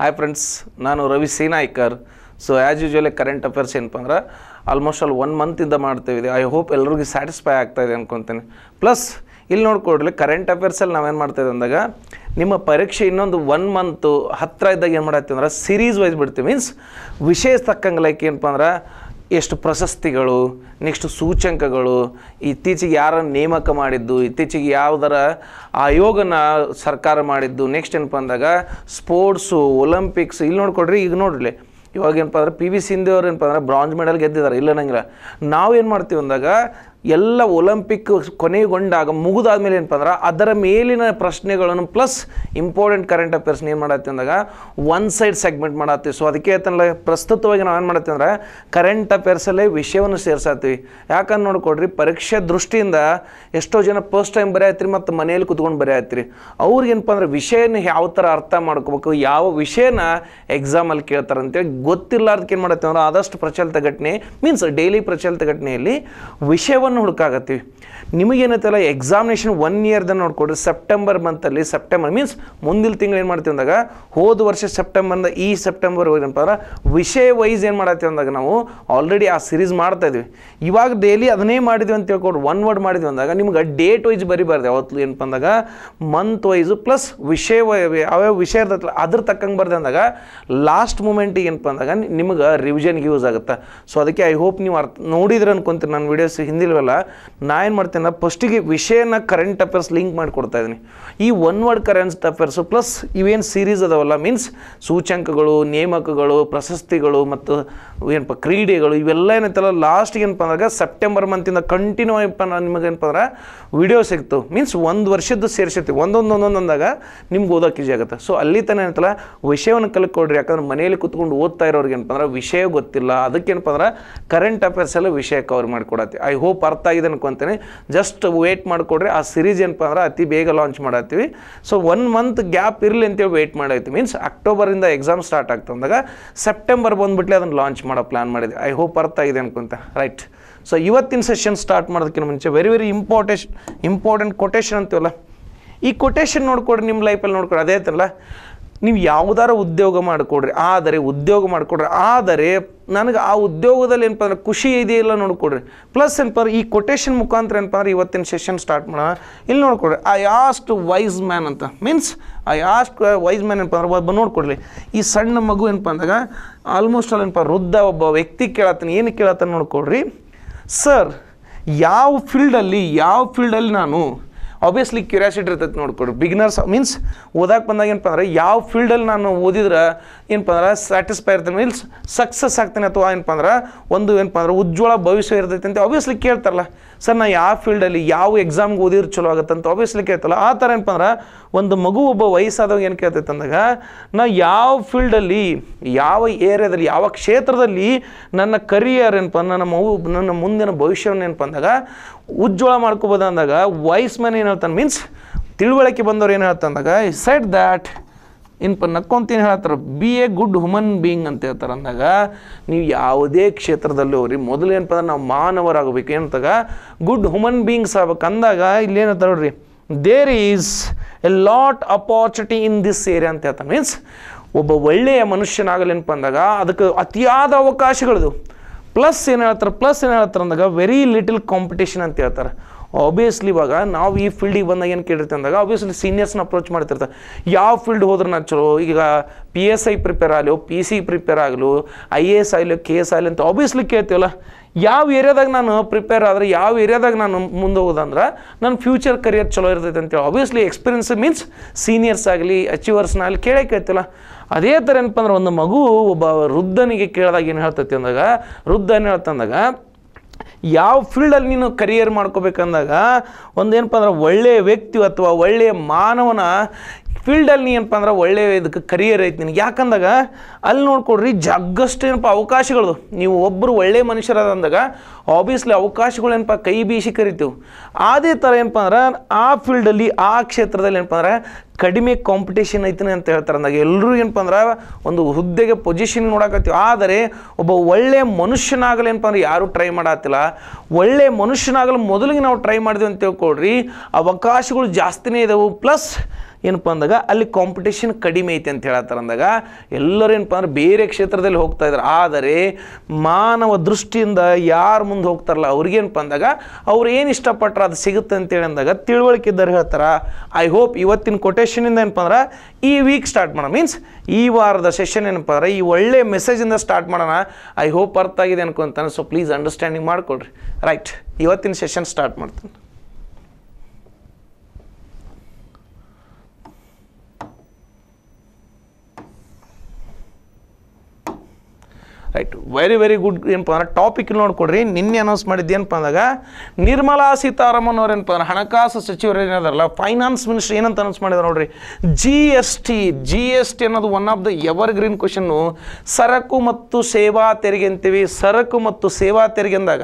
hi friends ನಾನು Ravi Senaykar so as usually current affairs ಏನಪ್ಪ ಅಂದ್ರೆ ಆಲ್ಮೋಸ್ಟ್ ಆಲ್ ಒನ್ ಮಂತಿಂದ ಮಾಡ್ತೀವಿ ಐ ಹೋಪ್ ಎಲ್ಲರಿಗೂ ಸ್ಯಾಟಿಸ್ಫೈ ಆಗ್ತಾಯಿದೆ ಅನ್ಕೊತೀನಿ ಪ್ಲಸ್ ಇಲ್ಲಿ ನೋಡ್ಕೊಡ್ಲಿ ಕರೆಂಟ್ ಅಫೇರ್ಸಲ್ಲಿ ನಾವೇನು ಮಾಡ್ತೇವೆ ಅಂದಾಗ ನಿಮ್ಮ ಪರೀಕ್ಷೆ ಇನ್ನೊಂದು ಒನ್ ಮಂತು ಹತ್ತಿರ ಇದ್ದಾಗ ಏನು ಮಾಡತ್ತೀವಿ ಅಂದ್ರೆ ಸೀರೀಸ್ ವೈಸ್ ಬಿಡ್ತೀವಿ ಮೀನ್ಸ್ ವಿಷಯ ತಕ್ಕಂಗೆ ಲೈಕ್ ಏನಪ್ಪ ಅಂದ್ರೆ ಎಷ್ಟು ಪ್ರಶಸ್ತಿಗಳು ನೆಕ್ಸ್ಟ್ ಸೂಚ್ಯಂಕಗಳು ಇತ್ತೀಚೆಗೆ ಯಾರನ್ನು ನೇಮಕ ಮಾಡಿದ್ದು ಇತ್ತೀಚೆಗೆ ಯಾವುದರ ಆಯೋಗನ ಸರ್ಕಾರ ಮಾಡಿದ್ದು ನೆಕ್ಸ್ಟ್ ಏನಪ್ಪ ಅಂದಾಗ ಸ್ಪೋರ್ಟ್ಸು ಒಲಿಂಪಿಕ್ಸ್ ಇಲ್ಲಿ ನೋಡ್ಕೊಡ್ರಿ ಈಗ ನೋಡ್ರಿ ಇವಾಗ ಏನಪ್ಪ ಅಂದ್ರೆ ಪಿ ವಿ ಸಿಂಧು ಅವ್ರು ಏನಪ್ಪ ಅಂದ್ರೆ ಬ್ರಾಂಜ್ ಮೆಡಲ್ ಗೆದ್ದಿದ್ದಾರೆ ಇಲ್ಲ ನಾವು ಏನು ಮಾಡ್ತೀವಿ ಅಂದಾಗ ಎಲ್ಲ ಒಲಿಂಪಿಕ್ ಕೊನೆಗೊಂಡಾಗ ಮುಗಿದಾದ ಮೇಲೆ ಏನಪ್ಪ ಅಂದ್ರೆ ಅದರ ಮೇಲಿನ ಪ್ರಶ್ನೆಗಳನ್ನು ಪ್ಲಸ್ ಇಂಪಾರ್ಟೆಂಟ್ ಕರೆಂಟ್ ಅಫೇರ್ಸ್ ಏನು ಮಾಡತ್ತೆ ಅಂದಾಗ ಒನ್ ಸೈಡ್ ಸೆಗ್ಮೆಂಟ್ ಮಾಡತ್ತೀವಿ ಸೊ ಅದಕ್ಕೆ ಆಯ್ತಲ್ಲ ಪ್ರಸ್ತುತವಾಗಿ ನಾವು ಏನು ಮಾಡತ್ತೆ ಅಂದ್ರೆ ಕರೆಂಟ್ ಅಫೇರ್ಸಲ್ಲೇ ವಿಷಯವನ್ನು ಸೇರಿಸತ್ತೀವಿ ಯಾಕಂದ್ರೆ ನೋಡ್ಕೊಡ್ರಿ ಪರೀಕ್ಷೆ ದೃಷ್ಟಿಯಿಂದ ಎಷ್ಟೋ ಜನ ಫಸ್ಟ್ ಟೈಮ್ ಬರೆಯತ್ತೀರಿ ಮತ್ತು ಮನೆಯಲ್ಲಿ ಕುತ್ಕೊಂಡು ಬರೆಯತ್ತೀರಿ ಅವ್ರಿಗೇನಪ್ಪ ಅಂದ್ರೆ ವಿಷಯನ ಯಾವ ಥರ ಅರ್ಥ ಮಾಡ್ಕೋಬೇಕು ಯಾವ ವಿಷಯನ ಎಕ್ಸಾಮಲ್ಲಿ ಕೇಳ್ತಾರೆ ಅಂತೇಳಿ ಗೊತ್ತಿಲ್ಲಾರ್ದಕ್ಕೆ ಏನು ಮಾಡತ್ತೆ ಅಂದ್ರೆ ಆದಷ್ಟು ಪ್ರಚಲಿತ ಘಟನೆ ಮೀನ್ಸ್ ಡೈಲಿ ಪ್ರಚಲಿತ ಘಟನೆಯಲ್ಲಿ ವಿಷಯವನ್ನು ಕಾರಣವನ್ನು ಹುಡುಕಾಗತ್ತೀವಿ ನಿಮಗೇನತ್ತಲ್ಲ ಎಕ್ಸಾಮಿನೇಷನ್ ಒನ್ ಇಯರ್ದ ನೋಡಿಕೊಡ್ರಿ ಸೆಪ್ಟೆಂಬರ್ ಮಂತಲ್ಲಿ ಸೆಪ್ಟೆಂಬರ್ ಮೀನ್ಸ್ ಮುಂದಿನ ತಿಂಗಳು ಏನು ಮಾಡ್ತೀವಿ ಅಂದಾಗ ಹೋದ ವರ್ಷ ಸೆಪ್ಟೆಂಬರ್ನ ಈ ಸೆಪ್ಟೆಂಬರ್ ಅಂದ್ರೆ ವಿಷಯ ವೈಸ್ ಏನು ಮಾಡತ್ತೀವಿ ಅಂದಾಗ ನಾವು ಆಲ್ರೆಡಿ ಆ ಸಿರೀಸ್ ಮಾಡ್ತಾ ಇದ್ವಿ ಇವಾಗ ಡೈಲಿ ಅದನ್ನೇ ಮಾಡಿದ್ವಿ ಅಂತ ಹೇಳ್ಕೊಡ್ರಿ ಒನ್ ವರ್ಡ್ ಮಾಡಿದ್ವಿ ಅಂದಾಗ ನಿಮ್ಗೆ ಡೇಟ್ ವೈಸ್ ಬರಿಬಾರ್ದು ಯಾವತ್ತು ಏನಪ್ಪ ಅಂದಾಗ ಮಂತ್ ವೈಸು ಪ್ಲಸ್ ವಿಷಯ ಯಾವ್ಯಾವ ವಿಷಯ ಇರ್ತೈತಲ್ಲ ಅದ್ರ ತಕ್ಕಂಗೆ ಬರ್ದೆ ಅಂದಾಗ ಲಾಸ್ಟ್ ಮೂಮೆಂಟಿಗೆ ಏನಪ್ಪ ಅಂದಾಗ ನಿಮ್ಗೆ ರಿವಿಷನ್ಗೆ ಯೂಸ್ ಆಗುತ್ತೆ ಸೊ ಅದಕ್ಕೆ ಐ ಹೋಪ್ ನೀವು ಅರ್ಥ ನೋಡಿದ್ರೆ ಅನ್ಕೊಂತೀರಿ ನನ್ನ ವೀಡಿಯೋಸ್ ಹಿಂದಿಲ್ವಲ್ಲ ಇರುತ್ತಲ್ಲ ನಾ ಏನು ಮಾಡ್ತೇನೆ ಫಸ್ಟಿಗೆ ವಿಷಯನ ಕರೆಂಟ್ ಅಫೇರ್ಸ್ ಲಿಂಕ್ ಮಾಡಿಕೊಡ್ತಾ ಇದ್ದೀನಿ ಈ one word current affairs plus ಇವೇನು ಸೀರೀಸ್ ಅದಾವಲ್ಲ ಮೀನ್ಸ್ ಸೂಚಂಕಗಳು ನೇಮಕಗಳು ಪ್ರಶಸ್ತಿಗಳು ಮತ್ತು ಏನಪ್ಪ ಕ್ರೀಡೆಗಳು ಇವೆಲ್ಲ ಏನೈತಲ್ಲ ಲಾಸ್ಟ್ಗೆ ಏನಪ್ಪ ಅಂದಾಗ ಸೆಪ್ಟೆಂಬರ್ ಮಂತಿಂದ ಕಂಟಿನ್ಯೂ ಏನಪ್ಪ ನಿಮಗೆ ಏನಪ್ಪ ಅಂದ್ರೆ ವಿಡಿಯೋ ಸಿಕ್ತು ಮೀನ್ಸ್ ಒಂದು ವರ್ಷದ್ದು ಸೇರಿಸೈತಿ ಒಂದೊಂದು ಒಂದೊಂದಾಗ ಅಂದಾಗ ನಿಮ್ಗೆ ಓದೋಕೆ ಈಜಿ ಆಗುತ್ತೆ ಸೊ ಅಲ್ಲಿ ತಾನೆ ಏನಂತಲ್ಲ ವಿಷಯವನ್ನು ಕಲ್ಕೊಡ್ರಿ ಯಾಕಂದ್ರೆ ಮನೆಯಲ್ಲಿ ಕುತ್ಕೊಂಡು ಓದ್ತಾ ಇರೋರಿಗೆ ಏನಪ್ಪ ಅಂದ್ರೆ ವಿಷಯ ಗೊತ್ತಿಲ್ಲ ಅದಕ್ಕೆ ಏನಪ್ಪ ಅಂದ್ರೆ ಕರೆಂಟ್ ಅಫೇರ್ಸ್ ಎಲ್ಲ ವಿಷಯ ಕವರ್ ಮಾಡಿಕೊಡತ್ತೆ ಐ ಹೋಪ್ ಅರ್ಥ ಆಗಿದೆ ಜಸ್ಟ್ ವೇಟ್ ಮಾಡಿಕೊಡ್ರಿ ಆ ಸಿರೀಸ್ ಏನಪ್ಪ ಅಂದ್ರೆ ಅತಿ ಬೇಗ ಲಾಂಚ್ ಮಾಡತ್ತೀವಿ ಸೊ ಒನ್ ಮಂತ್ ಗ್ಯಾಪ್ ಇರಲಿ ಅಂತೇಳಿ ವೇಟ್ ಮಾಡೈತಿ ಮೀನ್ಸ್ ಅಕ್ಟೋಬರಿಂದ ಎಕ್ಸಾಮ್ ಸ್ಟಾರ್ಟ್ ಆಗ್ತವೆ ಅಂದಾಗ ಸೆಪ್ಟೆಂಬರ್ ಬಂದ್ಬಿಟ್ಲೆ ಅದನ್ನು ಲಾಂಚ್ ಮಾಡೋ ಪ್ಲ್ಯಾನ್ ಮಾಡಿದೆ ಐ ಹೋಪ್ ಅರ್ಥ ಆಗಿದೆ ಅನ್ಕೊಂತ ರೈಟ್ ಸೊ ಇವತ್ತಿನ ಸೆಷನ್ ಸ್ಟಾರ್ಟ್ ಮಾಡೋದಕ್ಕಿಂತ ಮುಂಚೆ very very important important quotation ಅಂತೀವಲ್ಲ ಈ ಕೊಟೇಶನ್ ನೋಡ್ಕೊಡ್ರಿ ನಿಮ್ಮ ಲೈಫಲ್ಲಿ ನೋಡ್ಕೊಡ್ರಿ ಅದೇ ಐತಲ್ಲ ನೀವು ಯಾವುದಾರ ಉದ್ಯೋಗ ಮಾಡಿಕೊಡ್ರಿ ಆದರೆ ಉದ್ಯೋಗ ಮಾಡಿಕೊಡ್ರಿ ಆದರೆ ನನಗೆ ಆ ಉದ್ಯೋಗದಲ್ಲಿ ಏನಪ್ಪ ಅಂದ್ರೆ ಖುಷಿ ಇದೆಯಲ್ಲ ನೋಡ್ಕೊಡ್ರಿ ಪ್ಲಸ್ ಏನಪ್ಪ ಈ ಕೊಟೇಶನ್ ಮುಖಾಂತರ ಏನಪ್ಪ ಅಂದ್ರೆ ಇವತ್ತಿನ ಸೆಷನ್ ಸ್ಟಾರ್ಟ್ ಮಾಡೋಣ ಇಲ್ಲಿ ನೋಡ್ಕೊಡ್ರಿ ಐ ಆಸ್ಟ್ ವೈಸ್ ಮ್ಯಾನ್ ಅಂತ means I asked wise man ಏನಪ್ಪ ಅಂದ್ರೆ ಒಬ್ಬ ನೋಡ್ಕೊಡ್ಲಿ ಈ ಸಣ್ಣ ಮಗು ಏನಪ್ಪ ಅಂದಾಗ ಆಲ್ಮೋಸ್ಟ್ ಅಲ್ಲಿ ಏನಪ್ಪ ವೃದ್ಧ ಒಬ್ಬ ವ್ಯಕ್ತಿ ಕೇಳತ್ತೆ ಏನು ಕೇಳತ್ತ ನೋಡ್ಕೊಡ್ರಿ ಸರ್ ಯಾವ ಫೀಲ್ಡಲ್ಲಿ ಯಾವ ಫೀಲ್ಡಲ್ಲಿ ನಾನು ಆಬ್ವಿಯಸ್ಲಿ ಕ್ಯೂರಿಯಾಸಿಟಿ ಇರ್ತೈತೆ ನೋಡ್ಕೊಡ್ರಿ ಬಿಗಿನರ್ಸ್ ಮೀನ್ಸ್ ಓದಕ್ಕೆ ಬಂದಾಗ ಏನಪ್ಪ ಅಂದ್ರೆ ಯಾವ ಫೀಲ್ಡಲ್ಲಿ ನಾನು ಓದಿದ್ರೆ ಏನಪ್ಪ ಅಂದ್ರೆ ಸ್ಯಾಟಿಸ್ಫೈ ಇರ್ತೇನೆ ಮೀನ್ಸ್ ಸಕ್ಸಸ್ ಆಗ್ತೇನೆ ಅಥವಾ ಏನಪ್ಪ ಅಂದ್ರೆ ಒಂದು ಏನಪ್ಪ ಅಂದ್ರೆ ಉಜ್ವಲ ಭವಿಷ್ಯ ಇರ್ತೈತೆ ಅಂತ ಆಬ್ವಿಯಸ್ಲಿ ಕೇಳ್ತಾರಲ್ಲ ಸರ್ ನಾ ಯಾವ ಫೀಲ್ಡಲ್ಲಿ ಯಾವ ಎಕ್ಸಾಮ್ಗೆ ಓದಿದ್ರೆ ಚಲೋ ಆಗುತ್ತೆ ಅಂತ ಆಬ್ವಿಯಸ್ಲಿ ಕೇಳ್ತಲ್ಲ ಆ ಥರ ಏನಪ್ಪ ಅಂದ್ರೆ ಒಂದು ಮಗು ಒಬ್ಬ ವಯಸ್ಸಾದವಾಗ ಏನು ಕೇಳ್ತೈತೆ ಅಂದಾಗ ನಾ ಯಾವ ಫೀಲ್ಡಲ್ಲಿ ಯಾವ ಏರಿಯಾದಲ್ಲಿ ಯಾವ ಕ್ಷೇತ್ರದಲ್ಲಿ ನನ್ನ ಕರಿಯರ್ ಏನಪ್ಪ ನನ್ನ ಮಗು ನನ್ನ ಮುಂದಿನ ಭವಿಷ್ಯವನ್ನು ಏನಪ್ಪ ಅಂದಾಗ ಉಜ್ವಳ ಮಾಡ್ಕೋಬೋದು ಅಂದಾಗ ವೈಸ್ ಮ್ಯಾನ್ ಏನು ಹೇಳ್ತಾನೆ ಮೀನ್ಸ್ ತಿಳುವಳಿಕೆ ಬಂದವ್ರು ಏನು ಹೇಳ್ತಂದಾಗ ಅಂದಾಗ ಸೆಟ್ ದ್ಯಾಟ್ ಇನ್ಪ ಏನು ಹೇಳತ್ತಾರ be a good human being ಅಂತ ಹೇಳ್ತಾರೆ ಅಂದಾಗ ನೀವು ಯಾವುದೇ ಕ್ಷೇತ್ರದಲ್ಲಿ ಹೋಗ್ರಿ ಮೊದಲು ಏನಪ್ಪ ಅಂದ್ರೆ ನಾವು ಮಾನವರಾಗಬೇಕು ಏನಂತಾಗ ಗುಡ್ ಹ್ಯೂಮನ್ ಬೀಯಿಂಗ್ಸ್ ಅಂದಾಗ ಇಲ್ಲಿ ಏನಂತಾರೆ ನೋಡ್ರಿ there is a lot opportunity in this area ಅಂತ ಹೇಳ್ತಾರೆ ಮೀನ್ಸ್ ಒಬ್ಬ ಒಳ್ಳೆಯ ಏನಪ್ಪ ಅಂದಾಗ ಅದಕ್ಕೆ ಅತಿಯಾದ ಅವಕಾಶಗಳದು ಪ್ಲಸ್ ಏನು ಹೇಳ್ತಾರೆ ಪ್ಲಸ್ ಏನು ಹೇಳ್ತಾರೆ ಅಂದಾಗ ವೆರಿ ಲಿಟಲ್ ಕಾಂಪಿಟೇಷನ್ ಅಂತ ಹೇಳ್ತಾರೆ ಆಬ್ವಿಯಸ್ಲಿ ಇವಾಗ ನಾವು ಈ ಫೀಲ್ಡಿಗೆ ಬಂದಾಗ ಏನು ಕೇಳಿರ್ತೀವಿ ಅಂದಾಗ ಆಬ್ವಿಯಸ್ಲಿ ಸೀನಿಯರ್ಸ್ನ ಅಪ್ರೋಚ್ ಮಾಡ್ತಿರ್ತಾರೆ ಯಾವ ಫೀಲ್ಡ್ ಹೋದ್ರೆ ನಾನು ಚಲೋ ಈಗ ಪಿ ಎಸ್ ಐ ಪ್ರಿಪೇರ್ ಆಗಲಿ ಪಿ ಸಿ ಪ್ರಿಪೇರ್ ಆಗಲು ಐ ಎ ಎಸ್ ಆಗಲಿ ಕೆ ಎಸ್ ಆಗಲಿ ಅಂತ ಆಬ್ವಿಯಸ್ಲಿ ಕೇಳ್ತೀವಲ್ಲ ಯಾವ ಏರಿಯಾದಾಗ ನಾನು ಪ್ರಿಪೇರ್ ಆದರೆ ಯಾವ ಏರಿಯಾದಾಗ ನಾನು ಮುಂದೆ ಹೋಗೋದಂದ್ರೆ ನನ್ನ ಫ್ಯೂಚರ್ ಕರಿಯರ್ ಚಲೋ ಇರ್ತೈತೆ ಅಂತೇಳಿ ಆಬ್ವಿಯಸ್ಲಿ ಎಕ್ಸ್ಪೀರಿಯನ್ಸ್ ಮೀನ್ಸ್ ಸೀನಿಯರ್ಸ್ ಆಗಲಿ ಅಚೀವರ್ಸ್ನಾಗಲಿ ಕೇಳೇ ಕೇಳ್ತಿಲ್ಲ ಅದೇ ಥರ ಏನಪ್ಪ ಅಂದ್ರೆ ಒಂದು ಮಗು ಒಬ್ಬ ವೃದ್ಧನಿಗೆ ಕೇಳಿದಾಗ ಏನು ಹೇಳ್ತೈತಿ ಅಂದಾಗ ವೃದ್ಧ ಏನು ಹೇಳ್ತಂದಾಗ ಯಾವ ಫೀಲ್ಡಲ್ಲಿ ನೀನು ಕರಿಯರ್ ಮಾಡ್ಕೋಬೇಕಂದಾಗ ಒಂದೇನಪ್ಪ ಅಂದ್ರೆ ಒಳ್ಳೆಯ ವ್ಯಕ್ತಿ ಅಥವಾ ಒಳ್ಳೆಯ ಮಾನವನ ಫೀಲ್ಡಲ್ಲಿ ಏನಪ್ಪ ಅಂದ್ರೆ ಒಳ್ಳೆಯ ಇದಕ್ಕೆ ಕರಿಯರ್ ಐತಿ ನಿನಗೆ ಯಾಕಂದಾಗ ಅಲ್ಲಿ ನೋಡ್ಕೊಡ್ರಿ ಜಗ್ಗಷ್ಟು ಏನಪ್ಪ ಅವಕಾಶಗಳು ನೀವು ಒಬ್ಬರು ಒಳ್ಳೆ ಮನುಷ್ಯರಾದ ಅಂದಾಗ ಆಬ್ವಿಯಸ್ಲಿ ಅವಕಾಶಗಳು ಏನಪ್ಪ ಕೈ ಬೀಸಿ ಕರಿತೀವಿ ಅದೇ ಥರ ಏನಪ್ಪ ಅಂದ್ರೆ ಆ ಫೀಲ್ಡಲ್ಲಿ ಆ ಕ್ಷೇತ್ರದಲ್ಲಿ ಏನಪ್ಪ ಅಂದ್ರೆ ಕಡಿಮೆ ಕಾಂಪಿಟೇಷನ್ ಐತಿ ಅಂತ ಹೇಳ್ತಾರೆ ಅಂದಾಗ ಎಲ್ಲರೂ ಏನಪ್ಪ ಅಂದ್ರೆ ಒಂದು ಹುದ್ದೆಗೆ ಪೊಸಿಷನ್ ನೋಡಕತ್ತೀವಿ ಆದರೆ ಒಬ್ಬ ಒಳ್ಳೆ ಮನುಷ್ಯನಾಗಲಿ ಏನಪ್ಪ ಅಂದ್ರೆ ಯಾರೂ ಟ್ರೈ ಮಾಡತ್ತಿಲ್ಲ ಒಳ್ಳೆ ಮನುಷ್ಯನಾಗಲು ಮೊದಲಿಗೆ ನಾವು ಟ್ರೈ ಮಾಡಿದ್ವಿ ಅಂತ ತಿಳ್ಕೊಡ್ರಿ ಅವಕಾಶಗಳು ಜಾಸ್ತಿನೇ ಇದಾವೆ ಪ್ಲಸ್ ಏನಪ್ಪ ಅಂದಾಗ ಅಲ್ಲಿ ಕಾಂಪಿಟೇಷನ್ ಕಡಿಮೆ ಐತೆ ಅಂತ ಹೇಳತ್ತಾರ ಅಂದಾಗ ಎಲ್ಲರೂ ಏನಪ್ಪ ಅಂದ್ರೆ ಬೇರೆ ಕ್ಷೇತ್ರದಲ್ಲಿ ಹೋಗ್ತಾ ಇದ್ದಾರೆ ಆದರೆ ಮಾನವ ದೃಷ್ಟಿಯಿಂದ ಯಾರು ಮುಂದೆ ಹೋಗ್ತಾರಲ್ಲ ಅವ್ರಿಗೇನಪ್ಪ ಅಂದಾಗ ಅವ್ರು ಏನು ಇಷ್ಟಪಟ್ರೆ ಅದು ಸಿಗುತ್ತೆ ಅಂತೇಳಿ ಅಂದಾಗ ತಿಳುವಳಿಕೆ ಇದ್ದಾರೆ ಹೇಳ್ತಾರೆ ಐ ಹೋಪ್ ಇವತ್ತಿನ ಕೊಟೇಶನಿಂದ ಏನಪ್ಪ ಅಂದ್ರೆ ಈ ವೀಕ್ ಸ್ಟಾರ್ಟ್ ಮಾಡೋಣ ಮೀನ್ಸ್ ಈ ವಾರದ ಸೆಷನ್ ಏನಪ್ಪ ಅಂದ್ರೆ ಈ ಒಳ್ಳೆ ಮೆಸೇಜಿಂದ ಸ್ಟಾರ್ಟ್ ಮಾಡೋಣ ಐ ಹೋಪ್ ಅರ್ಥ ಆಗಿದೆ ಅನ್ಕೊಂತಾನೆ ಸೊ ಪ್ಲೀಸ್ ಅಂಡರ್ಸ್ಟ್ಯಾಂಡಿಂಗ್ ಮಾಡಿಕೊಡ್ರಿ ರೈಟ್ ಇವತ್ತಿನ ಸೆಷನ್ ಸ್ಟಾರ್ಟ್ ಮಾಡ್ತೀನಿ ರೈಟ್ ವೆರಿ ವೆರಿ ಗುಡ್ ಏನಪ್ಪ ಅಂದ್ರೆ ಟಾಪಿಕ್ ನೋಡ್ಕೊಡ್ರಿ ನಿನ್ನೆ ಅನೌನ್ಸ್ ಮಾಡಿದ್ದು ಏನಪ್ಪ ಅಂದಾಗ ನಿರ್ಮಲಾ ಸೀತಾರಾಮನ್ ಅವ್ರು ಏನಪ್ಪ ಅಂದ್ರೆ ಹಣಕಾಸು ಸಚಿವರು ಏನಾದಾರಲ್ಲ ಫೈನಾನ್ಸ್ ಮಿನಿಸ್ಟರ್ ಏನಂತ ಅನೌನ್ಸ್ ಮಾಡಿದ್ರು ನೋಡ್ರಿ G S T G S T ಅನ್ನೋದು one of the evergreen question ಸರಕು ಮತ್ತು ಸೇವಾ ತೆರಿಗೆ ಅಂತೀವಿ ಸರಕು ಮತ್ತು ಸೇವಾ ತೆರಿಗೆ ಅಂದಾಗ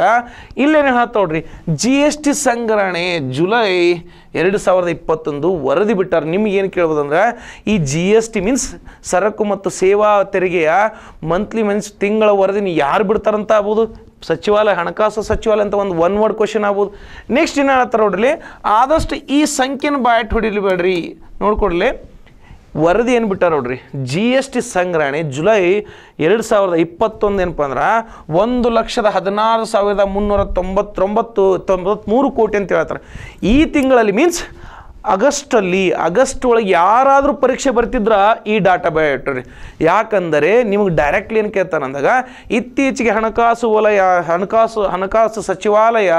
ಇಲ್ಲೇನು ಹೇಳ್ತಾ ನೋಡ್ರಿ ಜಿ ಎಸ್ ಟಿ ಸಂಗ್ರಹಣೆ ಜುಲೈ ಎರಡು ಸಾವಿರದ ಇಪ್ಪತ್ತೊಂದು ವರದಿ ಬಿಟ್ಟಾರೆ ನಿಮ್ಗೆ ಏನು ಕೇಳ್ಬೋದಂದ್ರೆ ಈ ಜಿ ಎಸ್ ಟಿ ಮೀನ್ಸ್ ಸರಕು ಮತ್ತು ಸೇವಾ ತೆರಿಗೆಯ ಮಂತ್ಲಿ ಮೀನ್ಸ್ ತಿಂಗ್ ತಿಂಗಳ ವರದಿನ ಯಾರು ಬಿಡ್ತಾರಂತ ಆಗ್ಬೋದು ಸಚಿವಾಲಯ ಹಣಕಾಸು ಸಚಿವಾಲಯ ಅಂತ ಒಂದು ಒನ್ ವರ್ಡ್ ಕ್ವಶನ್ ಆಗ್ಬೋದು ನೆಕ್ಸ್ಟ್ ಏನು ಹೇಳ್ತಾರೆ ನೋಡ್ರಿ ಆದಷ್ಟು ಈ ಸಂಖ್ಯೆನ ಹೊಡಿಲಿ ಬೇಡ್ರಿ ನೋಡ್ಕೊಡ್ಲಿ ವರದಿ ಏನು ಬಿಟ್ಟಾರ ನೋಡ್ರಿ ಜಿ ಎಸ್ ಟಿ ಸಂಗ್ರಹಣೆ ಜುಲೈ ಎರಡು ಸಾವಿರದ ಇಪ್ಪತ್ತೊಂದು ಏನಪ್ಪ ಅಂದ್ರೆ ಒಂದು ಲಕ್ಷದ ಹದಿನಾರು ಸಾವಿರದ ಮುನ್ನೂರ ತೊಂಬತ್ತೊಂಬತ್ತು ತೊಂಬತ್ತ್ಮೂರು ಕೋಟಿ ಅಂತ ಹೇಳ್ತಾರೆ ಈ ತಿಂಗಳಲ್ಲಿ ಮೀನ್ಸ್ ಆಗಸ್ಟಲ್ಲಿ ಆಗಸ್ಟ್ ಒಳಗೆ ಯಾರಾದರೂ ಪರೀಕ್ಷೆ ಬರ್ತಿದ್ರ ಈ ಡಾಟಾ ಬಯೋಟ್ರಿ ಯಾಕಂದರೆ ನಿಮಗೆ ಡೈರೆಕ್ಟ್ಲಿ ಏನು ಕೇಳ್ತಾನಂದಾಗ ಇತ್ತೀಚೆಗೆ ಹಣಕಾಸು ವಲಯ ಹಣಕಾಸು ಹಣಕಾಸು ಸಚಿವಾಲಯ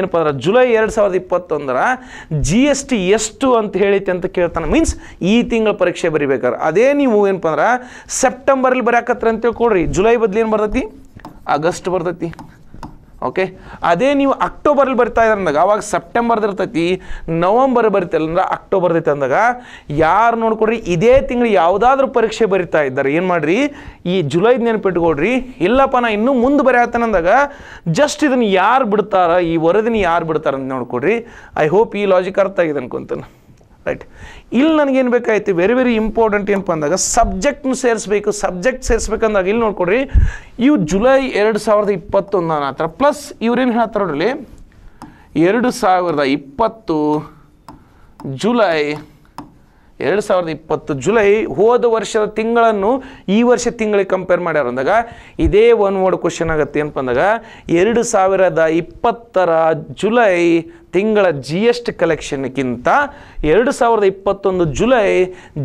ಏನಪ್ಪ ಅಂದ್ರೆ ಜುಲೈ ಎರಡು ಸಾವಿರದ ಇಪ್ಪತ್ತೊಂದರ ಜಿ ಎಸ್ ಟಿ ಎಷ್ಟು ಅಂತ ಹೇಳಿತೆ ಅಂತ ಕೇಳ್ತಾನೆ ಮೀನ್ಸ್ ಈ ತಿಂಗಳ ಪರೀಕ್ಷೆ ಬರಿಬೇಕಾರೆ ಅದೇ ನೀವು ಏನಪ್ಪ ಅಂದ್ರೆ ಸೆಪ್ಟೆಂಬರಲ್ಲಿ ಬರ್ಯಾಕತ್ರ ಅಂತ ತಿಳ್ಕೊಡ್ರಿ ಜುಲೈ ಬದಲು ಏನು ಬರ್ತೈತಿ ಆಗಸ್ಟ್ ಬರ್ತೈತಿ ಓಕೆ ಅದೇ ನೀವು ಅಕ್ಟೋಬರಲ್ಲಿ ಬರ್ತಾ ಇದ್ರೆ ಅಂದಾಗ ಅವಾಗ ಸೆಪ್ಟೆಂಬರ್ದು ಇರ್ತೈತಿ ನವಂಬರ್ ಬರ್ತಲ್ಲ ಅಂದ್ರೆ ಅಕ್ಟೋಬರ್ದು ಐತೆ ಅಂದಾಗ ಯಾರು ನೋಡ್ಕೊಡ್ರಿ ಇದೇ ತಿಂಗಳು ಯಾವುದಾದ್ರೂ ಪರೀಕ್ಷೆ ಬರಿತಾ ಇದ್ದಾರೆ ಏನು ಮಾಡಿರಿ ಈ ಜುಲೈದು ನೆನಪಿಟ್ಕೊಳ್ರಿ ಇಲ್ಲಪ್ಪ ನಾ ಇನ್ನೂ ಮುಂದೆ ಬರೆಯತ್ತೇನೆ ಅಂದಾಗ ಜಸ್ಟ್ ಇದನ್ನು ಯಾರು ಬಿಡ್ತಾರ ಈ ವರದಿನ ಯಾರು ಬಿಡ್ತಾರ ಅಂತ ನೋಡ್ಕೊಡ್ರಿ ಐ ಹೋಪ್ ಈ ಲಾಜಿಕ್ ಅರ್ಥ ಆಗಿದೆ ಅನ್ಕೊಂತಾನೆ ರೈಟ್ ಇಲ್ಲಿ ನನಗೇನು ಬೇಕಾಯಿತು ವೆರಿ ವೆರಿ ಇಂಪಾರ್ಟೆಂಟ್ ಏನಪ್ಪ ಅಂದಾಗ ಸಬ್ಜೆಕ್ಟ್ನು ಸೇರಿಸ್ಬೇಕು ಸಬ್ಜೆಕ್ಟ್ ಸೇರಿಸ್ಬೇಕಂದಾಗ ಇಲ್ಲಿ ನೋಡ್ಕೊಡ್ರಿ ಇವು ಜುಲೈ ಎರಡು ಸಾವಿರದ ಇಪ್ಪತ್ತೊಂದು ಹತ್ರ ಪ್ಲಸ್ ಇವ್ರೇನು ಹೇಳ್ತಾರೆ ನೋಡ್ರಿ ಎರಡು ಸಾವಿರದ ಇಪ್ಪತ್ತು ಜುಲೈ ಎರಡು ಸಾವಿರದ ಇಪ್ಪತ್ತು ಜುಲೈ ಹೋದ ವರ್ಷದ ತಿಂಗಳನ್ನು ಈ ವರ್ಷ ತಿಂಗಳಿಗೆ ಕಂಪೇರ್ ಮಾಡ್ಯಾರ ಅಂದಾಗ ಇದೇ ಒನ್ ವರ್ಡ್ ಕ್ವಶನ್ ಆಗುತ್ತೆ ಏನಪ್ಪ ಅಂದಾಗ ಎರಡು ಸಾವಿರದ ಇಪ್ಪತ್ತರ ಜುಲೈ ತಿಂಗಳ ಜಿ ಎಸ್ ಟಿ ಕಲೆಕ್ಷನ್ಗಿಂತ ಎರಡು ಸಾವಿರದ ಇಪ್ಪತ್ತೊಂದು ಜುಲೈ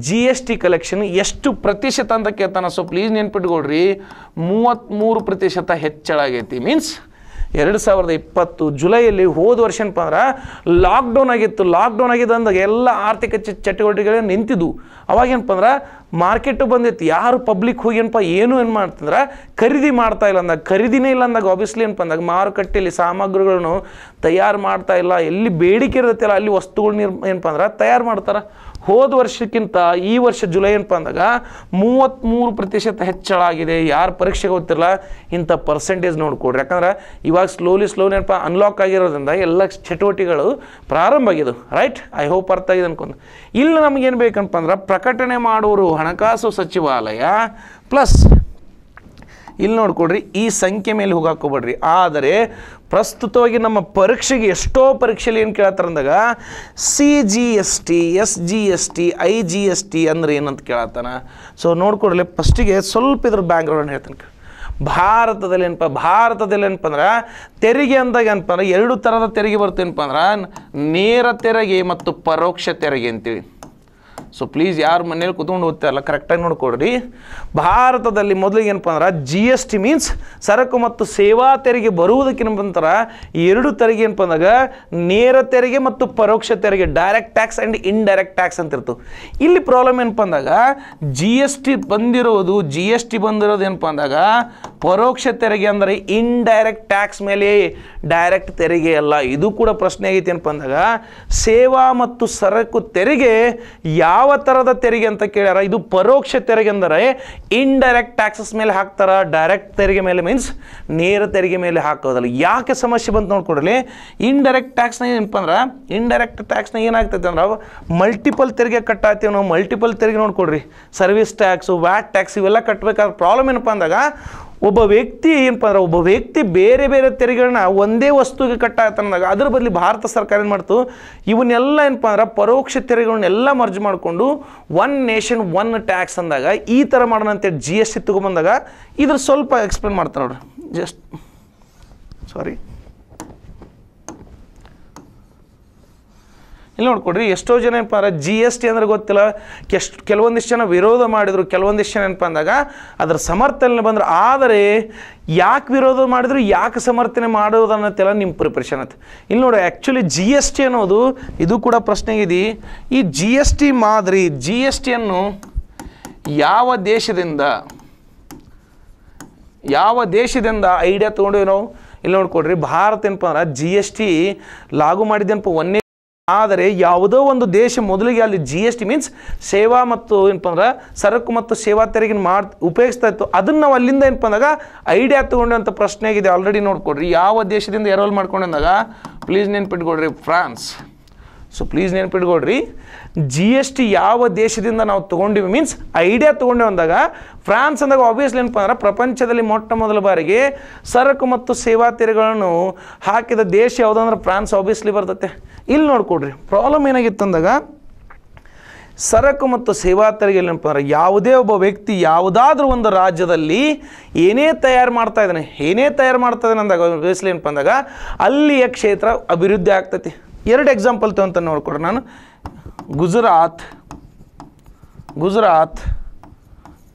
ಜಿ ಎಸ್ ಟಿ ಕಲೆಕ್ಷನ್ ಎಷ್ಟು ಪ್ರತಿಶತ ಅಂತ ಕೇಳ್ತಾನೆ ಸೊ ಪ್ಲೀಸ್ ನೆನ್ಪಿಟ್ಕೊಳ್ರಿ ಮೂವತ್ತ್ಮೂರು ಪ್ರತಿಶತ ಆಗೈತಿ ಮೀನ್ಸ್ ಎರಡು ಸಾವಿರದ ಇಪ್ಪತ್ತು ಜುಲೈಯಲ್ಲಿ ಹೋದ ವರ್ಷ ಏನಪ್ಪ ಅಂದ್ರೆ ಲಾಕ್ಡೌನ್ ಆಗಿತ್ತು ಲಾಕ್ಡೌನ್ ಆಗಿದ್ದು ಅಂದಾಗ ಎಲ್ಲ ಆರ್ಥಿಕ ಚಟುವಟಿಕೆಗಳು ನಿಂತಿದ್ವು ಅವಾಗ ಏನಪ್ಪ ಅಂದ್ರೆ ಮಾರ್ಕೆಟು ಬಂದಿತ್ತು ಯಾರು ಪಬ್ಲಿಕ್ ಹೋಗಿ ಏನಪ್ಪ ಏನು ಏನು ಮಾಡ್ತಂದ್ರೆ ಖರೀದಿ ಮಾಡ್ತಾ ಇಲ್ಲ ಅಂದಾಗ ಖರೀದಿನೇ ಇಲ್ಲ ಅಂದಾಗ ಆಬ್ವಿಯಸ್ಲಿ ಏನಪ್ಪ ಅಂದಾಗ ಮಾರುಕಟ್ಟೆಯಲ್ಲಿ ಸಾಮಗ್ರಿಗಳನ್ನು ತಯಾರು ಮಾಡ್ತಾ ಇಲ್ಲ ಎಲ್ಲಿ ಬೇಡಿಕೆ ಇರುತ್ತಲ್ಲ ಅಲ್ಲಿ ವಸ್ತುಗಳು ಏನಪ್ಪ ಅಂದ್ರೆ ತಯಾರು ಮಾಡ್ತಾರೆ ಹೋದ ವರ್ಷಕ್ಕಿಂತ ಈ ವರ್ಷ ಜುಲೈ ಏನಪ್ಪ ಅಂದಾಗ ಮೂವತ್ತ್ಮೂರು ಪ್ರತಿಶತ ಹೆಚ್ಚಳ ಆಗಿದೆ ಯಾರು ಪರೀಕ್ಷೆಗೆ ಗೊತ್ತಿಲ್ಲ ಇಂಥ ಪರ್ಸೆಂಟೇಜ್ ನೋಡ್ಕೊಡ್ರಿ ಯಾಕಂದ್ರೆ ಇವಾಗ ಸ್ಲೋಲಿ ಸ್ಲೋಲಿ ಏನಪ್ಪ ಅನ್ಲಾಕ್ ಆಗಿರೋದ್ರಿಂದ ಎಲ್ಲ ಚಟುವಟಿಕೆಗಳು ಪ್ರಾರಂಭ ಆಗಿದ್ದವು ರೈಟ್ ಐ ಹೋಪ್ ಅರ್ಥ ಆಗಿದೆ ಅನ್ಕೊಂಡು ಇಲ್ಲಿ ನಮಗೇನು ಬೇಕಂತ ಅಂದ್ರೆ ಪ್ರಕಟಣೆ ಮಾಡುವರು ಹಣಕಾಸು ಸಚಿವಾಲಯ ಪ್ಲಸ್ ಇಲ್ಲಿ ನೋಡ್ಕೊಡ್ರಿ ಈ ಸಂಖ್ಯೆ ಮೇಲೆ ಹೋಗಾಕೋಬೇಡ್ರಿ ಆದರೆ ಪ್ರಸ್ತುತವಾಗಿ ನಮ್ಮ ಪರೀಕ್ಷೆಗೆ ಎಷ್ಟೋ ಪರೀಕ್ಷೆಯಲ್ಲಿ ಏನು ಅಂದಾಗ C G S T S G S T I G S T ಅಂದ್ರೆ ಏನಂತ ಕೇಳತ್ತಾನ ಸೊ ನೋಡ್ಕೊಡ್ಲಿ ಫಸ್ಟಿಗೆ ಸ್ವಲ್ಪ ಇದ್ರ ಬ್ಯಾಕ್ಗ್ರೌಂಡ್ ಹೇಳ್ತೀನಿ ಭಾರತದಲ್ಲಿ ಏನಪ್ಪ ಭಾರತದಲ್ಲಿ ಏನಪ್ಪ ಅಂದ್ರೆ ತೆರಿಗೆ ಅಂದಾಗ ಏನಪ್ಪ ಅಂದ್ರೆ ಎರಡು ಥರದ ತೆರಿಗೆ ಬರ್ತೇನಪ್ಪ ಅಂದ್ರೆ ನೇರ ತೆರಿಗೆ ಮತ್ತು ಪರೋಕ್ಷ ತೆರಿಗೆ ಅಂತೀವಿ ಸೊ ಪ್ಲೀಸ್ ಯಾರು ಮನೇಲಿ ಕುತ್ಕೊಂಡು ಓದ್ತಾರಲ್ಲ ಕರೆಕ್ಟಾಗಿ ನೋಡ್ಕೊಡ್ರಿ ಭಾರತದಲ್ಲಿ ಮೊದಲಿಗೆ ಏನಪ್ಪ ಅಂದ್ರೆ ಜಿ ಎಸ್ ಟಿ ಮೀನ್ಸ್ ಸರಕು ಮತ್ತು ಸೇವಾ ತೆರಿಗೆ ಬರುವುದಕ್ಕಿಂತ ಎರಡು ತೆರಿಗೆ ಏನಪ್ಪ ಅಂದಾಗ ನೇರ ತೆರಿಗೆ ಮತ್ತು ಪರೋಕ್ಷ ತೆರಿಗೆ direct tax and indirect tax ಅಂತ ಇಲ್ಲಿ ಪ್ರಾಬ್ಲಮ್ ಏನಪ್ಪ ಅಂದಾಗ ಜಿ ಎಸ್ ಟಿ ಬಂದಿರೋದು ಜಿ ಎಸ್ ಟಿ ಬಂದಿರೋದು ಏನಪ್ಪ ಅಂದಾಗ ಪರೋಕ್ಷ ತೆರಿಗೆ ಅಂದರೆ ಇನ್ಡೈರೆಕ್ಟ್ ಟ್ಯಾಕ್ಸ್ ಮೇಲೆ ಡೈರೆಕ್ಟ್ ತೆರಿಗೆ ಅಲ್ಲ ಇದು ಕೂಡ ಪ್ರಶ್ನೆ ಆಗೈತೆ ಏನಪ್ಪ ಅಂದಾಗ ಸೇವಾ ಮತ್ತು ಸರಕು ತೆರಿಗೆ ಯಾವ ಯಾವ ಥರದ ತೆರಿಗೆ ಅಂತ ಕೇಳ್ಯಾರ ಇದು ಪರೋಕ್ಷ ತೆರಿಗೆ ಅಂದರೆ ಇಂಡೈರೆಕ್ಟ್ ಟ್ಯಾಕ್ಸಸ್ ಮೇಲೆ ಹಾಕ್ತಾರ ಡೈರೆಕ್ಟ್ ತೆರಿಗೆ ಮೇಲೆ ಮೀನ್ಸ್ ನೇರ ತೆರಿಗೆ ಮೇಲೆ ಹಾಕೋದಲ್ಲ ಯಾಕೆ ಸಮಸ್ಯೆ ಬಂತು ನೋಡ್ಕೊಡ್ರಿ ಇಂಡೈರೆಕ್ಟ್ ಟ್ಯಾಕ್ಸ್ನ ಏನಪ್ಪ ಅಂದ್ರೆ ಇಂಡೈರೆಕ್ಟ್ ಟ್ಯಾಕ್ಸ್ನ ಏನಾಗ್ತೈತೆ ಅಂದ್ರೆ ಮಲ್ಟಿಪಲ್ ತೆರಿಗೆ ಕಟ್ಟಾಗ್ತೀವಿ ನಾವು ಮಲ್ಟಿಪಲ್ ತೆರಿಗೆ ನೋಡ್ಕೊಡ್ರಿ ಸರ್ವಿಸ್ ಟ್ಯಾಕ್ಸು ವ್ಯಾಟ್ ಟ್ಯಾಕ್ಸ್ ಇವೆಲ್ಲ ಕಟ್ಟಬೇಕಾದ್ರೆ ಪ್ರಾಬ್ಲಮ್ ಏನಪ್ಪ ಅಂದಾಗ ಒಬ್ಬ ವ್ಯಕ್ತಿ ಏನಪ್ಪ ಅಂದ್ರೆ ಒಬ್ಬ ವ್ಯಕ್ತಿ ಬೇರೆ ಬೇರೆ ತೆರಿಗೆಗಳನ್ನ ಒಂದೇ ವಸ್ತುಗೆ ಅಂದಾಗ ಅದ್ರ ಬದಲು ಭಾರತ ಸರ್ಕಾರ ಏನು ಮಾಡ್ತು ಇವನ್ನೆಲ್ಲ ಏನಪ್ಪ ಅಂದ್ರೆ ಪರೋಕ್ಷ ತೆರಿಗೆಗಳನ್ನೆಲ್ಲ ಮರ್ಜ್ ಮಾಡಿಕೊಂಡು ಒನ್ ನೇಷನ್ ಒನ್ ಟ್ಯಾಕ್ಸ್ ಅಂದಾಗ ಈ ಥರ ಮಾಡೋಣ ಅಂತೇಳಿ ಜಿ ಎಸ್ ಟಿ ತೊಗೊಂಬಂದಾಗ ಇದ್ರ ಸ್ವಲ್ಪ ಎಕ್ಸ್ಪ್ಲೇನ್ ಮಾಡ್ತಾರೆ ನೋಡ್ರಿ ಜಸ್ಟ್ ಸಾರಿ ಇಲ್ಲಿ ನೋಡ್ಕೊಡ್ರಿ ಎಷ್ಟೋ ಜನ ಏನಪ್ಪ ಅಂದ್ರೆ ಜಿ ಎಸ್ ಟಿ ಅಂದ್ರೆ ಗೊತ್ತಿಲ್ಲ ಎಷ್ಟು ಕೆಲವೊಂದಿಷ್ಟು ಜನ ವಿರೋಧ ಮಾಡಿದರು ಕೆಲವೊಂದಿಷ್ಟು ಜನ ಏನಪ್ಪ ಅಂದಾಗ ಅದರ ಸಮರ್ಥನೆ ಬಂದ್ರೆ ಆದರೆ ಯಾಕೆ ವಿರೋಧ ಮಾಡಿದ್ರು ಯಾಕೆ ಸಮರ್ಥನೆ ಮಾಡೋದು ಅನ್ನತ್ತೆಲ್ಲ ನಿಮ್ಮ ಪ್ರಿಪ್ರೇಷನ್ ಅಂತ ಇಲ್ಲಿ ನೋಡಿ ಆ್ಯಕ್ಚುಲಿ ಜಿ ಎಸ್ ಟಿ ಅನ್ನೋದು ಇದು ಕೂಡ ಪ್ರಶ್ನೆ ಇದೆ ಈ ಜಿ ಎಸ್ ಟಿ ಮಾದರಿ ಜಿ ಎಸ್ ಟಿಯನ್ನು ಯಾವ ದೇಶದಿಂದ ಯಾವ ದೇಶದಿಂದ ಐಡಿಯಾ ತೊಗೊಂಡಿವಿ ನಾವು ಇಲ್ಲಿ ನೋಡ್ಕೊಡ್ರಿ ಭಾರತ ಏನಪ್ಪ ಅಂದ್ರೆ ಜಿ ಎಸ್ ಟಿ ಲಾಗು ಮಾಡಿದ್ದೇನಪ್ಪ ಒಂದೇ ಆದರೆ ಯಾವುದೋ ಒಂದು ದೇಶ ಮೊದಲಿಗೆ ಅಲ್ಲಿ ಜಿ ಎಸ್ ಟಿ ಮೀನ್ಸ್ ಸೇವಾ ಮತ್ತು ಏನಪ್ಪ ಅಂದ್ರೆ ಸರಕು ಮತ್ತು ಸೇವಾ ತೆರಿಗೆ ಮಾಡಿ ಉಪಯೋಗಿಸ್ತಾ ಇತ್ತು ಅದನ್ನು ನಾವು ಅಲ್ಲಿಂದ ಏನಪ್ಪ ಅಂದಾಗ ಐಡಿಯಾ ತೊಗೊಂಡಂಥ ಪ್ರಶ್ನೆ ಆಗಿದೆ ಆಲ್ರೆಡಿ ನೋಡ್ಕೊಡ್ರಿ ಯಾವ ದೇಶದಿಂದ ಎರವಲ್ ಮಾಡ್ಕೊಂಡಂದಾಗ ಪ್ಲೀಸ್ ನೆನ್ಪಿಟ್ಕೊಡ್ರಿ ಫ್ರಾನ್ಸ್ ಸೊ ಪ್ಲೀಸ್ ನೆನ್ಪಿಟ್ಕೊಡ್ರಿ ಜಿ ಎಸ್ ಟಿ ಯಾವ ದೇಶದಿಂದ ನಾವು ತೊಗೊಂಡಿವಿ ಮೀನ್ಸ್ ಐಡಿಯಾ ತೊಗೊಂಡೇವೆ ಅಂದಾಗ ಫ್ರಾನ್ಸ್ ಅಂದಾಗ ಆಬ್ವಿಯಸ್ಲಿ ಏನಪ್ಪ ಅಂದ್ರೆ ಪ್ರಪಂಚದಲ್ಲಿ ಮೊಟ್ಟ ಮೊದಲ ಬಾರಿಗೆ ಸರಕು ಮತ್ತು ಸೇವಾ ತೆರಿಗೆಗಳನ್ನು ಹಾಕಿದ ದೇಶ ಯಾವುದಂದ್ರೆ ಫ್ರಾನ್ಸ್ ಆಬ್ವಿಯಸ್ಲಿ ಬರ್ತತೆ ಇಲ್ಲಿ ನೋಡ್ಕೊಡ್ರಿ ಪ್ರಾಬ್ಲಮ್ ಏನಾಗಿತ್ತು ಅಂದಾಗ ಸರಕು ಮತ್ತು ಸೇವಾ ತೆರಿಗೆ ಏನಪ್ಪ ಯಾವುದೇ ಒಬ್ಬ ವ್ಯಕ್ತಿ ಯಾವುದಾದ್ರೂ ಒಂದು ರಾಜ್ಯದಲ್ಲಿ ಏನೇ ತಯಾರು ಮಾಡ್ತಾ ಇದ್ದಾನೆ ಏನೇ ತಯಾರು ಮಾಡ್ತಾ ಇದ್ದಾನೆ ಅಂದಾಗ ಬೇಸಲಿ ಏನಪ್ಪ ಅಂದಾಗ ಅಲ್ಲಿಯ ಕ್ಷೇತ್ರ ಅಭಿವೃದ್ಧಿ ಆಗ್ತೈತಿ ಎರಡು ಎಕ್ಸಾಂಪಲ್ ತಗೊಂತ ನೋಡ್ಕೊಡ್ರಿ ನಾನು ಗುಜರಾತ್ ಗುಜರಾತ್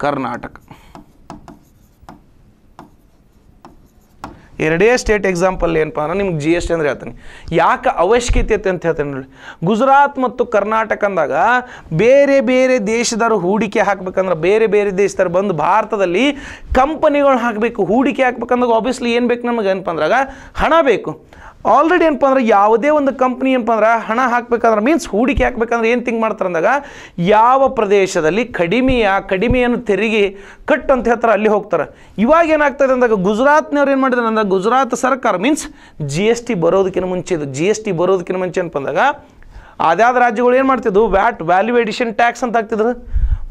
ಕರ್ನಾಟಕ ಎರಡೇ ಸ್ಟೇಟ್ ಎಕ್ಸಾಂಪಲ್ ಏನಪ್ಪ ಅಂದ್ರೆ ನಿಮ್ಗೆ ಜಿ ಎಸ್ ಟಿ ಅಂದ್ರೆ ಹೇಳ್ತೀನಿ ಯಾಕೆ ಅವಶ್ಯಕತೆ ಐತೆ ಅಂತ ಹೇಳ್ತೀನಿ ನೋಡಿ ಗುಜರಾತ್ ಮತ್ತು ಕರ್ನಾಟಕ ಅಂದಾಗ ಬೇರೆ ಬೇರೆ ದೇಶದವರು ಹೂಡಿಕೆ ಹಾಕ್ಬೇಕಂದ್ರೆ ಬೇರೆ ಬೇರೆ ದೇಶದವ್ರು ಬಂದು ಭಾರತದಲ್ಲಿ ಕಂಪನಿಗಳು ಹಾಕಬೇಕು ಹೂಡಿಕೆ ಹಾಕ್ಬೇಕಂದಾಗ ಆಬ್ವಿಯಸ್ಲಿ ಏನು ಬೇಕು ನಮಗೆ ಏನಪ್ಪ ಅಂದ್ರಾಗ ಹಣ ಬೇಕು ಆಲ್ರೆಡಿ ಏನಪ್ಪ ಅಂದ್ರೆ ಯಾವುದೇ ಒಂದು ಕಂಪ್ನಿ ಏನಪ್ಪ ಅಂದ್ರೆ ಹಣ ಹಾಕ್ಬೇಕಂದ್ರೆ ಮೀನ್ಸ್ ಹೂಡಿಕೆ ಹಾಕ್ಬೇಕಂದ್ರೆ ಏನು ತಿಂಕ್ ಮಾಡ್ತಾರೆ ಅಂದಾಗ ಯಾವ ಪ್ರದೇಶದಲ್ಲಿ ಕಡಿಮೆಯ ಕಡಿಮೆಯನ್ನು ತೆರಿಗೆ ಕಟ್ ಅಂತ ಹೇಳ್ತಾರೆ ಅಲ್ಲಿ ಹೋಗ್ತಾರೆ ಇವಾಗ ಏನಾಗ್ತದೆ ಅಂದಾಗ ಗುಜರಾತ್ನವ್ರು ಏನು ಮಾಡಿದ್ರು ಅಂದಾಗ ಗುಜರಾತ್ ಸರ್ಕಾರ ಮೀನ್ಸ್ ಜಿ ಎಸ್ ಟಿ ಬರೋದಕ್ಕಿಂತ ಮುಂಚೆ ಇದು ಜಿ ಎಸ್ ಟಿ ಬರೋದಕ್ಕಿಂತ ಮುಂಚೆ ಏನಪ್ಪ ಅಂದಾಗ ಅದಾದ ರಾಜ್ಯಗಳು ಏನು ಮಾಡ್ತಿದ್ವು ವ್ಯಾಟ್ ವ್ಯಾಲ್ಯೂ ಎಡಿಷನ್ ಟ್ಯಾಕ್ಸ್ ಅಂತ ಹಾಕ್ತಿದ್ರು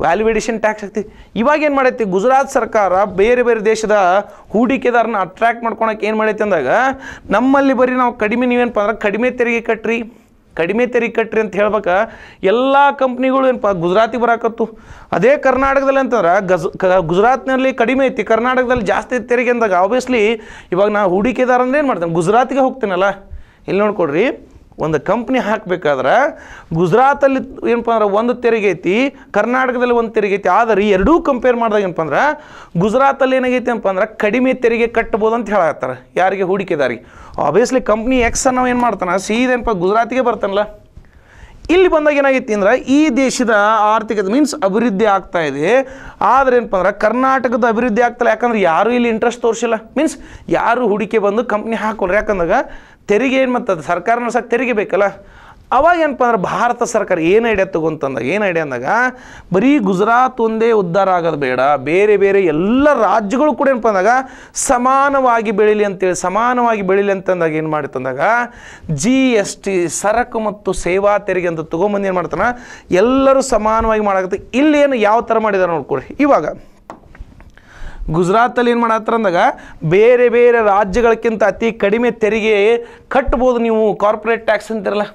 ವ್ಯಾಲ್ಯುವೇಡೇಷನ್ ಟ್ಯಾಕ್ಸ್ ಹಾಕ್ತಿ ಇವಾಗ ಏನು ಮಾಡೈತಿ ಗುಜರಾತ್ ಸರ್ಕಾರ ಬೇರೆ ಬೇರೆ ದೇಶದ ಹೂಡಿಕೆದಾರನ ಅಟ್ರ್ಯಾಕ್ಟ್ ಮಾಡ್ಕೊಳಕ್ಕೆ ಏನು ಮಾಡೈತಿ ಅಂದಾಗ ನಮ್ಮಲ್ಲಿ ಬರೀ ನಾವು ಕಡಿಮೆ ನೀವೇನಪ್ಪ ಅಂದ್ರೆ ಕಡಿಮೆ ತೆರಿಗೆ ಕಟ್ಟ್ರಿ ಕಡಿಮೆ ತೆರಿಗೆ ಕಟ್ಟ್ರಿ ಅಂತ ಹೇಳ್ಬೇಕ ಎಲ್ಲ ಕಂಪ್ನಿಗಳು ಏನಪ್ಪ ಗುಜರಾತಿಗೆ ಬರಾಕತ್ತು ಅದೇ ಕರ್ನಾಟಕದಲ್ಲಿ ಅಂತಂದ್ರೆ ಗಜ್ ಗುಜರಾತ್ನಲ್ಲಿ ಕಡಿಮೆ ಐತಿ ಕರ್ನಾಟಕದಲ್ಲಿ ಜಾಸ್ತಿ ತೆರಿಗೆ ಅಂದಾಗ ಆಬ್ವಿಯಸ್ಲಿ ಇವಾಗ ನಾ ಹೂಡಿಕೆದಾರ ಅಂದ್ರೆ ಏನು ಮಾಡ್ತೇನೆ ಗುಜರಾತಿಗೆ ಹೋಗ್ತೇನಲ್ಲ ಇಲ್ಲಿ ನೋಡ್ಕೊಡ್ರಿ ಒಂದು ಕಂಪ್ನಿ ಹಾಕಬೇಕಾದ್ರೆ ಗುಜರಾತಲ್ಲಿ ಏನಪ್ಪ ಅಂದ್ರೆ ಒಂದು ತೆರಿಗೆ ಐತಿ ಕರ್ನಾಟಕದಲ್ಲಿ ಒಂದು ತೆರಿಗೆ ಐತಿ ಆದರೆ ಎರಡೂ ಕಂಪೇರ್ ಮಾಡಿದಾಗ ಏನಪ್ಪ ಅಂದ್ರೆ ಗುಜರಾತಲ್ಲಿ ಏನಾಗೈತಿ ಅಂತ ಅಂದ್ರೆ ಕಡಿಮೆ ತೆರಿಗೆ ಕಟ್ಟಬೋದು ಅಂತ ಹೇಳತ್ತಾರೆ ಯಾರಿಗೆ ಹೂಡಿಕೆದಾರಿ ಆಬ್ವಿಯಸ್ಲಿ ಕಂಪ್ನಿ ಎಕ್ಸ್ ಅನ್ನೋ ಏನು ಮಾಡ್ತಾನೆ ಸೀದೇನಪ್ಪ ಗುಜರಾತಿಗೆ ಬರ್ತಾನಲ್ಲ ಇಲ್ಲಿ ಬಂದಾಗ ಏನಾಗೈತಿ ಅಂದ್ರೆ ಈ ದೇಶದ ಆರ್ಥಿಕತೆ ಮೀನ್ಸ್ ಅಭಿವೃದ್ಧಿ ಆಗ್ತಾ ಇದೆ ಆದರೆ ಏನಪ್ಪ ಅಂದ್ರೆ ಕರ್ನಾಟಕದ ಅಭಿವೃದ್ಧಿ ಆಗ್ತಲ್ಲ ಯಾಕಂದ್ರೆ ಯಾರೂ ಇಲ್ಲಿ ಇಂಟ್ರೆಸ್ಟ್ ತೋರಿಸಿಲ್ಲ ಮೀನ್ಸ್ ಯಾರು ಹೂಡಿಕೆ ಬಂದು ಕಂಪ್ನಿ ಹಾಕೋಲ್ಲ ಯಾಕಂದಾಗ ತೆರಿಗೆ ಏನು ಮತ್ತು ಅದು ಸರ್ಕಾರನ ಸಹ ತೆರಿಗೆ ಬೇಕಲ್ಲ ಅವಾಗ ಏನಪ್ಪ ಅಂದ್ರೆ ಭಾರತ ಸರ್ಕಾರ ಏನು ಐಡಿಯಾ ತೊಗೊಂತಂದಾಗ ಏನು ಐಡಿಯಾ ಅಂದಾಗ ಬರೀ ಗುಜರಾತ್ ಒಂದೇ ಉದ್ಧಾರ ಆಗೋದು ಬೇಡ ಬೇರೆ ಬೇರೆ ಎಲ್ಲ ರಾಜ್ಯಗಳು ಕೂಡ ಏನಪ್ಪ ಅಂದಾಗ ಸಮಾನವಾಗಿ ಬೆಳೀಲಿ ಅಂತೇಳಿ ಸಮಾನವಾಗಿ ಬೆಳೀಲಿ ಅಂತಂದಾಗ ಏನು ಮಾಡಿತ್ತಂದಾಗ ಜಿ ಎಸ್ ಟಿ ಸರಕು ಮತ್ತು ಸೇವಾ ತೆರಿಗೆ ಅಂತ ತಗೊಂಬಂದು ಏನು ಮಾಡ್ತಾನೆ ಎಲ್ಲರೂ ಸಮಾನವಾಗಿ ಇಲ್ಲಿ ಏನು ಯಾವ ಥರ ಮಾಡಿದಾರೆ ನೋಡ್ಕೊಳ್ರಿ ಇವಾಗ ಗುಜರಾತಲ್ಲಿ ಏನು ಮಾಡತ್ತಾರ ಅಂದಾಗ ಬೇರೆ ಬೇರೆ ರಾಜ್ಯಗಳಕ್ಕಿಂತ ಅತಿ ಕಡಿಮೆ ತೆರಿಗೆ ಕಟ್ಬೋದು ನೀವು ಕಾರ್ಪೊರೇಟ್ ಟ್ಯಾಕ್ಸ್ ಅಂತಿರಲ್ಲ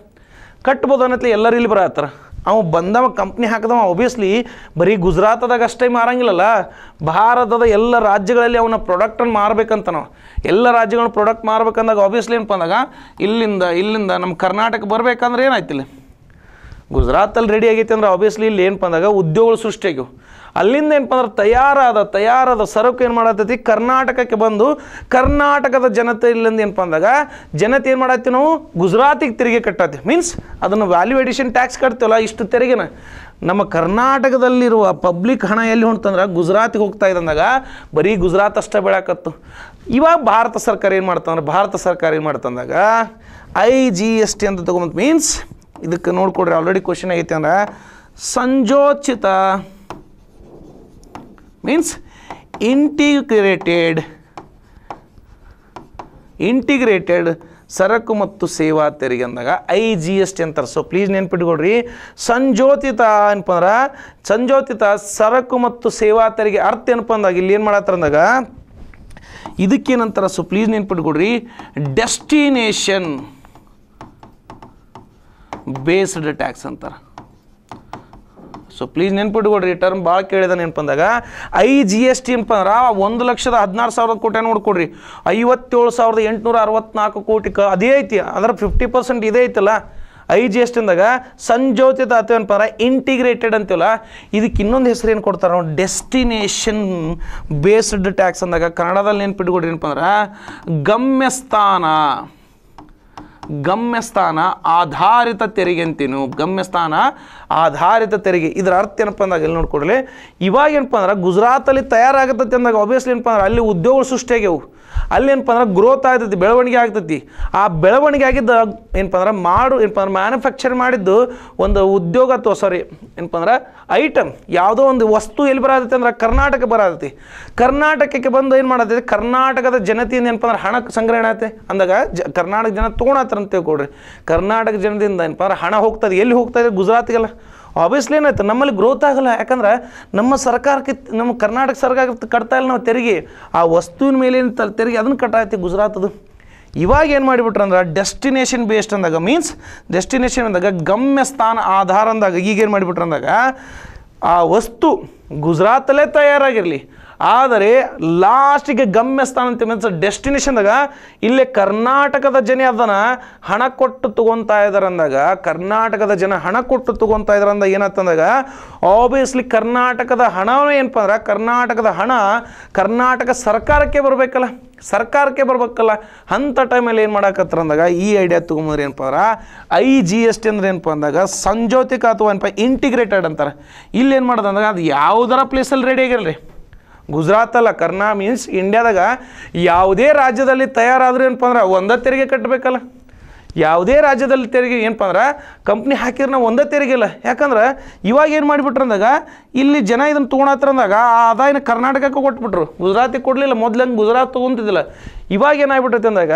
ಕಟ್ಬೋದು ಅನ್ನತ್ಲಿ ಎಲ್ಲರೂ ಇಲ್ಲಿ ಬರತ್ತಾರ ಅವ್ನು ಬಂದವ ಕಂಪ್ನಿ ಹಾಕಿದವ ಒಬ್ವಿಯಸ್ಲಿ ಬರೀ ಗುಜರಾತದಾಗ ಅಷ್ಟೇ ಮಾರಂಗಿಲ್ಲಲ್ಲ ಭಾರತದ ಎಲ್ಲ ರಾಜ್ಯಗಳಲ್ಲಿ ಅವನ ಪ್ರಾಡಕ್ಟನ್ನು ಮಾರಬೇಕಂತ ನಾವು ಎಲ್ಲ ರಾಜ್ಯಗಳನ್ನ ಪ್ರಾಡಕ್ಟ್ ಮಾರ್ಬೇಕಂದಾಗ ಆಬ್ವಿಯಸ್ಲಿ ಏನಪ್ಪ ಅಂದಾಗ ಇಲ್ಲಿಂದ ಇಲ್ಲಿಂದ ನಮ್ಮ ಕರ್ನಾಟಕ ಬರಬೇಕಂದ್ರೆ ಏನಾಯ್ತಿಲ್ಲ ಗುಜರಾತಲ್ಲಿ ರೆಡಿ ಆಗೈತೆ ಅಂದ್ರೆ ಆಬ್ವಿಯಸ್ಲಿ ಇಲ್ಲಿ ಏನಪ್ಪ ಅಂದಾಗ ಉದ್ಯೋಗಗಳು ಸೃಷ್ಟಿ ಅಲ್ಲಿಂದ ಏನಪ್ಪ ಅಂದ್ರೆ ತಯಾರಾದ ತಯಾರಾದ ಸರಕು ಏನು ಮಾಡತ್ತೈತಿ ಕರ್ನಾಟಕಕ್ಕೆ ಬಂದು ಕರ್ನಾಟಕದ ಜನತೆ ಇಲ್ಲಿಂದ ಏನಪ್ಪ ಅಂದಾಗ ಜನತೆ ಏನು ಮಾಡತ್ತಿ ನಾವು ಗುಜರಾತಿಗೆ ತೆರಿಗೆ ಕಟ್ಟತ್ತೆ ಮೀನ್ಸ್ ಅದನ್ನು ವ್ಯಾಲ್ಯೂ ಎಡಿಷನ್ ಟ್ಯಾಕ್ಸ್ ಕಟ್ತೀವಲ್ಲ ಇಷ್ಟು ತೆರಿಗೆನ ನಮ್ಮ ಕರ್ನಾಟಕದಲ್ಲಿರುವ ಪಬ್ಲಿಕ್ ಹಣ ಎಲ್ಲಿ ಹೊಂಟಂದ್ರೆ ಗುಜರಾತಿಗೆ ಹೋಗ್ತಾ ಇದ್ದಂದಾಗ ಬರೀ ಗುಜರಾತ್ ಅಷ್ಟೇ ಬೆಳಕತ್ತು ಇವಾಗ ಭಾರತ ಸರ್ಕಾರ ಏನು ಮಾಡ್ತಂದ್ರೆ ಭಾರತ ಸರ್ಕಾರ ಏನು ಮಾಡ್ತಂದಾಗ ಐ ಜಿ ಎಸ್ ಟಿ ಅಂತ ತೊಗೊಂಬಂದು ಮೀನ್ಸ್ ಇದಕ್ಕೆ ನೋಡ್ಕೊಡ್ರಿ ಆಲ್ರೆಡಿ ಕ್ವಶನ್ ಐತೆ ಅಂದ್ರೆ ಸಂಜೋಚಿತ ಮೀನ್ಸ್ ಇಂಟಿಗ್ರೇಟೆಡ್ ಇಂಟಿಗ್ರೇಟೆಡ್ ಸರಕು ಮತ್ತು ಸೇವಾ ತೆರಿಗೆ ಅಂದಾಗ ಐ ಜಿ ಎಸ್ ಟಿ ಅಂತಾರೆ ಸೊ ಪ್ಲೀಸ್ ನೆನ್ಪಿಟ್ಕೊಡ್ರಿ ಸಂಜೋತಿತ ಏನಪ್ಪ ಅಂದ್ರೆ ಸಂಜೋತಿತ ಸರಕು ಮತ್ತು ಸೇವಾ ತೆರಿಗೆ ಅರ್ಥ ಏನಪ್ಪ ಅಂದಾಗ ಇಲ್ಲಿ ಏನು ಅಂದಾಗ ಇದಕ್ಕೇನಂತಾರ ಸೊ ಪ್ಲೀಸ್ ನೆನ್ಪಿಟ್ಕೊಡ್ರಿ ಡೆಸ್ಟಿನೇಷನ್ ಬೇಸ್ಡ್ ಟ್ಯಾಕ್ಸ್ ಅಂತಾರೆ ಸೊ ಪ್ಲೀಸ್ ನೆನ್ಪಿಟ್ಕೊಡ್ರಿ ಟರ್ಮ್ ಭಾಳ ಕೇಳಿದ ನೆನ್ಪಂದಾಗ ಐ ಜಿ ಎಸ್ ಟಿ ಅಂತಂದ್ರೆ ಒಂದು ಲಕ್ಷದ ಹದಿನಾರು ಸಾವಿರದ ಕೋಟಿ ನೋಡ್ಕೊಡ್ರಿ ಐವತ್ತೇಳು ಸಾವಿರದ ಎಂಟುನೂರ ಅರವತ್ನಾಲ್ಕು ಕೋಟಿ ಕ ಅದೇ ಐತಿ ಅದರ ಫಿಫ್ಟಿ ಪರ್ಸೆಂಟ್ ಇದೇ ಐತಲ್ಲ ಐ ಜಿ ಎಸ್ ಟಿಂದಾಗ ಸಂಜೋತಿತ ಅಥವಾ ಅಂದ್ರೆ ಇಂಟಿಗ್ರೇಟೆಡ್ ಅಂತೀವಲ್ಲ ಇದಕ್ಕೆ ಇನ್ನೊಂದು ಹೆಸರು ಏನು ಕೊಡ್ತಾರೆ ನಾವು ಡೆಸ್ಟಿನೇಷನ್ ಬೇಸ್ಡ್ ಟ್ಯಾಕ್ಸ್ ಅಂದಾಗ ಕನ್ನಡದಲ್ಲಿ ನೆನ್ಪಿಟ್ಕೊಡ್ರಿ ಏನಪ್ಪ ಅಂದ್ರೆ ಗಮ್ಯಸ್ಥಾನ ಗಮ್ಯಸ್ಥಾನ ಆಧಾರಿತ ತೆರಿಗೆ ಗಮ್ಯ ಗಮ್ಯಸ್ಥಾನ ಆಧಾರಿತ ತೆರಿಗೆ ಇದರ ಅರ್ಥ ಏನಪ್ಪ ಅಂದಾಗ ಎಲ್ಲಿ ನೋಡ್ಕೊಡ್ಲಿ ಇವಾಗ ಏನಪ್ಪ ಅಂದ್ರೆ ಗುಜರಾತಲ್ಲಿ ತಯಾರಾಗತ್ತೈತಿ ಅಂದಾಗ ಆಬ್ವಿಯಸ್ಲಿ ಏನಪ್ಪ ಅಂದ್ರೆ ಅಲ್ಲಿ ಉದ್ಯೋಗಗಳು ಸೃಷ್ಟಿಯಾಗ್ಯವು ಅಲ್ಲಿ ಏನಪ್ಪ ಅಂದ್ರೆ ಗ್ರೋತ್ ಆಗ್ತೈತಿ ಬೆಳವಣಿಗೆ ಆಗ್ತೈತಿ ಆ ಬೆಳವಣಿಗೆ ಆಗಿದ್ದ ಏನಪ್ಪ ಅಂದ್ರೆ ಮಾಡು ಏನಪ್ಪ ಅಂದ್ರೆ ಮ್ಯಾನುಫ್ಯಾಕ್ಚರ್ ಮಾಡಿದ್ದು ಒಂದು ಉದ್ಯೋಗ ಅಥವಾ ಸಾರಿ ಏನಪ್ಪ ಅಂದ್ರೆ ಐಟಮ್ ಯಾವುದೋ ಒಂದು ವಸ್ತು ಎಲ್ಲಿ ಬರತೈತಿ ಅಂದ್ರೆ ಕರ್ನಾಟಕ ಬರತೈತಿ ಕರ್ನಾಟಕಕ್ಕೆ ಬಂದು ಏನು ಮಾಡತೈತಿ ಕರ್ನಾಟಕದ ಜನತೆಯಿಂದ ಏನಪ್ಪ ಅಂದ್ರೆ ಹಣ ಸಂಗ್ರಹಣೆ ಆಯ್ತೆ ಅಂದಾಗ ಜ ಕರ್ನಾಟಕ ಜನ ತೊಗೊಳತ್ತ ಅಂತ ಕೊಡ್ರಿ ಕರ್ನಾಟಕ ಜನದಿಂದ ಏನಪ್ಪ ಹಣ ಹೋಗ್ತದೆ ಎಲ್ಲಿ ಹೋಗ್ತಾಯಿದೆ ಗುಜರಾತ್ಗೆಲ್ಲ ಆಬ್ವಿಯಸ್ಲಿ ಏನಾಯ್ತು ನಮ್ಮಲ್ಲಿ ಗ್ರೋತ್ ಆಗಲ್ಲ ಯಾಕಂದ್ರೆ ನಮ್ಮ ಸರ್ಕಾರಕ್ಕೆ ನಮ್ಮ ಕರ್ನಾಟಕ ಸರ್ಕಾರ ಕಟ್ತಾ ಇಲ್ಲ ನಾವು ತೆರಿಗೆ ಆ ವಸ್ತುವಿನ ಮೇಲೆ ಏನು ತೆರಿಗೆ ಅದನ್ನು ಕಟ್ಟಾಯ್ತಿ ಗುಜರಾತದು ಇವಾಗ ಏನು ಮಾಡಿಬಿಟ್ರೆ ಅಂದ್ರೆ ಡೆಸ್ಟಿನೇಷನ್ ಬೇಸ್ಡ್ ಅಂದಾಗ ಮೀನ್ಸ್ ಡೆಸ್ಟಿನೇಷನ್ ಅಂದಾಗ ಗಮ್ಯ ಸ್ಥಾನ ಆಧಾರ ಅಂದಾಗ ಈಗೇನು ಮಾಡಿಬಿಟ್ರೆ ಅಂದಾಗ ಆ ವಸ್ತು ಗುಜರಾತಲ್ಲೇ ತಯಾರಾಗಿರಲಿ ಆದರೆ ಲಾಸ್ಟಿಗೆ ಗಮ್ಯಸ್ಥಾನ ಅಂತ ಮೀನ್ಸ್ ಡೆಸ್ಟಿನೇಷನ್ದಾಗ ಇಲ್ಲೇ ಕರ್ನಾಟಕದ ಜನ ಅದನ್ನು ಹಣ ಕೊಟ್ಟು ತಗೊತಾ ಇದ್ದಾರೆ ಅಂದಾಗ ಕರ್ನಾಟಕದ ಜನ ಹಣ ಕೊಟ್ಟು ತೊಗೊತಾ ಇದ್ದಾರೆ ಅಂದಾಗ ಏನತ್ತಂದಾಗ ಆಬ್ವಿಯಸ್ಲಿ ಕರ್ನಾಟಕದ ಹಣವೇ ಏನಪ್ಪ ಅಂದ್ರೆ ಕರ್ನಾಟಕದ ಹಣ ಕರ್ನಾಟಕ ಸರ್ಕಾರಕ್ಕೆ ಬರಬೇಕಲ್ಲ ಸರ್ಕಾರಕ್ಕೆ ಬರ್ಬೇಕಲ್ಲ ಅಂಥ ಟೈಮಲ್ಲಿ ಏನು ಮಾಡಾಕತ್ರ ಅಂದಾಗ ಈ ಐಡಿಯಾ ತೊಗೊಂಬಂದ್ರೆ ಏನಪ್ಪ ಅಂದ್ರೆ ಐ ಜಿ ಎಸ್ ಟಿ ಅಂದ್ರೆ ಏನಪ್ಪ ಅಂದಾಗ ಸಂಜೋತಿಕ ಅಥವಾ ಏನಪ್ಪ ಇಂಟಿಗ್ರೇಟೆಡ್ ಅಂತಾರೆ ಇಲ್ಲೇನು ಮಾಡೋದಂದಾಗ ಅದು ಯಾವುದರ ಪ್ಲೇಸಲ್ಲಿ ರೆಡಿ ಆಗಿರಲಿ ಗುಜರಾತಲ್ಲ ಕರ್ನಾ ಮೀನ್ಸ್ ಇಂಡಿಯಾದಾಗ ಯಾವುದೇ ರಾಜ್ಯದಲ್ಲಿ ತಯಾರಾದ್ರೆ ಏನಪ್ಪ ಅಂದ್ರೆ ಒಂದೇ ತೆರಿಗೆ ಕಟ್ಟಬೇಕಲ್ಲ ಯಾವುದೇ ರಾಜ್ಯದಲ್ಲಿ ತೆರಿಗೆ ಏನಪ್ಪ ಅಂದ್ರೆ ಕಂಪ್ನಿ ಹಾಕಿದ್ರೆ ನಾವು ಒಂದೇ ತೆರಿಗೆ ಇಲ್ಲ ಯಾಕಂದ್ರೆ ಇವಾಗ ಏನು ಮಾಡಿಬಿಟ್ರಂದಾಗ ಇಲ್ಲಿ ಜನ ಇದನ್ನು ಅಂದಾಗ ಆ ಆದಾಯನ ಕರ್ನಾಟಕಕ್ಕೆ ಕೊಟ್ಬಿಟ್ರು ಗುಜರಾತಿಗೆ ಕೊಡಲಿಲ್ಲ ಹಂಗೆ ಗುಜರಾತ್ ತೊಗೊಂತಿದ್ದಿಲ್ಲ ಇವಾಗ ಏನಾಗ್ಬಿಟ್ಟೈತೆ ಅಂದಾಗ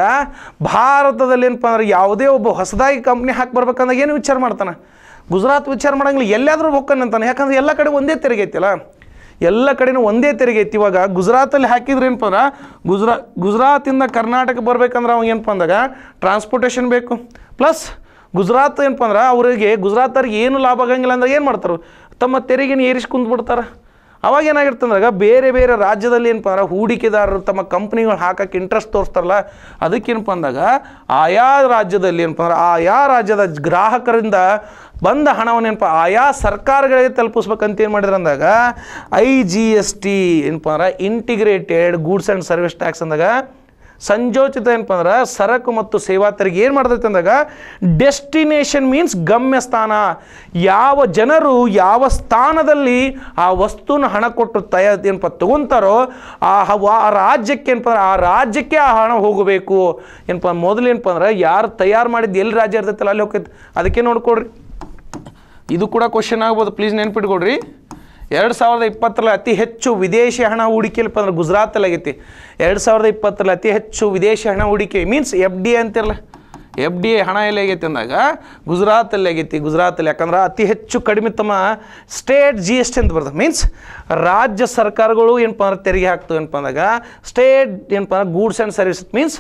ಭಾರತದಲ್ಲಿ ಏನಪ್ಪ ಅಂದ್ರೆ ಯಾವುದೇ ಒಬ್ಬ ಹೊಸದಾಗಿ ಕಂಪ್ನಿ ಹಾಕಿ ಬರ್ಬೇಕಂದಾಗ ಏನು ವಿಚಾರ ಮಾಡ್ತಾನೆ ಗುಜರಾತ್ ವಿಚಾರ ಮಾಡಂಗಿಲ್ಲ ಎಲ್ಲಾದರೂ ಅಂತಾನೆ ಯಾಕಂದ್ರೆ ಎಲ್ಲ ಕಡೆ ಒಂದೇ ತೆರಿಗೆ ಐತಿಲ್ಲ ಎಲ್ಲ ಕಡೆನೂ ಒಂದೇ ತೆರಿಗೆ ಐತಿ ಇವಾಗ ಗುಜರಾತಲ್ಲಿ ಹಾಕಿದ್ರೆ ಏನಪ್ಪ ಅಂದ್ರೆ ಗುಜರಾ ಗುಜರಾತಿಂದ ಕರ್ನಾಟಕ ಬರ್ಬೇಕಂದ್ರೆ ಅವಾಗ ಏನಪ್ಪ ಅಂದಾಗ ಟ್ರಾನ್ಸ್ಪೋರ್ಟೇಷನ್ ಬೇಕು ಪ್ಲಸ್ ಗುಜರಾತ್ ಏನಪ್ಪ ಅಂದ್ರೆ ಅವರಿಗೆ ಗುಜರಾತರಿಗೆ ಏನು ಲಾಭ ಆಗಂಗಿಲ್ಲ ಅಂದ್ರೆ ಏನು ಮಾಡ್ತಾರೆ ತಮ್ಮ ತೆರಿಗೆನ ಏರಿಸಿ ಕುಂದ್ಬಿಡ್ತಾರೆ ಅವಾಗ ಏನಾಗಿರ್ತಂದ್ರಾಗ ಬೇರೆ ಬೇರೆ ರಾಜ್ಯದಲ್ಲಿ ಏನಪ್ಪ ಅಂದ್ರೆ ಹೂಡಿಕೆದಾರರು ತಮ್ಮ ಕಂಪ್ನಿಗಳು ಹಾಕಕ್ಕೆ ಇಂಟ್ರೆಸ್ಟ್ ತೋರಿಸ್ತಾರಲ್ಲ ಅದಕ್ಕೇನಪ್ಪ ಅಂದಾಗ ಆಯಾ ರಾಜ್ಯದಲ್ಲಿ ಏನಪ್ಪ ಅಂದ್ರೆ ಆಯಾ ರಾಜ್ಯದ ಗ್ರಾಹಕರಿಂದ ಬಂದ ಹಣವನ್ನು ಏನಪ್ಪ ಆಯಾ ಸರ್ಕಾರಗಳಿಗೆ ತಲುಪಿಸ್ಬೇಕಂತ ಏನು ಮಾಡಿದ್ರು ಅಂದಾಗ ಐ ಜಿ ಎಸ್ ಟಿ ಏನಪ್ಪ ಅಂದ್ರೆ integrated goods and service tax ಅಂದಾಗ ಸಂಜೋಚಿತ ಏನಪ್ಪ ಅಂದ್ರೆ ಸರಕು ಮತ್ತು ಸೇವಾ ತೆರಿಗೆ ಏನು ಮಾಡ್ತೈತೆ ಅಂದಾಗ ಡೆಸ್ಟಿನೇಷನ್ ಮೀನ್ಸ್ ಗಮ್ಯಸ್ಥಾನ ಯಾವ ಜನರು ಯಾವ ಸ್ಥಾನದಲ್ಲಿ ಆ ವಸ್ತುನ ಹಣ ಕೊಟ್ಟು ತಯ ಏನಪ್ಪ ತಗೊಂತಾರೋ ಆ ರಾಜ್ಯಕ್ಕೆ ಏನಪ್ಪ ಅಂದ್ರೆ ಆ ರಾಜ್ಯಕ್ಕೆ ಆ ಹಣ ಹೋಗಬೇಕು ಏನಪ್ಪ ಮೊದಲು ಏನಪ್ಪ ಅಂದ್ರೆ ಯಾರು ತಯಾರು ಮಾಡಿದ್ದು ಎಲ್ಲಿ ರಾಜ್ಯ ಇರ್ತೈತಲ್ಲ ಅಲ್ಲಿ ಹೋಗ್ತೈತೆ ಅದಕ್ಕೆ ನೋಡ್ಕೊಡ್ರಿ ಇದು ಕೂಡ ಕ್ವಶನ್ ಆಗ್ಬೋದು ಪ್ಲೀಸ್ ನೆನ್ಪಿಟ್ಕೊಡ್ರಿ ಎರಡು ಸಾವಿರದ ಇಪ್ಪತ್ತರಲ್ಲಿ ಅತಿ ಹೆಚ್ಚು ವಿದೇಶಿ ಹಣ ಹೂಡಿಕೆ ಹೂಡಿಕೆಯಲ್ಲಪ್ಪ ಅಂದ್ರೆ ಗುಜರಾತಲ್ಲಿ ಆಗೈತಿ ಎರಡು ಸಾವಿರದ ಇಪ್ಪತ್ತರಲ್ಲಿ ಅತಿ ಹೆಚ್ಚು ವಿದೇಶಿ ಹಣ ಹೂಡಿಕೆ ಮೀನ್ಸ್ ಎಫ್ ಡಿ ಎ ಅಂತಿರಲ್ಲ ಎಫ್ ಡಿ ಎ ಹಣ ಎಲ್ಲಿ ಆಗೈತಿ ಅಂದಾಗ ಗುಜರಾತಲ್ಲಿ ಆಗೈತಿ ಗುಜರಾತಲ್ಲಿ ಯಾಕಂದ್ರೆ ಅತಿ ಹೆಚ್ಚು ಕಡಿಮೆ ತಮ್ಮ ಸ್ಟೇಟ್ ಜಿ ಎಸ್ ಟಿ ಅಂತ ಬರ್ತದೆ ಮೀನ್ಸ್ ರಾಜ್ಯ ಸರ್ಕಾರಗಳು ಏನಪ್ಪ ಅಂದ್ರೆ ತೆರಿಗೆ ಹಾಕ್ತವೆ ಏನಪ್ಪ ಅಂದಾಗ ಸ್ಟೇಟ್ ಏನಪ್ಪ ಅಂದ್ರೆ ಗೂಡ್ಸ್ ಆ್ಯಂಡ್ ಸರ್ವಿಸ್ ಮೀನ್ಸ್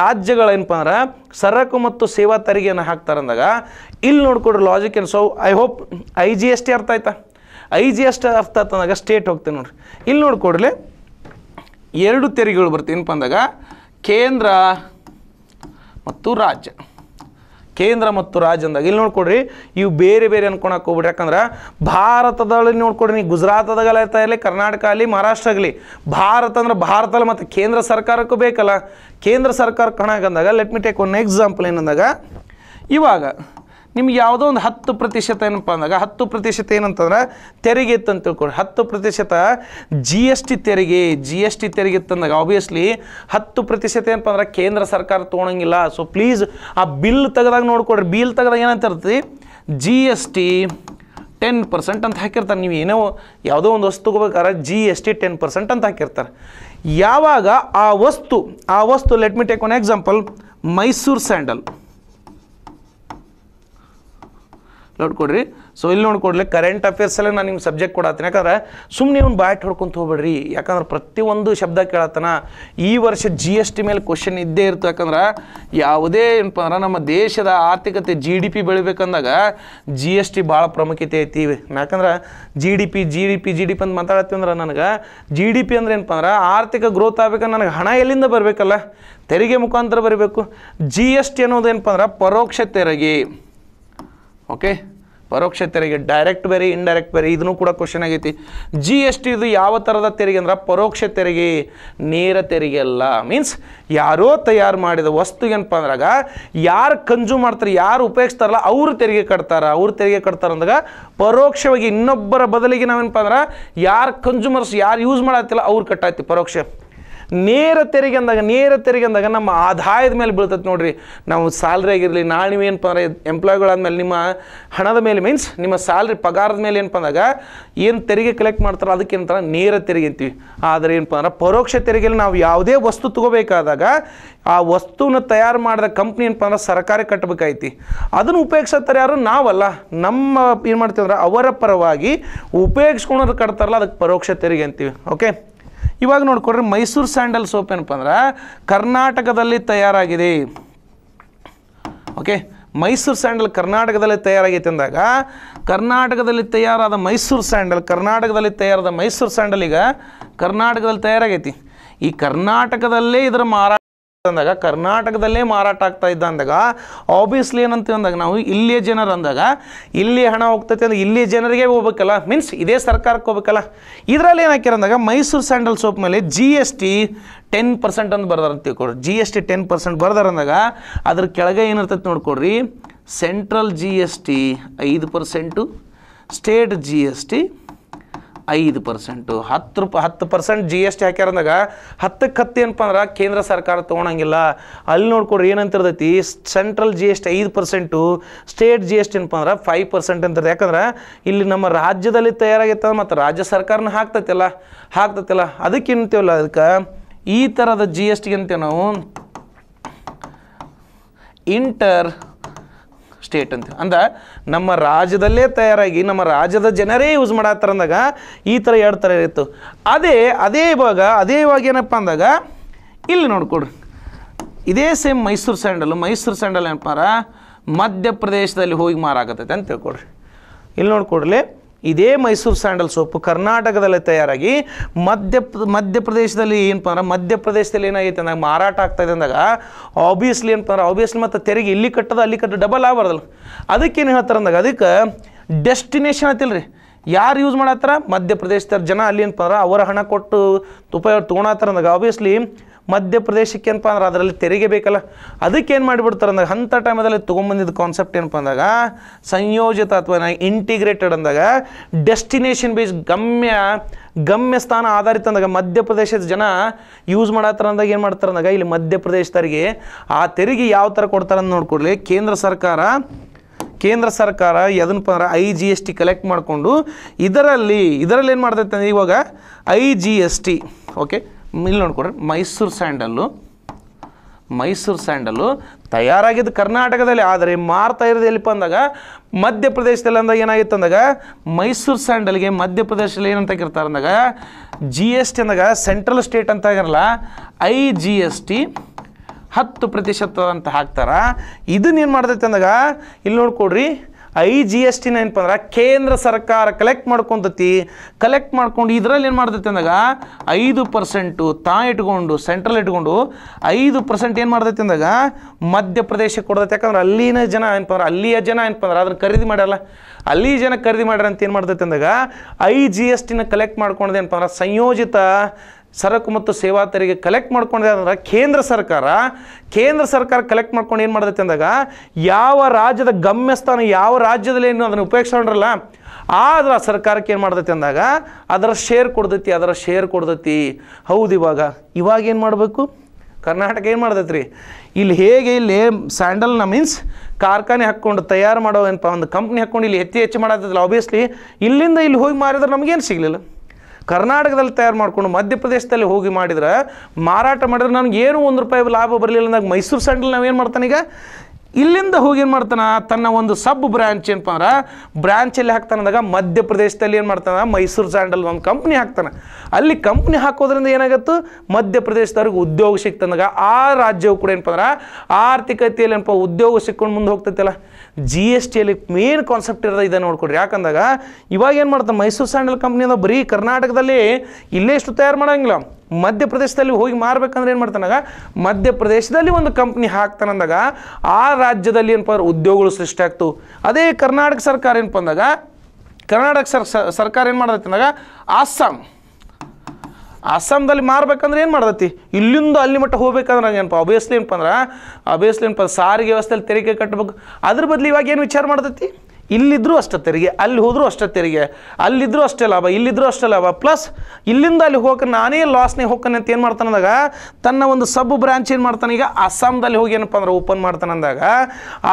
ರಾಜ್ಯಗಳು ಏನಪ್ಪ ಅಂದ್ರೆ ಸರಕು ಮತ್ತು ಸೇವಾ ತೆರಿಗೆಯನ್ನು ಹಾಕ್ತಾರೆ ಅಂದಾಗ ಇಲ್ಲಿ ನೋಡ್ಕೊಡ್ರಿ ಲಾಜಿಕ್ ಏನು so I hope I G S T ಅರ್ಥ ಆಯ್ತಾ ಐ ಜಿ ಎಸ್ ಟಿ ಅರ್ಥ ಆಯ್ತಂದಾಗ ಸ್ಟೇಟ್ ಹೋಗ್ತೀನಿ ನೋಡ್ರಿ ಇಲ್ಲಿ ನೋಡ್ಕೊಡ್ರಿ ಎರಡು ತೆರಿಗೆಗಳು ಏನಪ್ಪ ಅಂದಾಗ ಕೇಂದ್ರ ಮತ್ತು ರಾಜ್ಯ ಕೇಂದ್ರ ಮತ್ತು ರಾಜ್ಯ ಅಂದಾಗ ಇಲ್ಲಿ ನೋಡ್ಕೊಡ್ರಿ ಇವು ಬೇರೆ ಬೇರೆ ಅನ್ಕೊಳಕ್ಕೆ ಹೋಗ್ಬಿಟ್ರಿ ಯಾಕಂದ್ರೆ ಭಾರತದಲ್ಲಿ ನೋಡ್ಕೊಡ್ರಿ ನೀವು ಗುಜರಾತದಾಗಲ್ಲ ಇರ್ತಾ ಇರಲಿ ಕರ್ನಾಟಕ ಆಗಲಿ ಮಹಾರಾಷ್ಟ್ರ ಆಗಲಿ ಭಾರತ ಅಂದ್ರೆ ಭಾರತದಲ್ಲಿ ಮತ್ತು ಕೇಂದ್ರ ಸರ್ಕಾರಕ್ಕೂ ಬೇಕಲ್ಲ ಕೇಂದ್ರ ಸರ್ಕಾರ ಕಣಕ್ಕೆ ಅಂದಾಗ let me take one example ಏನಂದಾಗ ಇವಾಗ ನಿಮ್ಗೆ ಯಾವುದೋ ಒಂದು ಹತ್ತು ಪ್ರತಿಶತ ಏನಪ್ಪ ಅಂದಾಗ ಹತ್ತು ಪ್ರತಿಶತ ಏನಂತಂದ್ರೆ ತೆರಿಗೆ ಇತ್ತು ಅಂತ ತಿಳ್ಕೊಳ್ಳಿ ಹತ್ತು ಪ್ರತಿಶತ ಜಿ ಎಸ್ ಟಿ ತೆರಿಗೆ ಜಿ ಎಸ್ ಟಿ ತೆರಿಗೆ ಇತ್ತಂದಾಗ ಆಬ್ವಿಯಸ್ಲಿ ಹತ್ತು ಪ್ರತಿಶತ ಏನಪ್ಪ ಅಂದ್ರೆ ಕೇಂದ್ರ ಸರ್ಕಾರ ತೊಗೊಳಂಗಿಲ್ಲ ಸೊ ಪ್ಲೀಸ್ ಆ ಬಿಲ್ ತೆಗೆದಾಗ ನೋಡ್ಕೊಡ್ರಿ ಬಿಲ್ ತೆಗೆದಾಗ ಏನಂತ G S T ten percent ಅಂತ ಹಾಕಿರ್ತಾರೆ ನೀವು ಏನೋ ಯಾವುದೋ ಒಂದು ವಸ್ತು ತಗೋಬೇಕಾದ್ರೆ G S T ten percent ಅಂತ ಹಾಕಿರ್ತಾರೆ ಯಾವಾಗ ಆ ವಸ್ತು ಆ ವಸ್ತು let me take one example Mysuru sandal ನೋಡ್ಕೊಡ್ರಿ ಸೊ ಇಲ್ಲಿ ನೋಡ್ಕೊಡ್ಲಿ ಕರೆಂಟ್ ಅಫೇರ್ಸಲ್ಲೇ ನಾನು ನಿಮ್ಗೆ ಸಬ್ಜೆಕ್ಟ್ ಕೊಡತ್ತೀನಿ ಯಾಕಂದ್ರೆ ಸುಮ್ಮನೆ ಅವ್ನು ಬ್ಯಾಟ್ ಹೊಡ್ಕೊಂತ ಹೋಗ್ಬೇಡ್ರಿ ಯಾಕಂದ್ರೆ ಪ್ರತಿಯೊಂದು ಶಬ್ದ ಕೇಳತ್ತನ ಈ ವರ್ಷ ಜಿ ಎಸ್ ಟಿ ಮೇಲೆ ಕ್ವಶನ್ ಇದ್ದೇ ಇರ್ತು ಯಾಕಂದ್ರೆ ಯಾವುದೇ ಏನಪ್ಪ ಅಂದ್ರೆ ನಮ್ಮ ದೇಶದ ಆರ್ಥಿಕತೆ ಜಿ ಡಿ ಪಿ ಬೆಳಿಬೇಕಂದಾಗ ಜಿ ಎಸ್ ಟಿ ಭಾಳ ಪ್ರಾಮುಖ್ಯತೆ ಐತಿ ಯಾಕಂದ್ರೆ G D P G D P G D P ಅಂತ ಮಾತಾಡತ್ತೀವಿ ಅಂದ್ರೆ ನನಗೆ ಜಿ ಡಿ ಪಿ ಅಂದ್ರೆ ಏನಪ್ಪ ಅಂದ್ರೆ ಆರ್ಥಿಕ ಗ್ರೋತ್ ಆಗ್ಬೇಕಂದ್ರೆ ನನಗೆ ಹಣ ಎಲ್ಲಿಂದ ಬರಬೇಕಲ್ಲ ತೆರಿಗೆ ಮುಖಾಂತರ ಬರಬೇಕು ಜಿ ಎಸ್ ಟಿ ಅನ್ನೋದು ಏನಪ್ಪ ಅಂದ್ರೆ ಪರೋಕ್ಷ ತೆರಿಗೆ ಓಕೆ ಪರೋಕ್ಷ ತೆರಿಗೆ ಡೈರೆಕ್ಟ್ ಬೇರೆ ಇಂಡೈರೆಕ್ಟ್ ಬೇರೆ ಇದನ್ನು ಕೂಡ ಕ್ವಶನ್ ಆಗೈತಿ ಜಿ ಎಸ್ ಟಿ ಇದು ಯಾವ ಥರದ ತೆರಿಗೆ ಅಂದ್ರೆ ಪರೋಕ್ಷ ತೆರಿಗೆ ನೇರ ತೆರಿಗೆ ಅಲ್ಲ ಮೀನ್ಸ್ ಯಾರೋ ತಯಾರು ಮಾಡಿದ ವಸ್ತು ಏನಪ್ಪ ಅಂದ್ರಾಗ ಯಾರು ಕನ್ಸ್ಯೂಮ್ ಮಾಡ್ತಾರೆ ಯಾರು ಉಪಯೋಗಿಸ್ತಾರಲ್ಲ ಅವರು ತೆರಿಗೆ ಕಟ್ತಾರ ಅವ್ರು ತೆರಿಗೆ ಕಟ್ತಾರ ಅಂದಾಗ ಪರೋಕ್ಷವಾಗಿ ಇನ್ನೊಬ್ಬರ ಬದಲಿಗೆ ನಾವೇನಪ್ಪ ಅಂದ್ರೆ ಯಾರು ಕನ್ಸ್ಯೂಮರ್ಸ್ ಯಾರು ಯೂಸ್ ಮಾಡತ್ತಿಲ್ಲ ಅವ್ರು ಕಟ್ಟಾಯ್ತಿ ಪರೋಕ್ಷ ನೇರ ತೆರಿಗೆ ಅಂದಾಗ ನೇರ ತೆರಿಗೆ ಅಂದಾಗ ನಮ್ಮ ಆದಾಯದ ಮೇಲೆ ಬೀಳ್ತದೆ ನೋಡಿರಿ ನಾವು ಸ್ಯಾಲ್ರಿ ಆಗಿರಲಿ ನಾಳೆ ನೀವು ಏನಪ್ಪ ಅಂದರೆ ಎಂಪ್ಲಾಯ್ಗಳಾದ್ಮೇಲೆ ನಿಮ್ಮ ಹಣದ ಮೇಲೆ ಮೀನ್ಸ್ ನಿಮ್ಮ ಸ್ಯಾಲ್ರಿ ಪಗಾರದ ಮೇಲೆ ಏನಪ್ಪ ಅಂದಾಗ ಏನು ತೆರಿಗೆ ಕಲೆಕ್ಟ್ ಮಾಡ್ತಾರೋ ಅದಕ್ಕೆ ಏನಂತಾರೆ ನೇರ ತೆರಿಗೆ ಅಂತೀವಿ ಆದರೆ ಏನಪ್ಪ ಅಂದ್ರೆ ಪರೋಕ್ಷ ತೆರಿಗೆಯಲ್ಲಿ ನಾವು ಯಾವುದೇ ವಸ್ತು ತಗೋಬೇಕಾದಾಗ ಆ ವಸ್ತುವನ್ನ ತಯಾರು ಮಾಡಿದ ಕಂಪ್ನಿ ಏನಪ್ಪ ಅಂದ್ರೆ ಸರ್ಕಾರ ಕಟ್ಟಬೇಕಾಯ್ತಿ ಅದನ್ನು ಉಪಯೋಗಿಸುತ್ತಾರೆ ಯಾರು ನಾವಲ್ಲ ನಮ್ಮ ಏನು ಮಾಡ್ತೀವಂದ್ರೆ ಅವರ ಪರವಾಗಿ ಉಪಯೋಗಿಸ್ಕೊಳೋದು ಕಟ್ತಾರಲ್ಲ ಅದಕ್ಕೆ ಪರೋಕ್ಷ ತೆರಿಗೆ ಅಂತೀವಿ ಓಕೆ ಇವಾಗ ನೋಡ್ಕೊಡ್ರಿ ಮೈಸೂರು ಸ್ಯಾಂಡಲ್ ಸೋಪ್ ಏನಪ್ಪ ಅಂದ್ರೆ ಕರ್ನಾಟಕದಲ್ಲಿ ತಯಾರಾಗಿದೆ ಓಕೆ ಮೈಸೂರು ಸ್ಯಾಂಡಲ್ ಕರ್ನಾಟಕದಲ್ಲಿ ತಯಾರಾಗೈತೆ ಅಂದಾಗ ಕರ್ನಾಟಕದಲ್ಲಿ ತಯಾರಾದ ಮೈಸೂರು ಸ್ಯಾಂಡಲ್ ಕರ್ನಾಟಕದಲ್ಲಿ ತಯಾರಾದ ಮೈಸೂರು ಸ್ಯಾಂಡಲ್ ಈಗ ಕರ್ನಾಟಕದಲ್ಲಿ ತಯಾರಾಗೈತಿ ಈ ಕರ್ನಾಟಕದಲ್ಲೇ ಇದರ ಮಾರಾಟ ಅಂದಾಗ ಕರ್ನಾಟಕದಲ್ಲೇ ಮಾರಾಟ ಆಗ್ತಾ ಇದ್ದ ಅಂದಾಗ ಆಬ್ವಿಯಸ್ಲಿ ಏನಂತೀವಿ ಅಂದಾಗ ನಾವು ಇಲ್ಲಿಯ ಜನರು ಅಂದಾಗ ಇಲ್ಲಿ ಹಣ ಹೋಗ್ತೈತೆ ಅಂದ್ರೆ ಇಲ್ಲಿಯ ಜನರಿಗೆ ಹೋಗ್ಬೇಕಲ್ಲ ಮೀನ್ಸ್ ಇದೇ ಸರ್ಕಾರಕ್ಕೆ ಹೋಗ್ಬೇಕಲ್ಲ ಇದರಲ್ಲಿ ಏನು ಅಂದಾಗ ಮೈಸೂರು ಸ್ಯಾಂಡಲ್ ಸೋಪ್ ಮೇಲೆ G S T ten percent ಅಂತ ಬರ್ದಾರ ಅಂತ ತಿಳ್ಕೊಡ್ರಿ G S T ten percent ಬರ್ದಾರ ಅಂದಾಗ ಅದ್ರ ಕೆಳಗೆ ಏನಿರ್ತೈತೆ ನೋಡ್ಕೊಡ್ರಿ ಸೆಂಟ್ರಲ್ ಜಿ ಎಸ್ ಟಿ ಐದು percent state G S T ಐದು ಪರ್ಸೆಂಟು ಹತ್ತು ರೂಪಾಯಿ ಹತ್ತು ಪರ್ಸೆಂಟ್ ಜಿ ಎಸ್ ಟಿ ಹಾಕ್ಯಾರಂದಾಗ ಹತ್ತಕ್ಕೆ ಹತ್ತು ಏನಪ್ಪ ಅಂದ್ರೆ ಕೇಂದ್ರ ಸರ್ಕಾರ ತೊಗೊಳಂಗಿಲ್ಲ ಅಲ್ಲಿ ನೋಡ್ಕೊಡ್ರಿ ಏನಂತಿರ್ತೈತಿ ಸೆಂಟ್ರಲ್ ಜಿ ಎಸ್ ಟಿ ಐದು percent state G S T ಏನಪ್ಪ ಅಂದ್ರೆ ಫೈವ್ ಪರ್ಸೆಂಟ್ ಅಂತ ಯಾಕಂದ್ರೆ ಇಲ್ಲಿ ನಮ್ಮ ರಾಜ್ಯದಲ್ಲಿ ತಯಾರಾಗಿತ್ತ ಮತ್ತು ರಾಜ್ಯ ಸರ್ಕಾರನ ಹಾಕ್ತೈತಲ್ಲ ಹಾಕ್ತೈತಲ್ಲ ಅದಕ್ಕೆ ಏನಂತೀವಲ್ಲ ಅದಕ್ಕೆ ಈ ಥರದ ಜಿ ಎಸ್ ಟಿಗೆ ಅಂತೇವೆ ನಾವು ಇಂಟರ್ ಸ್ಟೇಟ್ ಅಂತ ಅಂದ ನಮ್ಮ ರಾಜ್ಯದಲ್ಲೇ ತಯಾರಾಗಿ ನಮ್ಮ ರಾಜ್ಯದ ಜನರೇ ಯೂಸ್ ಮಾಡತ್ತಾರ ಅಂದಾಗ ಈ ಥರ ಎರಡು ಥರ ಇತ್ತು ಅದೇ ಅದೇ ಇವಾಗ ಅದೇ ಇವಾಗ ಏನಪ್ಪ ಅಂದಾಗ ಇಲ್ಲಿ ನೋಡ್ಕೊಡ್ರಿ ಇದೇ same Mysuru sandal Mysuru sandal ಏನಪ್ಪಾರ ಮಧ್ಯಪ್ರದೇಶದಲ್ಲಿ ಹೋಗಿ ಮಾರಾಕತ್ತೈತೆ ಅಂತ ತಿಳ್ಕೊಡ್ರಿ ಇಲ್ಲಿ ನೋಡ್ಕೊಡ್ಲಿ ಇದೇ ಮೈಸೂರು ಸ್ಯಾಂಡಲ್ ಸೋಪು ಕರ್ನಾಟಕದಲ್ಲೇ ತಯಾರಾಗಿ ಮಧ್ಯ ಮಧ್ಯಪ್ರದೇಶದಲ್ಲಿ ಏನಪ್ಪ ಅಂದ್ರೆ ಮಧ್ಯಪ್ರದೇಶದಲ್ಲಿ ಏನಾಗೈತೆ ಅಂದಾಗ ಮಾರಾಟ ಇದೆ ಅಂದಾಗ ಆಬ್ವಿಯಸ್ಲಿ ಏನಪ್ಪ ಅಂದ್ರೆ ಆಬ್ವಿಯಸ್ಲಿ ಮತ್ತು ತೆರಿಗೆ ಇಲ್ಲಿ ಕಟ್ಟದ ಅಲ್ಲಿ ಕಟ್ಟೋದು ಡಬಲ್ ಆಗಬಾರ್ದಲ್ಲ ಅದಕ್ಕೇನು ಹೇಳ್ತಾರೆ ಅಂದಾಗ ಅದಕ್ಕೆ ಡೆಸ್ಟಿನೇಷನ್ ಆತಿಲ್ಲ ರೀ ಯಾರು ಯೂಸ್ ಮಾಡತ್ತಾರ ಮಧ್ಯಪ್ರದೇಶದ ಜನ ಅಲ್ಲಿ ಏನಪ್ಪ ಅಂದ್ರೆ ಅವರ ಹಣ ಕೊಟ್ಟು ಉಪಯೋಗ ತೊಗೊಳತ್ತಾರ ಅಂದಾಗ ಆಬ್ವಿಯಸ್ಲಿ ಮಧ್ಯಪ್ರದೇಶಕ್ಕೆ ಏನಪ್ಪ ಅಂದ್ರೆ ಅದರಲ್ಲಿ ತೆರಿಗೆ ಬೇಕಲ್ಲ ಅದಕ್ಕೆ ಏನು ಮಾಡಿಬಿಡ್ತಾರೆ ಅಂದಾಗ ಅಂಥ ಟೈಮಲ್ಲಿ ತೊಗೊಂಬಂದಿದ್ದ ಕಾನ್ಸೆಪ್ಟ್ ಏನಪ್ಪ ಅಂದಾಗ ಸಂಯೋಜಿತ ಅಥವಾ ಇಂಟಿಗ್ರೇಟೆಡ್ ಅಂದಾಗ ಡೆಸ್ಟಿನೇಷನ್ ಬೇಸ್ ಗಮ್ಯ ಗಮ್ಯ ಸ್ಥಾನ ಆಧಾರಿತ ಅಂದಾಗ ಮಧ್ಯಪ್ರದೇಶದ ಜನ ಯೂಸ್ ಮಾಡತ್ತಾರ ಅಂದಾಗ ಏನು ಮಾಡ್ತಾರೆ ಅಂದಾಗ ಇಲ್ಲಿ ಮಧ್ಯಪ್ರದೇಶದವರಿಗೆ ಆ ತೆರಿಗೆ ಯಾವ ಥರ ಕೊಡ್ತಾರೆ ಅಂತ ನೋಡ್ಕೊಡ್ಲಿ ಕೇಂದ್ರ ಸರ್ಕಾರ ಕೇಂದ್ರ ಸರ್ಕಾರ ಎದನ್ನಪ್ಪ ಅಂದ್ರೆ I G S T collect ಮಾಡಿಕೊಂಡು ಇದರಲ್ಲಿ ಇದರಲ್ಲಿ ಏನು ಮಾಡ್ತೈತೆ ಅಂದರೆ ಇವಾಗ I G S T okay ಇಲ್ಲಿ ನೋಡ್ಕೊಡ್ರಿ ಮೈಸೂರು ಸ್ಯಾಂಡಲ್ಲು ಮೈಸೂರು ಸ್ಯಾಂಡಲ್ಲು ತಯಾರಾಗಿದ್ದು ಕರ್ನಾಟಕದಲ್ಲಿ ಆದರೆ ಮಾರ್ತಾ ಇರೋದು ಎಲ್ಲಿಪ್ಪ ಅಂದಾಗ ಮಧ್ಯಪ್ರದೇಶದಲ್ಲಿ ಅಂದಾಗ ಏನಾಗಿತ್ತು ಅಂದಾಗ ಮೈಸೂರು ಸ್ಯಾಂಡಲ್ಗೆ ಮಧ್ಯಪ್ರದೇಶದಲ್ಲಿ ಏನಂತ ಕಿರ್ತಾರೆ ಅಂದಾಗ ಜಿ ಎಸ್ ಟಿ ಅಂದಾಗ ಸೆಂಟ್ರಲ್ ಸ್ಟೇಟ್ ಅಂತ ಆಗಿರಲ್ಲ ಐ ಜಿ ಎಸ್ ಟಿ ಹತ್ತು ಪ್ರತಿಶತ ಅಂತ ಹಾಕ್ತಾರೆ ಇದನ್ನೇನು ಮಾಡ್ತೈತೆ ಅಂದಾಗ ಇಲ್ಲಿ ನೋಡ್ಕೊಡ್ರಿ ಐ ಜಿ ಎಸ್ ಟಿನ ಏನಪ್ಪ ಅಂದ್ರೆ ಕೇಂದ್ರ ಸರ್ಕಾರ ಕಲೆಕ್ಟ್ ಮಾಡ್ಕೊಂತತಿ ಕಲೆಕ್ಟ್ ಮಾಡ್ಕೊಂಡು ಇದರಲ್ಲಿ ಏನು ಮಾಡ್ತೈತಿ ಅಂದಾಗ ಐದು ಪರ್ಸೆಂಟು ತಾ ಇಟ್ಕೊಂಡು ಸೆಂಟ್ರಲ್ ಇಟ್ಕೊಂಡು ಐದು ಪರ್ಸೆಂಟ್ ಏನು ಮಾಡ್ತೈತಿ ಅಂದಾಗ ಮಧ್ಯಪ್ರದೇಶಕ್ಕೆ ಕೊಡ್ತೈತೆ ಯಾಕಂದ್ರೆ ಅಲ್ಲಿನ ಜನ ಏನಪ್ಪ ಅಂದ್ರೆ ಅಲ್ಲಿಯ ಜನ ಏನಪ್ಪ ಅಂದ್ರೆ ಅದನ್ನು ಖರೀದಿ ಮಾಡಲ್ಲ ಅಲ್ಲಿ ಜನ ಖರೀದಿ ಮಾಡ್ರಂತ ಅಂತ ಏನು ಮಾಡ್ತೈತೆ ಅಂದಾಗ ಐ ಜಿ ಎಸ್ ಟಿನ ಕಲೆಕ್ಟ್ ಏನಪ್ಪ ಅಂದ್ರೆ ಸಂಯೋಜಿತ ಸರಕು ಮತ್ತು ಸೇವಾ ತೆರಿಗೆ ಕಲೆಕ್ಟ್ ಮಾಡ್ಕೊಂಡಿದೆ ಅಂದ್ರೆ ಕೇಂದ್ರ ಸರ್ಕಾರ ಕೇಂದ್ರ ಸರ್ಕಾರ ಕಲೆಕ್ಟ್ ಮಾಡ್ಕೊಂಡು ಏನು ಮಾಡ್ದೈತೆ ಅಂದಾಗ ಯಾವ ರಾಜ್ಯದ ಗಮ್ಯಸ್ಥಾನ ಯಾವ ರಾಜ್ಯದಲ್ಲಿ ಏನು ಅದನ್ನು ಉಪಯೋಗಿಸ್ಕೊಂಡ್ರಲ್ಲ ಆದ್ರೆ ಆ ಸರ್ಕಾರಕ್ಕೆ ಏನು ಮಾಡ್ದೈತೆ ಅಂದಾಗ ಅದರ ಶೇರ್ ಕೊಡ್ತೈತಿ ಅದರ ಶೇರ್ ಕೊಡ್ತೈತಿ ಹೌದು ಇವಾಗ ಇವಾಗ ಏನು ಮಾಡಬೇಕು ಕರ್ನಾಟಕ ಏನು ಮಾಡ್ತೈತೆ ರೀ ಇಲ್ಲಿ ಹೇಗೆ ಇಲ್ಲಿ ಸ್ಯಾಂಡಲ್ನ ಮೀನ್ಸ್ ಕಾರ್ಖಾನೆ ಹಾಕ್ಕೊಂಡು ತಯಾರು ಮಾಡೋ ಏನಪ್ಪ ಒಂದು ಕಂಪ್ನಿ ಹಾಕ್ಕೊಂಡು ಇಲ್ಲಿ ಹೆಚ್ಚು ಹೆಚ್ಚು ಮಾಡತ್ತಲ್ಲ ಆಬ್ವಿಯಸ್ಲಿ ಇಲ್ಲಿಂದ ಇಲ್ಲಿ ಹೋಗಿ ಮಾರಿದ್ರೆ ನಮಗೇನು ಸಿಗಲಿಲ್ಲ ಕರ್ನಾಟಕದಲ್ಲಿ ತಯಾರು ಮಾಡಿಕೊಂಡು ಮಧ್ಯಪ್ರದೇಶದಲ್ಲಿ ಹೋಗಿ ಮಾಡಿದ್ರೆ ಮಾರಾಟ ಮಾಡಿದ್ರೆ ನನಗೆ ಏನು ಒಂದು ರೂಪಾಯಿ ಲಾಭ ಬರಲಿಲ್ಲ ಅಂದಾಗ ಮೈಸೂರು ಸ್ಯಾಂಡಲ್ ನಾವೇನು ಮಾಡ್ತಾನೆ ಈಗ ಇಲ್ಲಿಂದ ಹೋಗಿ ಏನು ಮಾಡ್ತಾನೆ ತನ್ನ ಒಂದು ಸಬ್ ಬ್ರ್ಯಾಂಚ್ ಏನಪ್ಪ ಅಂದ್ರೆ ಬ್ರ್ಯಾಂಚಲ್ಲಿ ಅಂದಾಗ ಮಧ್ಯಪ್ರದೇಶದಲ್ಲಿ ಏನು ಮಾಡ್ತಾನೆ ಮೈಸೂರು ಸ್ಯಾಂಡಲ್ ಒಂದು ಕಂಪ್ನಿ ಹಾಕ್ತಾನೆ ಅಲ್ಲಿ ಕಂಪ್ನಿ ಹಾಕೋದ್ರಿಂದ ಏನಾಗುತ್ತೆ ಮಧ್ಯಪ್ರದೇಶದವ್ರಿಗೆ ಉದ್ಯೋಗ ಸಿಕ್ತಂದಾಗ ಆ ರಾಜ್ಯವು ಕೂಡ ಏನಪ್ಪ ಅಂದ್ರೆ ಆರ್ಥಿಕತೆಯಲ್ಲಿ ಏನಪ್ಪ ಉದ್ಯೋಗ ಸಿಕ್ಕೊಂಡು ಮುಂದೆ ಹೋಗ್ತೈತಲ್ಲ ಜಿ ಎಸ್ ಟಿಯಲ್ಲಿ ಮೇನ್ ಕಾನ್ಸೆಪ್ಟ್ ಇರೋದು ಇದೆ ನೋಡ್ಕೊಡ್ರಿ ಯಾಕಂದಾಗ ಇವಾಗ ಏನು ಮಾಡ್ತಾರೆ ಮೈಸೂರು ಸ್ಯಾಂಡಲ್ ಕಂಪ್ನಿಯಿಂದ ಬರೀ ಕರ್ನಾಟಕದಲ್ಲಿ ಇಲ್ಲೇ ಇಷ್ಟು ತಯಾರು ಮಾಡೋಂಗಿಲ್ಲ ಮಧ್ಯಪ್ರದೇಶದಲ್ಲಿ ಹೋಗಿ ಮಾರಬೇಕಂದ್ರೆ ಏನು ಮಾಡ್ತಾನಾಗ ಮಧ್ಯಪ್ರದೇಶದಲ್ಲಿ ಒಂದು ಕಂಪ್ನಿ ಹಾಕ್ತಾನಂದಾಗ ಆ ರಾಜ್ಯದಲ್ಲಿ ಏನಪ್ಪ ಅಂದ್ರೆ ಉದ್ಯೋಗಗಳು ಸೃಷ್ಟಿ ಅದೇ ಕರ್ನಾಟಕ ಸರ್ಕಾರ ಏನಪ್ಪ ಅಂದಾಗ ಕರ್ನಾಟಕ ಸರ್ ಸರ್ಕಾರ ಏನು ಮಾಡ್ತಂದಾಗ ಅಂದಾಗ ಅಸ್ಸಾಂದಲ್ಲಿ ಮಾರ್ಬೇಕಂದ್ರೆ ಏನು ಮಾಡ್ದತಿ ಇಲ್ಲಿಂದ ಅಲ್ಲಿ ಮಟ್ಟ ಹೋಗ್ಬೇಕಂದ್ರೆ ನಂಗೆ ಏನಪ್ಪ ಅಬಿಯಸ್ಲಿ ಏನಪ್ಪ ಅಂದ್ರೆ ಅಬಿಯಸ್ಲಿ ಏನಪ್ಪ ಸಾರಿಗೆ ವ್ಯವಸ್ಥೆಯಲ್ಲಿ ತೆರಿಗೆ ಕಟ್ಟಬೇಕು ಅದ್ರ ಬದಲು ಇವಾಗ ಏನು ವಿಚಾರ ಮಾಡ್ತೈತಿ ಇಲ್ಲಿದ್ದರೂ ಅಷ್ಟೇ ತೆರಿಗೆ ಅಲ್ಲಿ ಹೋದರೂ ಅಷ್ಟೇ ತೆರಿಗೆ ಅಲ್ಲಿದ್ದರೂ ಅಷ್ಟೇ ಲಾಭ ಇಲ್ಲಿದ್ದರೂ ಅಷ್ಟೇ ಲಾಭ ಪ್ಲಸ್ ಇಲ್ಲಿಂದ ಅಲ್ಲಿ ಹೋಗಕ್ಕೆ ನಾನೇ ಲಾಸ್ನೇ ಹೋಗ್ತಾನೆ ಅಂತ ಏನು ಮಾಡ್ತಾನಂದಾಗ ತನ್ನ ಒಂದು ಸಬ್ ಬ್ರಾಂಚ್ ಏನು ಮಾಡ್ತಾನೆ ಈಗ ಅಸ್ಸಾಂದಲ್ಲಿ ಹೋಗಿ ಏನಪ್ಪ ಅಂದ್ರೆ ಓಪನ್ ಅಂದಾಗ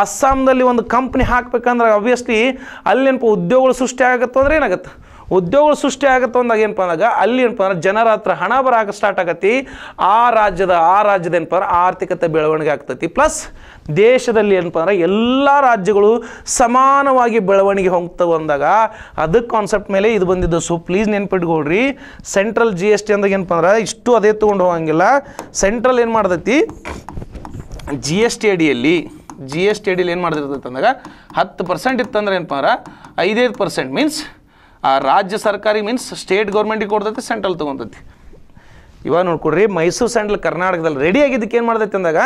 ಅಸ್ಸಾಂದಲ್ಲಿ ಒಂದು ಕಂಪ್ನಿ ಹಾಕ್ಬೇಕಂದ್ರೆ ಅಬ್ವಿಯಸ್ಲಿ ಏನಪ್ಪ ಉದ್ಯೋಗಗಳು ಸೃಷ್ಟಿ ಆಗುತ್ತೋ ಅಂದರೆ ಏನಾಗುತ್ತೆ ಉದ್ಯೋಗಗಳು ಸೃಷ್ಟಿ ಆಗುತ್ತೆ ಅಂದಾಗ ಏನಪ್ಪ ಅಂದಾಗ ಅಲ್ಲಿ ಏನಪ್ಪ ಅಂದ್ರೆ ಜನರ ಹತ್ರ ಹಣ ಬರಕ್ಕೆ ಸ್ಟಾರ್ಟ್ ಆಗತ್ತಿ ಆ ರಾಜ್ಯದ ಆ ರಾಜ್ಯದ ಏನಪ್ಪ ಅಂದ್ರೆ ಆರ್ಥಿಕತೆ ಬೆಳವಣಿಗೆ ಆಗ್ತೈತಿ ಪ್ಲಸ್ ದೇಶದಲ್ಲಿ ಏನಪ್ಪ ಅಂದ್ರೆ ಎಲ್ಲ ರಾಜ್ಯಗಳು ಸಮಾನವಾಗಿ ಬೆಳವಣಿಗೆ ಹೋಗ್ತವೆ ಅಂದಾಗ ಅದಕ್ಕೆ ಕಾನ್ಸೆಪ್ಟ್ ಮೇಲೆ ಇದು ಬಂದಿದ್ದು ಸೊ ಪ್ಲೀಸ್ ನೆನ್ಪಿಟ್ಕೊಳ್ರಿ ಸೆಂಟ್ರಲ್ ಜಿ ಎಸ್ ಟಿ ಅಂದಾಗ ಏನಪ್ಪ ಅಂದ್ರೆ ಇಷ್ಟು ಅದೇ ತೊಗೊಂಡು ಹೋಗಂಗಿಲ್ಲ ಸೆಂಟ್ರಲ್ ಏನು ಮಾಡ್ತೈತಿ ಜಿ ಎಸ್ ಟಿ ಅಡಿಯಲ್ಲಿ ಜಿ ಎಸ್ ಟಿ ಅಡಿಯಲ್ಲಿ ಏನು ಮಾಡ್ತಿರ್ತೈತೆ ಅಂದಾಗ ಹತ್ತು ಪರ್ಸೆಂಟ್ ಇತ್ತಂದ್ರೆ ಏನಪ್ಪ ಅಂದ್ರೆ ಐದೈದು ಪರ್ಸೆಂಟ್ ಮೀನ್ಸ್ ಆ ರಾಜ್ಯ ಸರ್ಕಾರಿ ಮೀನ್ಸ್ ಸ್ಟೇಟ್ ಗೌರ್ಮೆಂಟಿಗೆ ಕೊಡ್ತೈತಿ ಸೆಂಟ್ರಲ್ ತೊಗೊಂತೈತಿ ಇವಾಗ ನೋಡ್ಕೊಡ್ರಿ ಮೈಸೂರು ಸ್ಯಾಂಡಲ್ ಕರ್ನಾಟಕದಲ್ಲಿ ರೆಡಿ ಆಗಿದ್ದಕ್ಕೆ ಏನು ಮಾಡ್ತೈತೆ ಅಂದಾಗ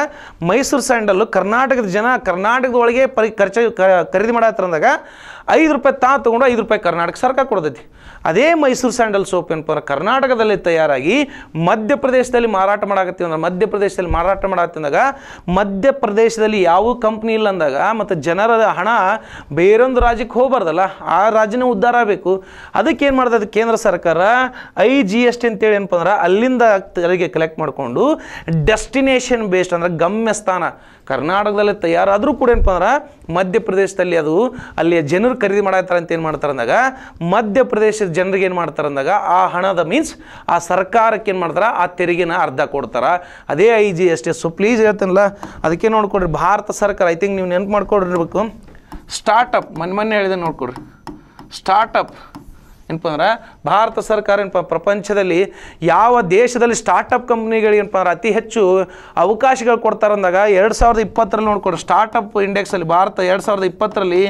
ಮೈಸೂರು ಸ್ಯಾಂಡಲ್ಲು ಕರ್ನಾಟಕದ ಜನ ಕರ್ನಾಟಕದೊಳಗೆ ಪರಿ ಖರ್ಚು ಖರೀದಿ ಮಾಡತ್ತಂದಾಗ ಐದು ರೂಪಾಯಿ ತಾ ತೊಗೊಂಡು ಐದು ರೂಪಾಯಿ ಕರ್ನಾಟಕ ಸರ್ಕಾರ ಕೊಡ್ತೈತಿ ಅದೇ ಮೈಸೂರು ಸ್ಯಾಂಡಲ್ ಸೋಪ್ ಏನಪ್ಪ ಕರ್ನಾಟಕದಲ್ಲಿ ತಯಾರಾಗಿ ಮಧ್ಯಪ್ರದೇಶದಲ್ಲಿ ಮಾರಾಟ ಮಾಡಾಕತ್ತೀವಿ ಅಂದ್ರೆ ಮಧ್ಯಪ್ರದೇಶದಲ್ಲಿ ಮಾರಾಟ ಮಧ್ಯ ಮಧ್ಯಪ್ರದೇಶದಲ್ಲಿ ಯಾವ ಕಂಪ್ನಿ ಇಲ್ಲ ಅಂದಾಗ ಮತ್ತು ಜನರ ಹಣ ಬೇರೊಂದು ರಾಜ್ಯಕ್ಕೆ ಹೋಗಬಾರ್ದಲ್ಲ ಆ ರಾಜ್ಯನೂ ಉದ್ಧಾರ ಆಗಬೇಕು ಅದಕ್ಕೆ ಏನು ಮಾಡ್ತದೆ ಕೇಂದ್ರ ಸರ್ಕಾರ ಐ ಜಿ ಎಸ್ ಟಿ ಅಂತೇಳಿ ಏನಪ್ಪ ಅಂದ್ರೆ ಅಲ್ಲಿಂದ ತೆರಿಗೆ ಕಲೆಕ್ಟ್ ಮಾಡಿಕೊಂಡು ಡೆಸ್ಟಿನೇಷನ್ ಬೇಸ್ಡ್ ಅಂದರೆ ಗಮ್ಯಸ್ಥಾನ ಕರ್ನಾಟಕದಲ್ಲಿ ತಯಾರಾದರೂ ಕೂಡ ಏನಪ್ಪ ಅಂದ್ರೆ ಮಧ್ಯಪ್ರದೇಶದಲ್ಲಿ ಅದು ಅಲ್ಲಿಯ ಜನರು ಖರೀದಿ ಮಾಡ್ತಾರೆ ಅಂತ ಏನು ಮಾಡ್ತಾರೆ ಅಂದಾಗ ಮಧ್ಯಪ್ರದೇಶದ ಜನರಿಗೆ ಏನು ಮಾಡ್ತಾರೆ ಅಂದಾಗ ಆ ಹಣದ ಮೀನ್ಸ್ ಆ ಸರ್ಕಾರಕ್ಕೆ ಏನು ಮಾಡ್ತಾರೆ ಆ ತೆರಿಗೆನ ಅರ್ಧ ಕೊಡ್ತಾರೆ ಅದೇ I G S T so please ಹೇಳ್ತೇನಲ್ಲ ಅದಕ್ಕೆ ನೋಡ್ಕೊಡ್ರಿ ಭಾರತ ಸರ್ಕಾರ ಐ ತಿಂಕ್ ನೀವು ನೆನ್ಪು ಮಾಡ್ಕೊಂಡಿರ್ಬೇಕು ಸ್ಟಾರ್ಟಪ್ ಮೊನ್ನೆ ಮೊನ್ನೆ ಹೇಳಿದೆ ನೋಡ್ಕೊಡ್ರಿ ಸ್ಟಾರ್ಟಪ್ ಏನಪ್ಪ ಅಂದ್ರೆ ಭಾರತ ಸರ್ಕಾರ ಏನಪ್ಪ ಪ್ರಪಂಚದಲ್ಲಿ ಯಾವ ದೇಶದಲ್ಲಿ ಸ್ಟಾರ್ಟಪ್ ಏನಪ್ಪ ಅಂದ್ರೆ ಅತಿ ಹೆಚ್ಚು ಅವಕಾಶಗಳು ಕೊಡ್ತಾರೆ ಅಂದಾಗ ಎರಡು ಸಾವಿರದ ಇಪ್ಪತ್ತರಲ್ಲಿ ನೋಡ್ಕೊಂಡು ಸ್ಟಾರ್ಟಪ್ ಇಂಡೆಕ್ಸಲ್ಲಿ ಭಾರತ ಎರಡು ಸಾವಿರದ ಇಪ್ಪತ್ತರಲ್ಲಿ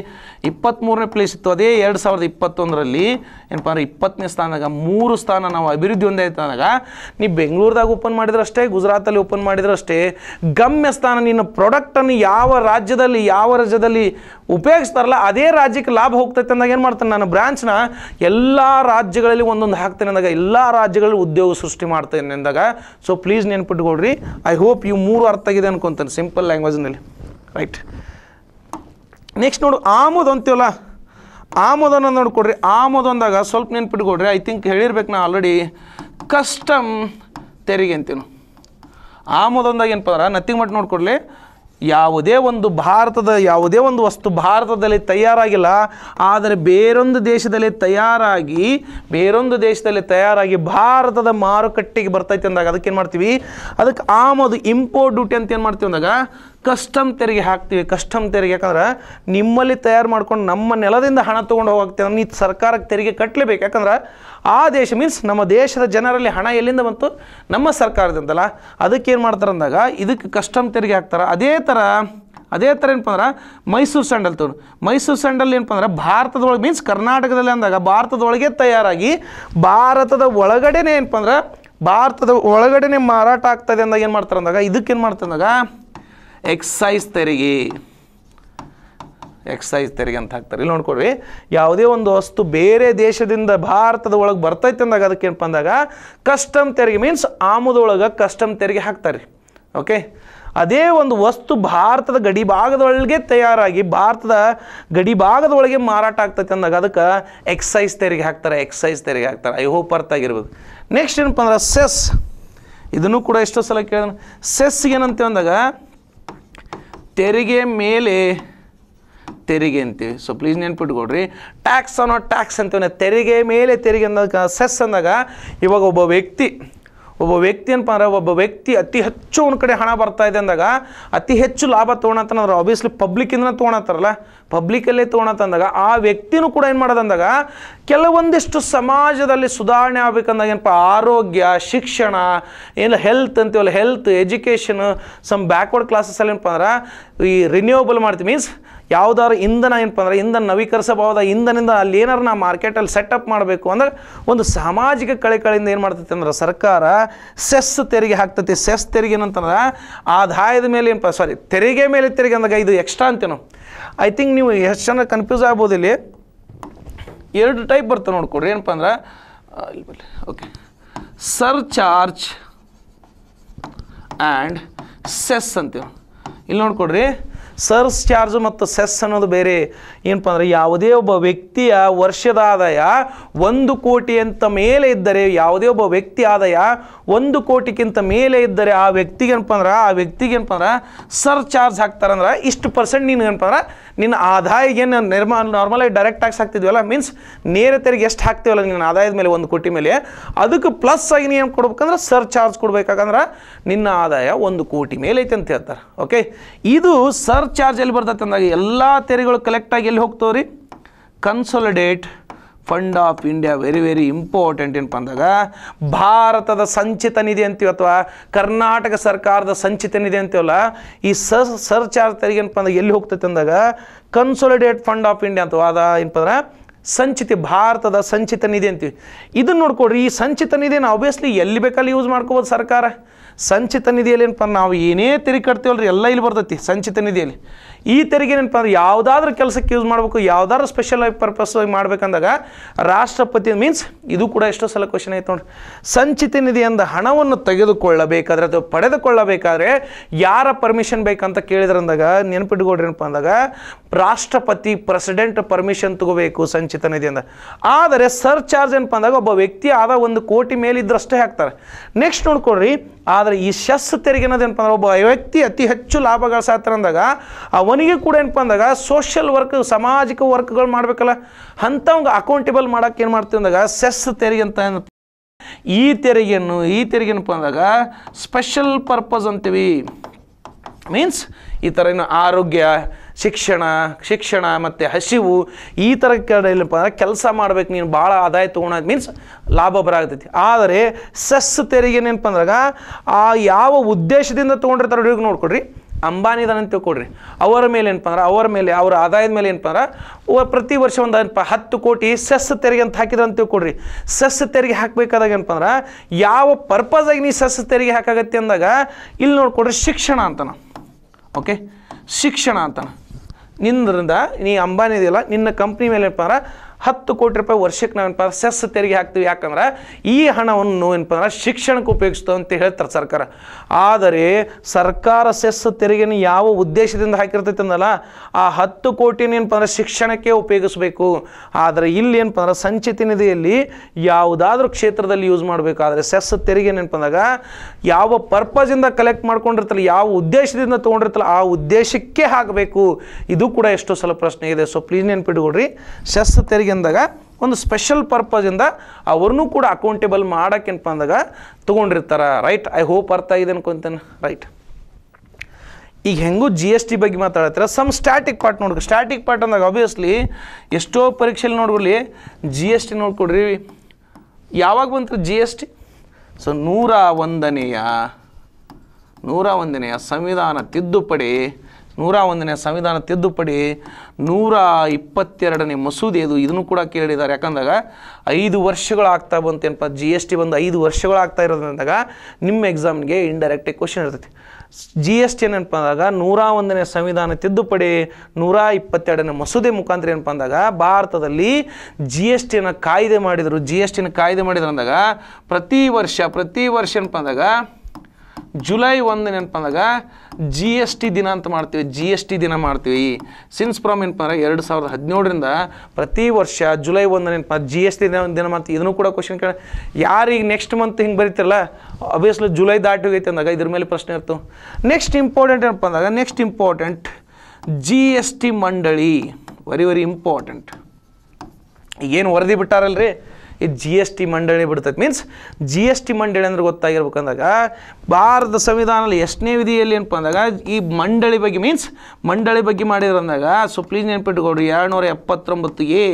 ಇಪ್ಪತ್ತ್ಮೂರನೇ ಪ್ಲೇಸ್ ಇತ್ತು ಅದೇ ಎರಡು ಸಾವಿರದ ಇಪ್ಪತ್ತೊಂದರಲ್ಲಿ ಏನಪ್ಪ ಅಂದ್ರೆ ಇಪ್ಪತ್ತನೇ ಸ್ಥಾನದಾಗ ಮೂರು ಸ್ಥಾನ ನಾವು ಅಭಿವೃದ್ಧಿ ಹೊಂದಾಯ್ತು ಅಂದಾಗ ನೀವು ಬೆಂಗಳೂರದಾಗ ಓಪನ್ ಮಾಡಿದ್ರಷ್ಟೇ ಗುಜರಾತಲ್ಲಿ ಓಪನ್ ಅಷ್ಟೇ ಗಮ್ಯ ಸ್ಥಾನ ನಿನ್ನ ಪ್ರಾಡಕ್ಟನ್ನು ಯಾವ ರಾಜ್ಯದಲ್ಲಿ ಯಾವ ರಾಜ್ಯದಲ್ಲಿ ಉಪಯೋಗಿಸ್ತಾರಲ್ಲ ಅದೇ ರಾಜ್ಯಕ್ಕೆ ಲಾಭ ಹೋಗ್ತೈತೆ ಅಂದಾಗ ಏನು ಮಾಡ್ತಾನೆ ನಾನು ಬ್ರಾಂಚ್ನ ಎಲ್ಲ ಎಲ್ಲ ರಾಜ್ಯಗಳಲ್ಲಿ ಒಂದೊಂದು ಹಾಕ್ತೇನೆ ಅಂದಾಗ ಎಲ್ಲ ರಾಜ್ಯಗಳಲ್ಲಿ ಉದ್ಯೋಗ ಸೃಷ್ಟಿ ಮಾಡ್ತೇನೆ ಅಂದಾಗ ಸೊ ಪ್ಲೀಸ್ ನೆನ್ಪಿಟ್ಕೊಳ್ರಿ ಐ ಹೋಪ್ ಇವು ಮೂರು ಅರ್ಥ ಆಗಿದೆ ಅನ್ಕೊತೇನೆ ಸಿಂಪಲ್ ಲ್ಯಾಂಗ್ವೇಜ್ನಲ್ಲಿ ರೈಟ್ ನೆಕ್ಸ್ಟ್ ನೋಡು ಆಮೋದ್ ಅಂತೀವಲ್ಲ ಆಮೋದನ ನೋಡ್ಕೊಡ್ರಿ ಆಮೋದು ಅಂದಾಗ ಸ್ವಲ್ಪ ನೆನ್ಪಿಟ್ಕೊಡ್ರಿ ಐ ಥಿಂಕ್ ಹೇಳಿರ್ಬೇಕು ನಾ ಆಲ್ರೆಡಿ ಕಸ್ಟಮ್ ತೆರಿಗೆ ಅಂತೀವಿ ನಾವು ಆಮೋದು ಅಂದಾಗ ಏನಪ್ಪ ಅಂದ್ರೆ ನಥಿಂಗ್ ಮಟ್ ನೋಡ್ಕೊಡ್ಲಿ ಯಾವುದೇ ಒಂದು ಭಾರತದ ಯಾವುದೇ ಒಂದು ವಸ್ತು ಭಾರತದಲ್ಲಿ ತಯಾರಾಗಿಲ್ಲ ಆದರೆ ಬೇರೊಂದು ದೇಶದಲ್ಲಿ ತಯಾರಾಗಿ ಬೇರೊಂದು ದೇಶದಲ್ಲಿ ತಯಾರಾಗಿ ಭಾರತದ ಮಾರುಕಟ್ಟೆಗೆ ಬರ್ತೈತೆ ಅಂದಾಗ ಅದಕ್ಕೆ ಏನು ಮಾಡ್ತೀವಿ ಅದಕ್ಕೆ ಆಮದು ಇಂಪೋರ್ಟ್ ಡ್ಯೂಟಿ ಅಂತ ಏನು ಮಾಡ್ತೀವಿ ಅಂದಾಗ ಕಸ್ಟಮ್ ತೆರಿಗೆ ಹಾಕ್ತೀವಿ ಕಸ್ಟಮ್ ತೆರಿಗೆ ಯಾಕಂದ್ರೆ ನಿಮ್ಮಲ್ಲಿ ತಯಾರು ಮಾಡ್ಕೊಂಡು ನಮ್ಮ ನೆಲದಿಂದ ಹಣ ತೊಗೊಂಡು ಹೋಗ್ತೀವಿ ನೀ ಸರ್ಕಾರಕ್ಕೆ ತೆರಿಗೆ ಕಟ್ಟಲೇಬೇಕು ಯಾಕಂದ್ರೆ ಆ ದೇಶ ಮೀನ್ಸ್ ನಮ್ಮ ದೇಶದ ಜನರಲ್ಲಿ ಹಣ ಎಲ್ಲಿಂದ ಬಂತು ನಮ್ಮ ಸರ್ಕಾರದಿಂದಲ್ಲ ಅದಕ್ಕೇನು ಮಾಡ್ತಾರೆ ಅಂದಾಗ ಇದಕ್ಕೆ ಕಸ್ಟಮ್ ತೆರಿಗೆ ಹಾಕ್ತಾರೆ ಅದೇ ಥರ ಅದೇ ಥರ ಏನಪ್ಪ ಅಂದ್ರೆ ಮೈಸೂರು ಸ್ಯಾಂಡಲ್ ತೋರು ಮೈಸೂರು ಸ್ಯಾಂಡಲ್ ಏನಪ್ಪ ಅಂದ್ರೆ ಭಾರತದೊಳಗೆ ಮೀನ್ಸ್ ಕರ್ನಾಟಕದಲ್ಲಿ ಅಂದಾಗ ಭಾರತದೊಳಗೆ ತಯಾರಾಗಿ ಭಾರತದ ಒಳಗಡೆನೇ ಏನಪ್ಪ ಅಂದ್ರೆ ಭಾರತದ ಒಳಗಡೆನೇ ಮಾರಾಟ ಆಗ್ತದೆ ಅಂದಾಗ ಏನು ಮಾಡ್ತಾರೆ ಅಂದಾಗ ಇದಕ್ಕೇನು ಮಾಡ್ತಾರೆ ಅಂದಾಗ ಎಕ್ಸೈಸ್ ತೆರಿಗೆ ಎಕ್ಸೈಸ್ ತೆರಿಗೆ ಅಂತ ಹಾಕ್ತಾರೆ ಇಲ್ಲಿ ನೋಡ್ಕೊಡ್ರಿ ಯಾವುದೇ ಒಂದು ವಸ್ತು ಬೇರೆ ದೇಶದಿಂದ ಭಾರತದ ಒಳಗೆ ಬರ್ತೈತೆ ಅಂದಾಗ ಅದಕ್ಕೇನಪ್ಪ ಅಂದಾಗ ಕಸ್ಟಮ್ ತೆರಿಗೆ ಮೀನ್ಸ್ ಆಮದೊಳಗೆ ಕಸ್ಟಮ್ ತೆರಿಗೆ ಹಾಕ್ತಾರೆ ಓಕೆ ಅದೇ ಒಂದು ವಸ್ತು ಭಾರತದ ಗಡಿ ಭಾಗದೊಳಗೆ ತಯಾರಾಗಿ ಭಾರತದ ಗಡಿ ಭಾಗದೊಳಗೆ ಮಾರಾಟ ಆಗ್ತೈತೆ ಅಂದಾಗ ಅದಕ್ಕೆ ಎಕ್ಸೈಸ್ ತೆರಿಗೆ ಹಾಕ್ತಾರೆ ಎಕ್ಸೈಸ್ ತೆರಿಗೆ ಹಾಕ್ತಾರೆ ಐ ಹೋಪ್ ಅರ್ಥ ಆಗಿರ್ಬೋದು ನೆಕ್ಸ್ಟ್ ಏನಪ್ಪ ಅಂದ್ರೆ ಸೆಸ್ ಇದನ್ನು ಕೂಡ ಎಷ್ಟೋ ಸಲ ಕೇಳಿದ್ರೆ ಸೆಸ್ಗೆ ಏನಂತೇವೆ ಅಂದಾಗ ತೆರಿಗೆ ಮೇಲೆ ತೆರಿಗೆ ಅಂತೀವಿ ಸೊ ಪ್ಲೀಸ್ ನೆನ್ಪಿಟ್ಕೊಡ್ರಿ ಟ್ಯಾಕ್ಸ್ ಅನ್ನೋ ಟ್ಯಾಕ್ಸ್ ಅಂತೀವಿ ತೆರಿಗೆ ಮೇಲೆ ತೆರಿಗೆ ಅಂದಾಗ ಸೆಸ್ ಅಂದಾಗ ಇವಾಗ ಒಬ್ಬ ವ್ಯಕ್ತಿ ಒಬ್ಬ ವ್ಯಕ್ತಿ ಏನಪ್ಪ ಅಂದ್ರೆ ಒಬ್ಬ ವ್ಯಕ್ತಿ ಅತಿ ಹೆಚ್ಚು ಒಂದು ಕಡೆ ಹಣ ಬರ್ತಾ ಇದೆ ಅಂದಾಗ ಅತಿ ಹೆಚ್ಚು ಲಾಭ ತೊಗೊಳತ್ತಂದ್ರೆ ಆಬ್ವಿಯಸ್ಲಿ ಪಬ್ಲಿಕ್ಕಿಂದ ತೊಗೊಳತ್ತಾರಲ್ಲ ಪಬ್ಲಿಕಲ್ಲೇ ತೊಗೊಳತ್ತಂದಾಗ ಆ ವ್ಯಕ್ತಿನೂ ಕೂಡ ಏನು ಮಾಡೋದಂದಾಗ ಕೆಲವೊಂದಿಷ್ಟು ಸಮಾಜದಲ್ಲಿ ಸುಧಾರಣೆ ಆಗ್ಬೇಕಂದಾಗ ಏನಪ್ಪ ಆರೋಗ್ಯ ಶಿಕ್ಷಣ ಏನು ಹೆಲ್ತ್ ಅಂತೀವಲ್ಲ health education some backward classes ಏನಪ್ಪ ಅಂದ್ರೆ ಈ ರಿನ್ಯೂವಬಲ್ ಮಾಡ್ತೀವಿ ಮೀನ್ಸ್ ಯಾವ್ದಾದ್ರು ಇಂಧನ ಏನಪ್ಪ ಅಂದ್ರೆ ಇಂಧನ ನವೀಕರಿಸಬಹುದ ಇಂಧನದಿಂದ ಅಲ್ಲಿ ಏನಾರು ನಾವು ಮಾರ್ಕೆಟಲ್ಲಿ ಸೆಟಪ್ ಮಾಡಬೇಕು ಅಂದರೆ ಒಂದು ಸಾಮಾಜಿಕ ಕಳೆಯಿಂದ ಏನು ಮಾಡ್ತೈತಿ ಅಂದ್ರೆ ಸರ್ಕಾರ ಸೆಸ್ ತೆರಿಗೆ ಹಾಕ್ತೈತಿ ಸೆಸ್ ತೆರಿಗೆ ಏನಂತಂದ್ರೆ ಆದಾಯದ ಮೇಲೆ ಏನಪ್ಪ ಸಾರಿ ತೆರಿಗೆ ಮೇಲೆ ತೆರಿಗೆ ಅಂದಾಗ ಇದು ಎಕ್ಸ್ಟ್ರಾ ಅಂತೇನು ಐ ಥಿಂಕ್ ನೀವು ಎಷ್ಟು ಜನ ಕನ್ಫ್ಯೂಸ್ ಆಗ್ಬೋದು ಇಲ್ಲಿ ಎರಡು ಟೈಪ್ ಬರ್ತವೆ ನೋಡ್ಕೊಡ್ರಿ ಏನಪ್ಪ ಅಂದ್ರೆ okay surcharge and cess ಅಂತೀವಿ ಇಲ್ಲಿ ನೋಡ್ಕೊಡ್ರಿ ಸರ್ಸ್ ಚಾರ್ಜ್ ಮತ್ತು ಸೆಸ್ ಅನ್ನೋದು ಬೇರೆ ಏನಪ್ಪ ಅಂದರೆ ಯಾವುದೇ ಒಬ್ಬ ವ್ಯಕ್ತಿಯ ವರ್ಷದ ಆದಾಯ ಒಂದು ಕೋಟಿ ಅಂತ ಮೇಲೆ ಇದ್ದರೆ ಯಾವುದೇ ಒಬ್ಬ ವ್ಯಕ್ತಿ ಆದಾಯ ಒಂದು ಕೋಟಿಗಿಂತ ಮೇಲೆ ಇದ್ದರೆ ಆ ವ್ಯಕ್ತಿಗೆ ಏನಪ್ಪ ಅಂದ್ರೆ ಆ ವ್ಯಕ್ತಿಗೆ ಏನಪ್ಪ ಅಂದ್ರೆ ಸರ್ ಚಾರ್ಜ್ ಹಾಕ್ತಾರಂದ್ರೆ ಇಷ್ಟು ಪರ್ಸೆಂಟ್ ನೀನು ಏನಪ್ಪ ಅಂದ್ರೆ ನಿನ್ನ ಆದಾಯಗೇನು ನಿರ್ಮಾ ನಾರ್ಮಲಾಗಿ ಡೈರೆಕ್ಟ್ ಟ್ಯಾಕ್ಸ್ ಹಾಕ್ತಿದ್ವಲ್ಲ ಮೀನ್ಸ್ ನೇರ ತೆರಿಗೆ ಎಷ್ಟು ಹಾಕ್ತೀವಲ್ಲ ನಿನ್ನ ಆದಾಯದ ಮೇಲೆ ಒಂದು ಕೋಟಿ ಮೇಲೆ ಅದಕ್ಕೆ ಪ್ಲಸ್ ಆಗಿ ನೀನು ಏನು ಕೊಡ್ಬೇಕಂದ್ರೆ ಸರ್ ಚಾರ್ಜ್ ಕೊಡ್ಬೇಕಾಗಂದ್ರೆ ನಿನ್ನ ಆದಾಯ ಒಂದು ಕೋಟಿ ಮೇಲೆ ಐತೆ ಅಂತ ಹೇಳ್ತಾರೆ ಓಕೆ ಇದು ಸರ್ ಚಾರ್ಜ್ ಎಲ್ಲಿ ಬರ್ತೈತೆ ಅಂದಾಗ ಎಲ್ಲ ತೆರಿಗೆಗಳು ಕಲೆಕ್ಟಾಗಿ ಎಲ್ಲಿ ಹೋಗ್ತಾವೆ ರೀ consolidate fund of India very very important ಏನಪ್ಪ ಅಂದಾಗ ಭಾರತದ ಸಂಚಿತ ನಿಧಿ ಅಂತೀವಿ ಅಥವಾ ಕರ್ನಾಟಕ ಸರ್ಕಾರದ ಸಂಚಿತ ನಿಧಿ ಅಂತೀವಲ್ಲ ಈ ಸರ್ ಸರ್ ಚಾರ್ಜ್ ತೆರಿಗೆ ಏನಪ್ಪ ಅಂದಾಗ ಎಲ್ಲಿ ಹೋಗ್ತೈತೆ ಅಂದಾಗ ಕನ್ಸೋಲಿಡೇಟ್ ಫಂಡ್ ಆಫ್ ಇಂಡಿಯಾ ಅಂತ ಅದ ಏನಪ್ಪ ಅಂದ್ರೆ ಸಂಚಿತ ಭಾರತದ ಸಂಚಿತ ನಿಧಿ ಅಂತೀವಿ ಇದನ್ನು ನೋಡ್ಕೊಡ್ರಿ ಈ ಸಂಚಿತ ನಿಧಿನ ಆಬ್ವಿಯಸ್ಲಿ ಎಲ್ಲಿ ಬೇಕಲ್ಲಿ ಯೂಸ್ ಮಾಡ್ಕೋಬೋದು ಸರ್ಕಾರ ಸಂಚಿತ ನಿಧಿಯಲ್ಲಿ ಏನಪ್ಪ ನಾವು ಏನೇ ತೆರಿಗೆ ರೀ ಎಲ್ಲ ಇಲ್ಲಿ ಬರ್ತೈತಿ ಸಂಚಿತ ನಿಧಿಯಲ್ಲಿ ಈ ತೆರಿಗೆ ಏನಪ್ಪ ಅಂದ್ರೆ ಯಾವುದಾದ್ರೂ ಕೆಲಸಕ್ಕೆ ಯೂಸ್ ಮಾಡಬೇಕು ಯಾವುದಾದ್ರು ಸ್ಪೆಷಲ್ ಆಗಿ ಪರ್ಪಸ್ ಆಗಿ ಮಾಡಬೇಕಂದಾಗ ರಾಷ್ಟ್ರಪತಿ ಮೀನ್ಸ್ ಇದು ಕೂಡ ಎಷ್ಟೋ ಸಲ ಕ್ವಶನ್ ಆಯ್ತು ನೋಡಿ ಸಂಚಿತ ನಿಧಿಯಿಂದ ಹಣವನ್ನು ತೆಗೆದುಕೊಳ್ಳಬೇಕಾದ್ರೆ ಅಥವಾ ಪಡೆದುಕೊಳ್ಳಬೇಕಾದ್ರೆ ಯಾರ ಪರ್ಮಿಷನ್ ಬೇಕಂತ ಕೇಳಿದ್ರಂದಾಗ ಏನಪ್ಪ ಅಂದಾಗ ರಾಷ್ಟ್ರಪತಿ ಪ್ರೆಸಿಡೆಂಟ್ ಪರ್ಮಿಷನ್ ತಗೋಬೇಕು ಸಂಚಿತ ನಿಧಿಯಿಂದ ಆದರೆ ಸರ್ ಚಾರ್ಜ್ ಏನಪ್ಪ ಅಂದಾಗ ಒಬ್ಬ ವ್ಯಕ್ತಿ ಆದ ಒಂದು ಕೋಟಿ ಮೇಲಿದ್ದರಷ್ಟೇ ಹಾಕ್ತಾರೆ ನೆಕ್ಸ್ಟ್ ನೋಡ್ಕೊಳ್ರಿ ಆದರೆ ಈ ಸೆಸ್ ತೆರಿಗೆ ಏನಪ್ಪ ಅಂದ್ರೆ ಒಬ್ಬ ವ್ಯಕ್ತಿ ಅತಿ ಹೆಚ್ಚು ಲಾಭಗಳು ಸಾತ್ರ ಅಂದಾಗ ಅವನಿಗೆ ಕೂಡ ಏನಪ್ಪ ಅಂದಾಗ ಸೋಷಿಯಲ್ ವರ್ಕ್ ಸಾಮಾಜಿಕ ವರ್ಕ್ಗಳು ಮಾಡಬೇಕಲ್ಲ ಅಂಥವ್ಗೆ ಅಕೌಂಟೇಬಲ್ ಮಾಡೋಕೆ ಏನು ಮಾಡ್ತೀವಿ ಅಂದಾಗ ಸೆಸ್ ತೆರಿಗೆ ಅಂತ ಈ ತೆರಿಗೆಯನ್ನು ಈ ತೆರಿಗೆ ಏನಪ್ಪ ಅಂದಾಗ ಸ್ಪೆಷಲ್ ಪರ್ಪಸ್ ಅಂತೀವಿ ಮೀನ್ಸ್ ಈ ಥರ ಏನು ಆರೋಗ್ಯ ಶಿಕ್ಷಣ ಶಿಕ್ಷಣ ಮತ್ತು ಹಸಿವು ಈ ಥರ ಕಡೆಯಲ್ಲಪ್ಪ ಅಂದರೆ ಕೆಲಸ ಮಾಡ್ಬೇಕು ನೀನು ಭಾಳ ಆದಾಯ ತೊಗೊಳೋದು ಮೀನ್ಸ್ ಲಾಭ ಬರಾಗ್ತೈತಿ ಆದರೆ ಸಸ್ ತೆರಿಗೆ ಏನಪ್ಪ ಅಂದ್ರಾಗ ಆ ಯಾವ ಉದ್ದೇಶದಿಂದ ತೊಗೊಂಡಿರ್ತಾರೆ ಹುಡುಗಿ ನೋಡ್ಕೊಡ್ರಿ ಅಂತ ತಿಳ್ಕೊಡ್ರಿ ಅವರ ಮೇಲೆ ಏನಪ್ಪ ಅಂದ್ರೆ ಅವರ ಮೇಲೆ ಅವರ ಆದಾಯದ ಮೇಲೆ ಏನಪ್ಪ ಅಂದ್ರೆ ಪ್ರತಿ ವರ್ಷ ಒಂದು ಏನಪ್ಪ ಹತ್ತು ಕೋಟಿ ಸಸ್ ತೆರಿಗೆ ಅಂತ ಹಾಕಿದ್ರೆ ಅಂತ ತಿಳ್ಕೊಡ್ರಿ ಸಸ್ ತೆರಿಗೆ ಹಾಕಬೇಕಾದಾಗ ಏನಪ್ಪ ಅಂದ್ರೆ ಯಾವ ಪರ್ಪಸಾಗಿ ನೀ ಸಸ್ ತೆರಿಗೆ ಹಾಕಾಗತ್ತೆ ಅಂದಾಗ ಇಲ್ಲಿ ನೋಡ್ಕೊಡ್ರಿ ಶಿಕ್ಷಣ ಅಂತನ ಓಕೆ ಶಿಕ್ಷಣ ಅಂತನ ನಿಂದ್ರಿಂದ ನೀ ಅಂಬಾನಿ ಇದೆಯಲ್ಲ ನಿನ್ನ ಕಂಪ್ನಿ ಮೇಲೆ ಏನಪ್ಪ ಹತ್ತು ಕೋಟಿ ರೂಪಾಯಿ ವರ್ಷಕ್ಕೆ ನಾವೇನಪ್ಪ ಸೆಸ್ ತೆರಿಗೆ ಹಾಕ್ತೀವಿ ಯಾಕಂದ್ರೆ ಈ ಹಣವನ್ನು ಏನಪ್ಪ ಅಂದ್ರೆ ಶಿಕ್ಷಣಕ್ಕೆ ಉಪಯೋಗಿಸ್ತೇವೆ ಅಂತ ಹೇಳ್ತಾರೆ ಸರ್ಕಾರ ಆದರೆ ಸರ್ಕಾರ ಸೆಸ್ ತೆರಿಗೆನ ಯಾವ ಉದ್ದೇಶದಿಂದ ಹಾಕಿರ್ತೈತೆ ಅಂದಲ್ಲ ಆ ಹತ್ತು ಕೋಟಿನ ಏನಪ್ಪ ಅಂದ್ರೆ ಶಿಕ್ಷಣಕ್ಕೆ ಉಪಯೋಗಿಸಬೇಕು ಆದರೆ ಇಲ್ಲಿ ಏನಪ್ಪ ಅಂದ್ರೆ ಸಂಚಿತ ನಿಧಿಯಲ್ಲಿ ಯಾವುದಾದ್ರೂ ಕ್ಷೇತ್ರದಲ್ಲಿ ಯೂಸ್ ಮಾಡಬೇಕಾದ್ರೆ ಸೆಸ್ ತೆರಿಗೆ ಏನಪ್ಪ ಅಂದಾಗ ಯಾವ ಇಂದ ಕಲೆಕ್ಟ್ ಮಾಡ್ಕೊಂಡಿರ್ತಲ್ಲ ಯಾವ ಉದ್ದೇಶದಿಂದ ತೊಗೊಂಡಿರ್ತಲ್ಲ ಆ ಉದ್ದೇಶಕ್ಕೆ ಹಾಕಬೇಕು ಇದು ಕೂಡ ಎಷ್ಟೋ ಸಲ ಪ್ರಶ್ನೆ ಇದೆ ಸೊ ಪ್ಲೀಸ್ ನೆನ್ಪಿಟ್ಕೊಡ್ರಿ ಸೆಸ್ ತೆರಿಗೆ ಅಂದಾಗ ಒಂದು ಸ್ಪೆಷಲ್ ಪರ್ಪಸಿಂದ ಅವ್ರನ್ನೂ ಕೂಡ ಅಕೌಂಟೇಬಲ್ ಮಾಡೋಕ್ಕೆನಪ್ಪ ಅಂದಾಗ ತೊಗೊಂಡಿರ್ತಾರೆ ರೈಟ್ ಐ ಹೋಪ್ ಅರ್ಥ ಆಗಿದೆ ಅನ್ಕೊಂತೇನೆ ರೈಟ್ ಈಗ ಹೆಂಗೂ ಜಿ ಎಸ್ ಟಿ ಬಗ್ಗೆ ಮಾತಾಡತ್ತರ ಸಮ್ ಸ್ಟ್ಯಾಟಿಕ್ ಪಾರ್ಟ್ ನೋಡ್ಕೊ ಸ್ಟ್ಯಾಟಿಕ್ ಪಾರ್ಟ್ ಅಂದಾಗ ಆಬ್ವಿಯಸ್ಲಿ ಎಷ್ಟೋ ಪರೀಕ್ಷೆಯಲ್ಲಿ ನೋಡ್ಕೊಳ್ಳಿ ಜಿ ಎಸ್ ಟಿ ನೋಡ್ಕೊಡ್ರಿ ಯಾವಾಗ ಬಂತು ಜಿ ಎಸ್ ಟಿ ಸೊ ನೂರ ಒಂದನೆಯ ನೂರ ಒಂದನೆಯ ಸಂವಿಧಾನ ತಿದ್ದುಪಡಿ ನೂರ ಒಂದನೇ ಸಂವಿಧಾನ ತಿದ್ದುಪಡಿ ನೂರ ಇಪ್ಪತ್ತೆರಡನೇ ಮಸೂದೆ ಅದು ಇದನ್ನು ಕೂಡ ಕೇಳಿದ್ದಾರೆ ಯಾಕಂದಾಗ ಐದು ವರ್ಷಗಳಾಗ್ತಾ ಬಂತು ಜಿ ಎಸ್ ಟಿ ಬಂದು ಐದು ವರ್ಷಗಳಾಗ್ತಾ ಇರೋದ್ರಿಂದಾಗ ನಿಮ್ಮ ಎಕ್ಸಾಮ್ಗೆ ಇಂಡೈರೆಕ್ಟಾಗಿ ಕ್ವಶನ್ ಇರ್ತೈತಿ ಜಿ ಎಸ್ ಟಿ ಏನಪ್ಪ ಅಂದಾಗ ನೂರ ಒಂದನೇ ಸಂವಿಧಾನ ತಿದ್ದುಪಡಿ ನೂರ ಇಪ್ಪತ್ತೆರಡನೇ ಮಸೂದೆ ಮುಖಾಂತರ ಏನಪ್ಪ ಅಂದಾಗ ಭಾರತದಲ್ಲಿ ಜಿ ಎಸ್ ಟಿನ ಕಾಯ್ದೆ ಮಾಡಿದರು ಜಿ ಎಸ್ ಟಿನ ಕಾಯ್ದೆ ಮಾಡಿದ್ರಂದಾಗ ಪ್ರತಿ ವರ್ಷ ಪ್ರತಿ ವರ್ಷ ಏನಪ್ಪ ಅಂದಾಗ ಜುಲೈ ಒಂದು ನೆನಪಂದಾಗ ಜಿ ಎಸ್ ಟಿ ದಿನ ಅಂತ ಮಾಡ್ತೀವಿ ಜಿ ಎಸ್ ಟಿ ದಿನ ಮಾಡ್ತೀವಿ ಸಿನ್ಸ್ ಫ್ರಮ್ ಏನಪ್ಪ ಎರಡು ಸಾವಿರದ ಹದಿನೇಳರಿಂದ ಪ್ರತಿ ವರ್ಷ ಜುಲೈ ಒಂದು ನೆನಪ ಜಿ ಎಸ್ ಟಿ ದಿನ ದಿನ ಮಾಡ್ತೀವಿ ಇದನ್ನು ಕೂಡ ಕ್ವಶನ್ ಕೇಳ ಯಾರಿಗೆ ನೆಕ್ಸ್ಟ್ ಮಂತ್ ಹಿಂಗೆ ಬರೀತಿರಲ್ಲ ಅಬ್ವಿಯಸ್ಲಿ ಜುಲೈ ದಾಟಿ ಹೋಗೈತೆ ಅಂದಾಗ ಇದ್ರ ಮೇಲೆ ಪ್ರಶ್ನೆ ಇರ್ತು ನೆಕ್ಸ್ಟ್ ಇಂಪಾರ್ಟೆಂಟ್ ಏನಪ್ಪ ಅಂದಾಗ next important G S T ಮಂಡಳಿ ವೆರಿ ವೆರಿ ಇಂಪಾರ್ಟೆಂಟ್ ಏನು ವರದಿ ಬಿಟ್ಟಾರಲ್ರಿ ಈ ಜಿ ಎಸ್ ಟಿ ಮಂಡಳಿ ಬಿಡ್ತೈತೆ ಮೀನ್ಸ್ ಜಿ ಎಸ್ ಟಿ ಮಂಡಳಿ ಅಂದ್ರೆ ಗೊತ್ತಾಗಿರ್ಬೇಕಂದಾಗ ಭಾರತ ಸಂವಿಧಾನದಲ್ಲಿ ಎಷ್ಟನೇ ವಿಧಿಯಲ್ಲಿ ಏನಪ್ಪ ಅಂದಾಗ ಈ ಮಂಡಳಿ ಬಗ್ಗೆ ಮೀನ್ಸ್ ಮಂಡಳಿ ಬಗ್ಗೆ ಮಾಡಿದ್ರಂದಾಗ ಸೊ ಪ್ಲೀಸ್ ನೆನ್ಪಿಟ್ಕೊಡ್ರಿ ನೂರ ಎಪ್ಪತ್ತೊಂಬತ್ತು ಎ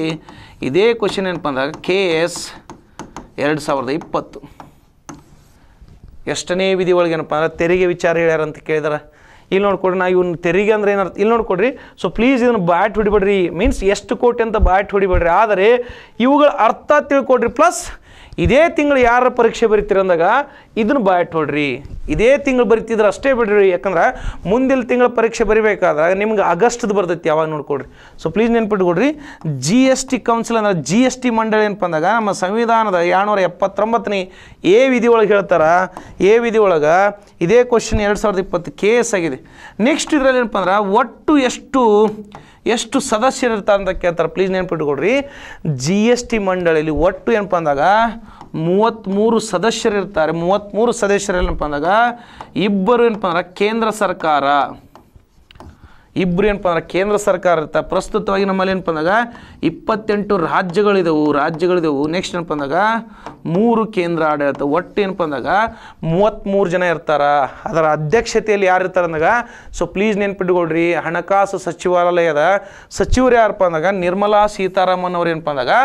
ಇದೇ ಕ್ವಶನ್ ಏನಪ್ಪ ಅಂದಾಗ ಕೆ ಎಸ್ ಎರಡು ಸಾವಿರದ ಇಪ್ಪತ್ತು ಎಷ್ಟನೇ ವಿಧಿ ಏನಪ್ಪ ಅಂದ್ರೆ ತೆರಿಗೆ ವಿಚಾರ ಹೇಳ್ಯಾರಂತ ಕೇಳಿದಾರೆ ಇಲ್ಲಿ ನೋಡ್ಕೊಡ್ರಿ ನಾ ಇವ್ನ ತೆರಿಗೆ ಅಂದ್ರೆ ಅರ್ಥ ಇಲ್ಲಿ ನೋಡ್ಕೊಡ್ರಿ ಸೊ ಪ್ಲೀಸ್ ಇದನ್ನು ಬ್ಯಾಟ್ ಹೊಡಿಬೇಡ್ರಿ ಮೀನ್ಸ್ ಎಷ್ಟು ಕೋಟಿ ಅಂತ ಬ್ಯಾಟ್ ಹೊಡಿಬೇಡ್ರಿ ಆದರೆ ಇವುಗಳ ಅರ್ಥ ತಿಳ್ಕೊಡ್ರಿ ಪ್ಲಸ್ ಇದೇ ತಿಂಗಳು ಯಾರ ಪರೀಕ್ಷೆ ಬರಿತೀರಿ ಅಂದಾಗ ಇದನ್ನು ಬಾಯಟ್ ಇದೇ ತಿಂಗಳು ಬರಿತಿದ್ರೆ ಅಷ್ಟೇ ಬಿಡ್ರಿ ಯಾಕಂದ್ರೆ ಮುಂದಿನ ತಿಂಗಳ ಪರೀಕ್ಷೆ ಬರಿಬೇಕಾದ್ರೆ ನಿಮ್ಗೆ ಆಗಸ್ಟ್ದು ಬರ್ತೈತಿ ಯಾವಾಗ ನೋಡ್ಕೊಡ್ರಿ ಸೊ ಪ್ಲೀಸ್ ನೆನ್ಪಿಟ್ಕೊಡ್ರಿ ಜಿ ಎಸ್ ಟಿ ಕೌನ್ಸಿಲ್ ಅಂದ್ರೆ ಜಿ ಎಸ್ ಟಿ ಮಂಡಳಿ ಏನಪ್ಪ ಅಂದಾಗ ನಮ್ಮ ಸಂವಿಧಾನದ ಏಳ್ನೂರ ಎಪ್ಪತ್ತೊಂಬತ್ತನೇ ಎ ವಿಧಿ ಒಳಗೆ ಹೇಳ್ತಾರ ಎ ವಿಧಿ ಒಳಗೆ ಇದೇ ಕ್ವಶನ್ ಎರಡು ಸಾವಿರದ ಇಪ್ಪತ್ತು ಕೆ ಎಸ್ ಆಗಿದೆ ನೆಕ್ಸ್ಟ್ ಇದರಲ್ಲಿ ಏನಪ್ಪ ಅಂದ್ರೆ ಒಟ್ಟು ಎಷ್ಟು ಎಷ್ಟು ಸದಸ್ಯರು ಇರ್ತಾರೆ ಅಂತ ಕೇಳ್ತಾರೆ ಪ್ಲೀಸ್ ನೆನ್ಪಿಟ್ಕೊಡ್ರಿ ಜಿ ಎಸ್ ಟಿ ಮಂಡಳಿಯಲ್ಲಿ ಒಟ್ಟು ಏನಪ್ಪ ಅಂದಾಗ ಮೂವತ್ತ್ಮೂರು ಇರ್ತಾರೆ ಮೂವತ್ತ್ಮೂರು ಸದಸ್ಯರು ಏನಪ್ಪ ಅಂದಾಗ ಇಬ್ಬರು ಏನಪ್ಪ ಅಂದ್ರೆ ಕೇಂದ್ರ ಸರ್ಕಾರ ಇಬ್ಬರು ಏನಪ್ಪ ಅಂದ್ರೆ ಕೇಂದ್ರ ಸರ್ಕಾರ ಇರ್ತ ಪ್ರಸ್ತುತವಾಗಿ ನಮ್ಮಲ್ಲಿ ಏನಪ್ಪ ಅಂದಾಗ ಇಪ್ಪತ್ತೆಂಟು ರಾಜ್ಯಗಳಿದವು ರಾಜ್ಯಗಳಿದವು ನೆಕ್ಸ್ಟ್ ಏನಪ್ಪ ಅಂದಾಗ ಮೂರು ಕೇಂದ್ರ ಆಡಳಿತ ಒಟ್ಟು ಏನಪ್ಪ ಅಂದಾಗ ಮೂವತ್ತ್ಮೂರು ಜನ ಇರ್ತಾರೆ ಅದರ ಅಧ್ಯಕ್ಷತೆಯಲ್ಲಿ ಯಾರು ಇರ್ತಾರೆ ಅಂದಾಗ ಸೊ ಪ್ಲೀಸ್ ನೆನ್ಪಿಟ್ಕೊಳ್ರಿ ಹಣಕಾಸು ಸಚಿವಾಲಯದ ಸಚಿವರು ಯಾರಪ್ಪ ಅಂದಾಗ ನಿರ್ಮಲಾ ಸೀತಾರಾಮನ್ ಅವ್ರು ಏನಪ್ಪ ಅಂದಾಗ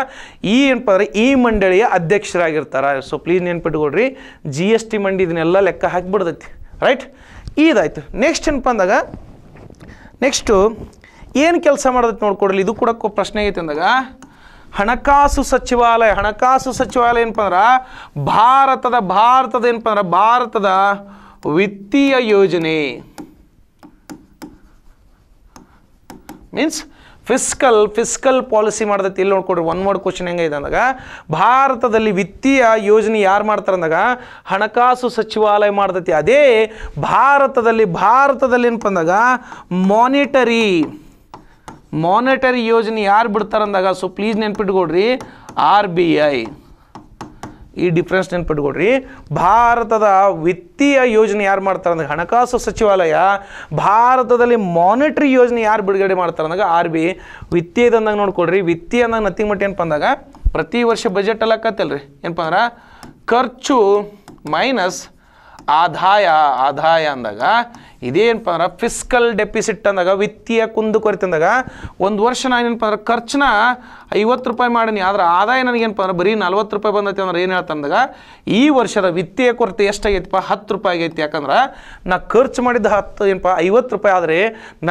ಈ ಏನಪ್ಪ ಅಂದರೆ ಈ ಮಂಡಳಿಯ ಅಧ್ಯಕ್ಷರಾಗಿರ್ತಾರೆ ಸೊ ಪ್ಲೀಸ್ ನೆನ್ಪಿಟ್ಕೊಳ್ರಿ ಜಿ ಎಸ್ ಟಿ ಮಂಡಿ ಇದನ್ನೆಲ್ಲ ಲೆಕ್ಕ ಹಾಕಿಬಿಡ್ತೈತಿ ರೈಟ್ ಇದಾಯಿತು ನೆಕ್ಸ್ಟ್ ಏನಪ್ಪ ಅಂದಾಗ ನೆಕ್ಸ್ಟು ಏನು ಕೆಲಸ ಮಾಡೋದಕ್ಕೆ ನೋಡ್ಕೊಡಲಿ ಇದು ಕೂಡ ಪ್ರಶ್ನೆ ಐತೆ ಅಂದಾಗ ಹಣಕಾಸು ಸಚಿವಾಲಯ ಹಣಕಾಸು ಸಚಿವಾಲಯ ಏನಪ್ಪ ಅಂದ್ರೆ ಭಾರತದ ಭಾರತದ ಏನಪ್ಪ ಅಂದ್ರೆ ಭಾರತದ ವಿತ್ತೀಯ ಯೋಜನೆ ಮೀನ್ಸ್ ಫಿಸ್ಕಲ್ ಫಿಸ್ಕಲ್ ಪಾಲಿಸಿ ಮಾಡ್ದೈತಿ ಇಲ್ಲಿ ನೋಡ್ಕೊಡ್ರಿ ಒನ್ ವರ್ಡ್ ಕ್ವಶನ್ ಹೆಂಗೆ ಇದೆ ಅಂದಾಗ ಭಾರತದಲ್ಲಿ ವಿತ್ತೀಯ ಯೋಜನೆ ಯಾರು ಮಾಡ್ತಾರೆ ಅಂದಾಗ ಹಣಕಾಸು ಸಚಿವಾಲಯ ಮಾಡ್ತೈತಿ ಅದೇ ಭಾರತದಲ್ಲಿ ಭಾರತದಲ್ಲಿ ಏನಪ್ಪ ಅಂದಾಗ ಮಾನಿಟರಿ ಮಾನಿಟರಿ ಯೋಜನೆ ಯಾರು ಅಂದಾಗ ಸೊ ಪ್ಲೀಸ್ ನೆನ್ಪಿಟ್ಕೊಡ್ರಿ ಆರ್ ಬಿ ಐ ಈ ಡಿಫ್ರೆನ್ಸ್ ನೆನ್ಪಿಟ್ಕೊಡ್ರಿ ಭಾರತದ ವಿತ್ತೀಯ ಯೋಜನೆ ಯಾರು ಮಾಡ್ತಾರೆ ಅಂದಾಗ ಹಣಕಾಸು ಸಚಿವಾಲಯ ಭಾರತದಲ್ಲಿ ಮಾನಿಟ್ರಿ ಯೋಜನೆ ಯಾರು ಬಿಡುಗಡೆ ಮಾಡ್ತಾರೆ ಅಂದಾಗ ಆರ್ ಬಿ ವಿತ್ತೀಯದಂದಾಗ ನೋಡ್ಕೊಡ್ರಿ ವಿತ್ತೀಯ ಅಂದಾಗ ನತ್ತಿಂಗ್ ಮಟ್ಟ ಏನಪ್ಪ ಅಂದಾಗ ಪ್ರತಿ ವರ್ಷ ಬಜೆಟ್ ಎಲ್ಲ ರೀ ಏನಪ್ಪ ಅಂದ್ರೆ ಖರ್ಚು ಮೈನಸ್ ಆದಾಯ ಆದಾಯ ಅಂದಾಗ ಇದೇನಪ್ಪ ಅಂದ್ರೆ ಫಿಸ್ಕಲ್ ಡೆಪಿಸಿಟ್ ಅಂದಾಗ ವಿತ್ತೀಯ ಕುಂದು ಕೊರತೆ ಅಂದಾಗ ಒಂದು ವರ್ಷ ನಾನೇನಪ್ಪ ಅಂದ್ರೆ ಖರ್ಚನ್ನ ಐವತ್ತು ರೂಪಾಯಿ ಮಾಡೀನಿ ಆದ್ರೆ ಆದಾಯ ನನಗೇನಪ್ಪ ಅಂದ್ರೆ ಬರೀ ನಲ್ವತ್ತು ರೂಪಾಯಿ ಬಂದೈತಿ ಅಂದ್ರೆ ಏನು ಅಂದಾಗ ಈ ವರ್ಷದ ವಿತ್ತೀಯ ಕೊರತೆ ಎಷ್ಟಾಗೈತಿಪ್ಪ ಹತ್ತು ರೂಪಾಯಿ ಆಗೈತಿ ಯಾಕಂದ್ರೆ ನಾ ಖರ್ಚು ಮಾಡಿದ ಹತ್ತು ಏನಪ್ಪ ಐವತ್ತು ರೂಪಾಯಿ ಆದರೆ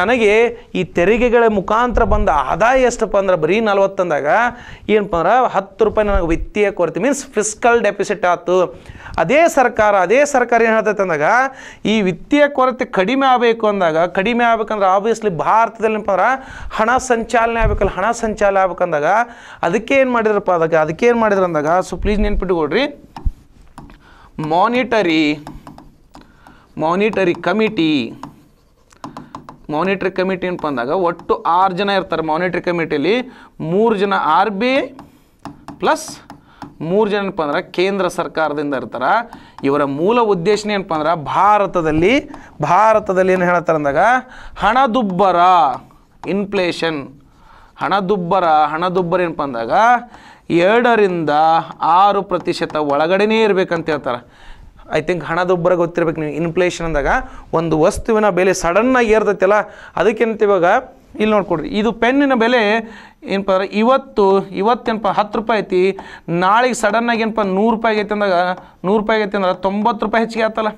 ನನಗೆ ಈ ತೆರಿಗೆಗಳ ಮುಖಾಂತರ ಬಂದ ಆದಾಯ ಎಷ್ಟಪ್ಪ ಅಂದ್ರೆ ಬರೀ ನಲ್ವತ್ತಂದಾಗ ಏನಪ್ಪ ಅಂದ್ರೆ ಹತ್ತು ರೂಪಾಯಿ ನನಗೆ ವಿತ್ತೀಯ ಕೊರತೆ ಮೀನ್ಸ್ ಫಿಸ್ಕಲ್ ಡೆಪಿಸಿಟ್ ಆಯ್ತು ಅದೇ ಸರ್ಕಾರ ಅದೇ ಸರ್ಕಾರ ಏನು ಹೇಳ್ತೈತೆ ಅಂದಾಗ ಈ ವಿತ್ತೀಯ ಕೊರತೆ ಕಡಿಮೆ ಆಗಬೇಕು ಅಂದಾಗ ಕಡಿಮೆ ಆಗ್ಬೇಕಂದ್ರೆ ಆಬ್ವಿಯಸ್ಲಿ ಭಾರತದಲ್ಲಿ ಏನಪ್ಪ ಹಣ ಸಂಚಾಲನೆ ಆಗ್ಬೇಕಲ್ಲ ಹಣ ಸಂಚಾಲನೆ ಆಗ್ಬೇಕಂದಾಗ ಅದಕ್ಕೆ ಏನು ಮಾಡಿದ್ರಪ್ಪ ಅದಕ್ಕೆ ಅದಕ್ಕೆ ಏನು ಮಾಡಿದ್ರು ಅಂದಾಗ ಸೊ ಪ್ಲೀಸ್ ನೆನ್ಪಿಟ್ಕೊಡ್ರಿ monetary monetary committee monetary committee ಏನಪ್ಪ ಅಂದಾಗ ಒಟ್ಟು ಆರು ಜನ ಇರ್ತಾರೆ ಮಾನಿಟರಿ ಕಮಿಟಿಯಲ್ಲಿ ಮೂರು ಜನ ಆರ್ ಬಿ ಪ್ಲಸ್ ಮೂರು ಜನ ಏನಪ್ಪ ಅಂದ್ರೆ ಕೇಂದ್ರ ಸರ್ಕಾರದಿಂದ ಇರ್ತಾರೆ ಇವರ ಮೂಲ ಉದ್ದೇಶನೇ ಏನಪ್ಪ ಅಂದ್ರೆ ಭಾರತದಲ್ಲಿ ಭಾರತದಲ್ಲಿ ಏನು ಹೇಳ್ತಾರೆ ಅಂದಾಗ ಹಣದುಬ್ಬರ ಇನ್ಫ್ಲೇಷನ್ ಹಣದುಬ್ಬರ ಹಣದುಬ್ಬರ ಏನಪ್ಪ ಅಂದಾಗ ಎರಡರಿಂದ ಆರು ಪ್ರತಿಶತ ಒಳಗಡೆನೇ ಇರಬೇಕಂತ ಹೇಳ್ತಾರೆ ಐ ಥಿಂಕ್ ಹಣದುಬ್ಬರ ಗೊತ್ತಿರ್ಬೇಕು ನೀವು ಇನ್ಫ್ಲೇಷನ್ ಅಂದಾಗ ಒಂದು ವಸ್ತುವಿನ ಬೆಲೆ ಸಡನ್ನಾಗಿ ಏರ್ತೈತಲ್ಲ ಅದಕ್ಕೆ ಇವಾಗ ಇಲ್ಲಿ ನೋಡ್ಕೊಡ್ರಿ ಇದು ಪೆನ್ನಿನ ಬೆಲೆ ಏನಪ್ಪ ಅಂದ್ರೆ ಇವತ್ತು ಇವತ್ತೇನಪ್ಪ ಹತ್ತು ರೂಪಾಯಿ ಐತಿ ನಾಳೆಗೆ ಸಡನ್ನಾಗಿ ಏನಪ್ಪ ನೂರು ರೂಪಾಯಿ ಆಗೈತೆ ಅಂದಾಗ ನೂರು ರೂಪಾಯಿ ಆಗೈತೆ ಅಂದ್ರೆ ತೊಂಬತ್ತು ರೂಪಾಯಿ ಹೆಚ್ಚಿಗೆ ಆತಲ್ಲ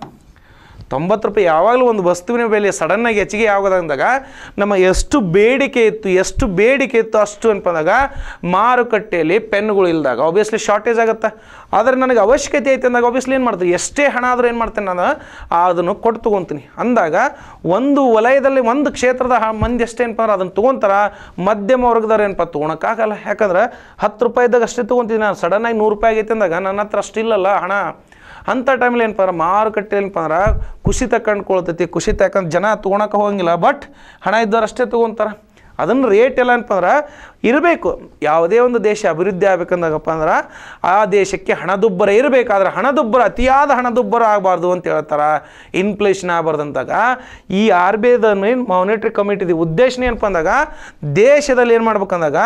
ತೊಂಬತ್ತು ರೂಪಾಯಿ ಯಾವಾಗಲೂ ಒಂದು ವಸ್ತುವಿನ ಬೆಲೆ ಸಡನ್ನಾಗಿ ಹೆಚ್ಚಿಗೆ ಆಗೋದಂದಾಗ ನಮ್ಮ ಎಷ್ಟು ಬೇಡಿಕೆ ಇತ್ತು ಎಷ್ಟು ಬೇಡಿಕೆ ಇತ್ತು ಅಷ್ಟು ಅನ್ಪಂದಾಗ ಮಾರುಕಟ್ಟೆಯಲ್ಲಿ ಪೆನ್ಗಳು ಇಲ್ದಾಗ ಆಬ್ವಿಯಸ್ಲಿ ಶಾರ್ಟೇಜ್ ಆಗುತ್ತೆ ಆದರೆ ನನಗೆ ಅವಶ್ಯಕತೆ ಐತೆ ಅಂದಾಗ ಆಬ್ವಿಯಸ್ಲಿ ಏನು ಮಾಡ್ತೀನಿ ಎಷ್ಟೇ ಹಣ ಆದರೂ ಏನು ಮಾಡ್ತೇನೆ ನಾನು ಅದನ್ನು ಕೊಟ್ಟು ತೊಗೊತೀನಿ ಅಂದಾಗ ಒಂದು ವಲಯದಲ್ಲಿ ಒಂದು ಕ್ಷೇತ್ರದ ಮಂದಿ ಎಷ್ಟೇ ಏನಪ್ಪ ಅಂದ್ರೆ ಅದನ್ನು ತೊಗೊತಾರ ಮಧ್ಯಮ ವರ್ಗದವ್ರು ಏನಪ್ಪ ತೊಗೊಳಕ್ಕಾಗಲ್ಲ ಯಾಕಂದ್ರೆ ಹತ್ತು ರೂಪಾಯಿ ಇದ್ದಾಗ ಅಷ್ಟೇ ತೊಗೊತೀನಿ ನಾನು ಸಡನ್ನಾಗಿ ನೂರು ರೂಪಾಯಿ ಆಗೈತೆ ಅಂದಾಗ ನನ್ನ ಹತ್ರ ಇಲ್ಲಲ್ಲ ಹಣ ಅಂಥ ಟೈಮಲ್ಲಿ ಏನಪ್ಪ ಅಂದ್ರೆ ಮಾರುಕಟ್ಟೆ ಏನಪ್ಪ ಅಂದ್ರೆ ಖುಷಿ ಕಂಡ್ಕೊಳ್ತೈತಿ ಖುಷಿ ತಕ್ಕಂಡು ಜನ ತೊಗೊಳಕ್ಕೆ ಹೋಗಂಗಿಲ್ಲ ಬಟ್ ಹಣ ಅಷ್ಟೇ ತೊಗೊಂತಾರೆ ಅದನ್ನು ರೇಟ್ ಎಲ್ಲ ಏನಪ್ಪ ಇರಬೇಕು ಯಾವುದೇ ಒಂದು ದೇಶ ಅಭಿವೃದ್ಧಿ ಆಗಬೇಕಂದಾಗಪ್ಪ ಅಂದ್ರೆ ಆ ದೇಶಕ್ಕೆ ಹಣದುಬ್ಬರ ಇರಬೇಕಾದ್ರೆ ಹಣದುಬ್ಬರ ಅತಿಯಾದ ಹಣದುಬ್ಬರ ಆಗಬಾರ್ದು ಅಂತ ಹೇಳ್ತಾರೆ ಇನ್ಫ್ಲೇಷನ್ ಆಗಬಾರ್ದು ಅಂದಾಗ ಈ ಆರ್ ಬಿ ಐದ ಮೇನ್ ಮಾನಿಟ್ರಿ ಕಮಿಟಿದು ಉದ್ದೇಶನ ಏನಪ್ಪ ಅಂದಾಗ ದೇಶದಲ್ಲಿ ಏನು ಮಾಡ್ಬೇಕಂದಾಗ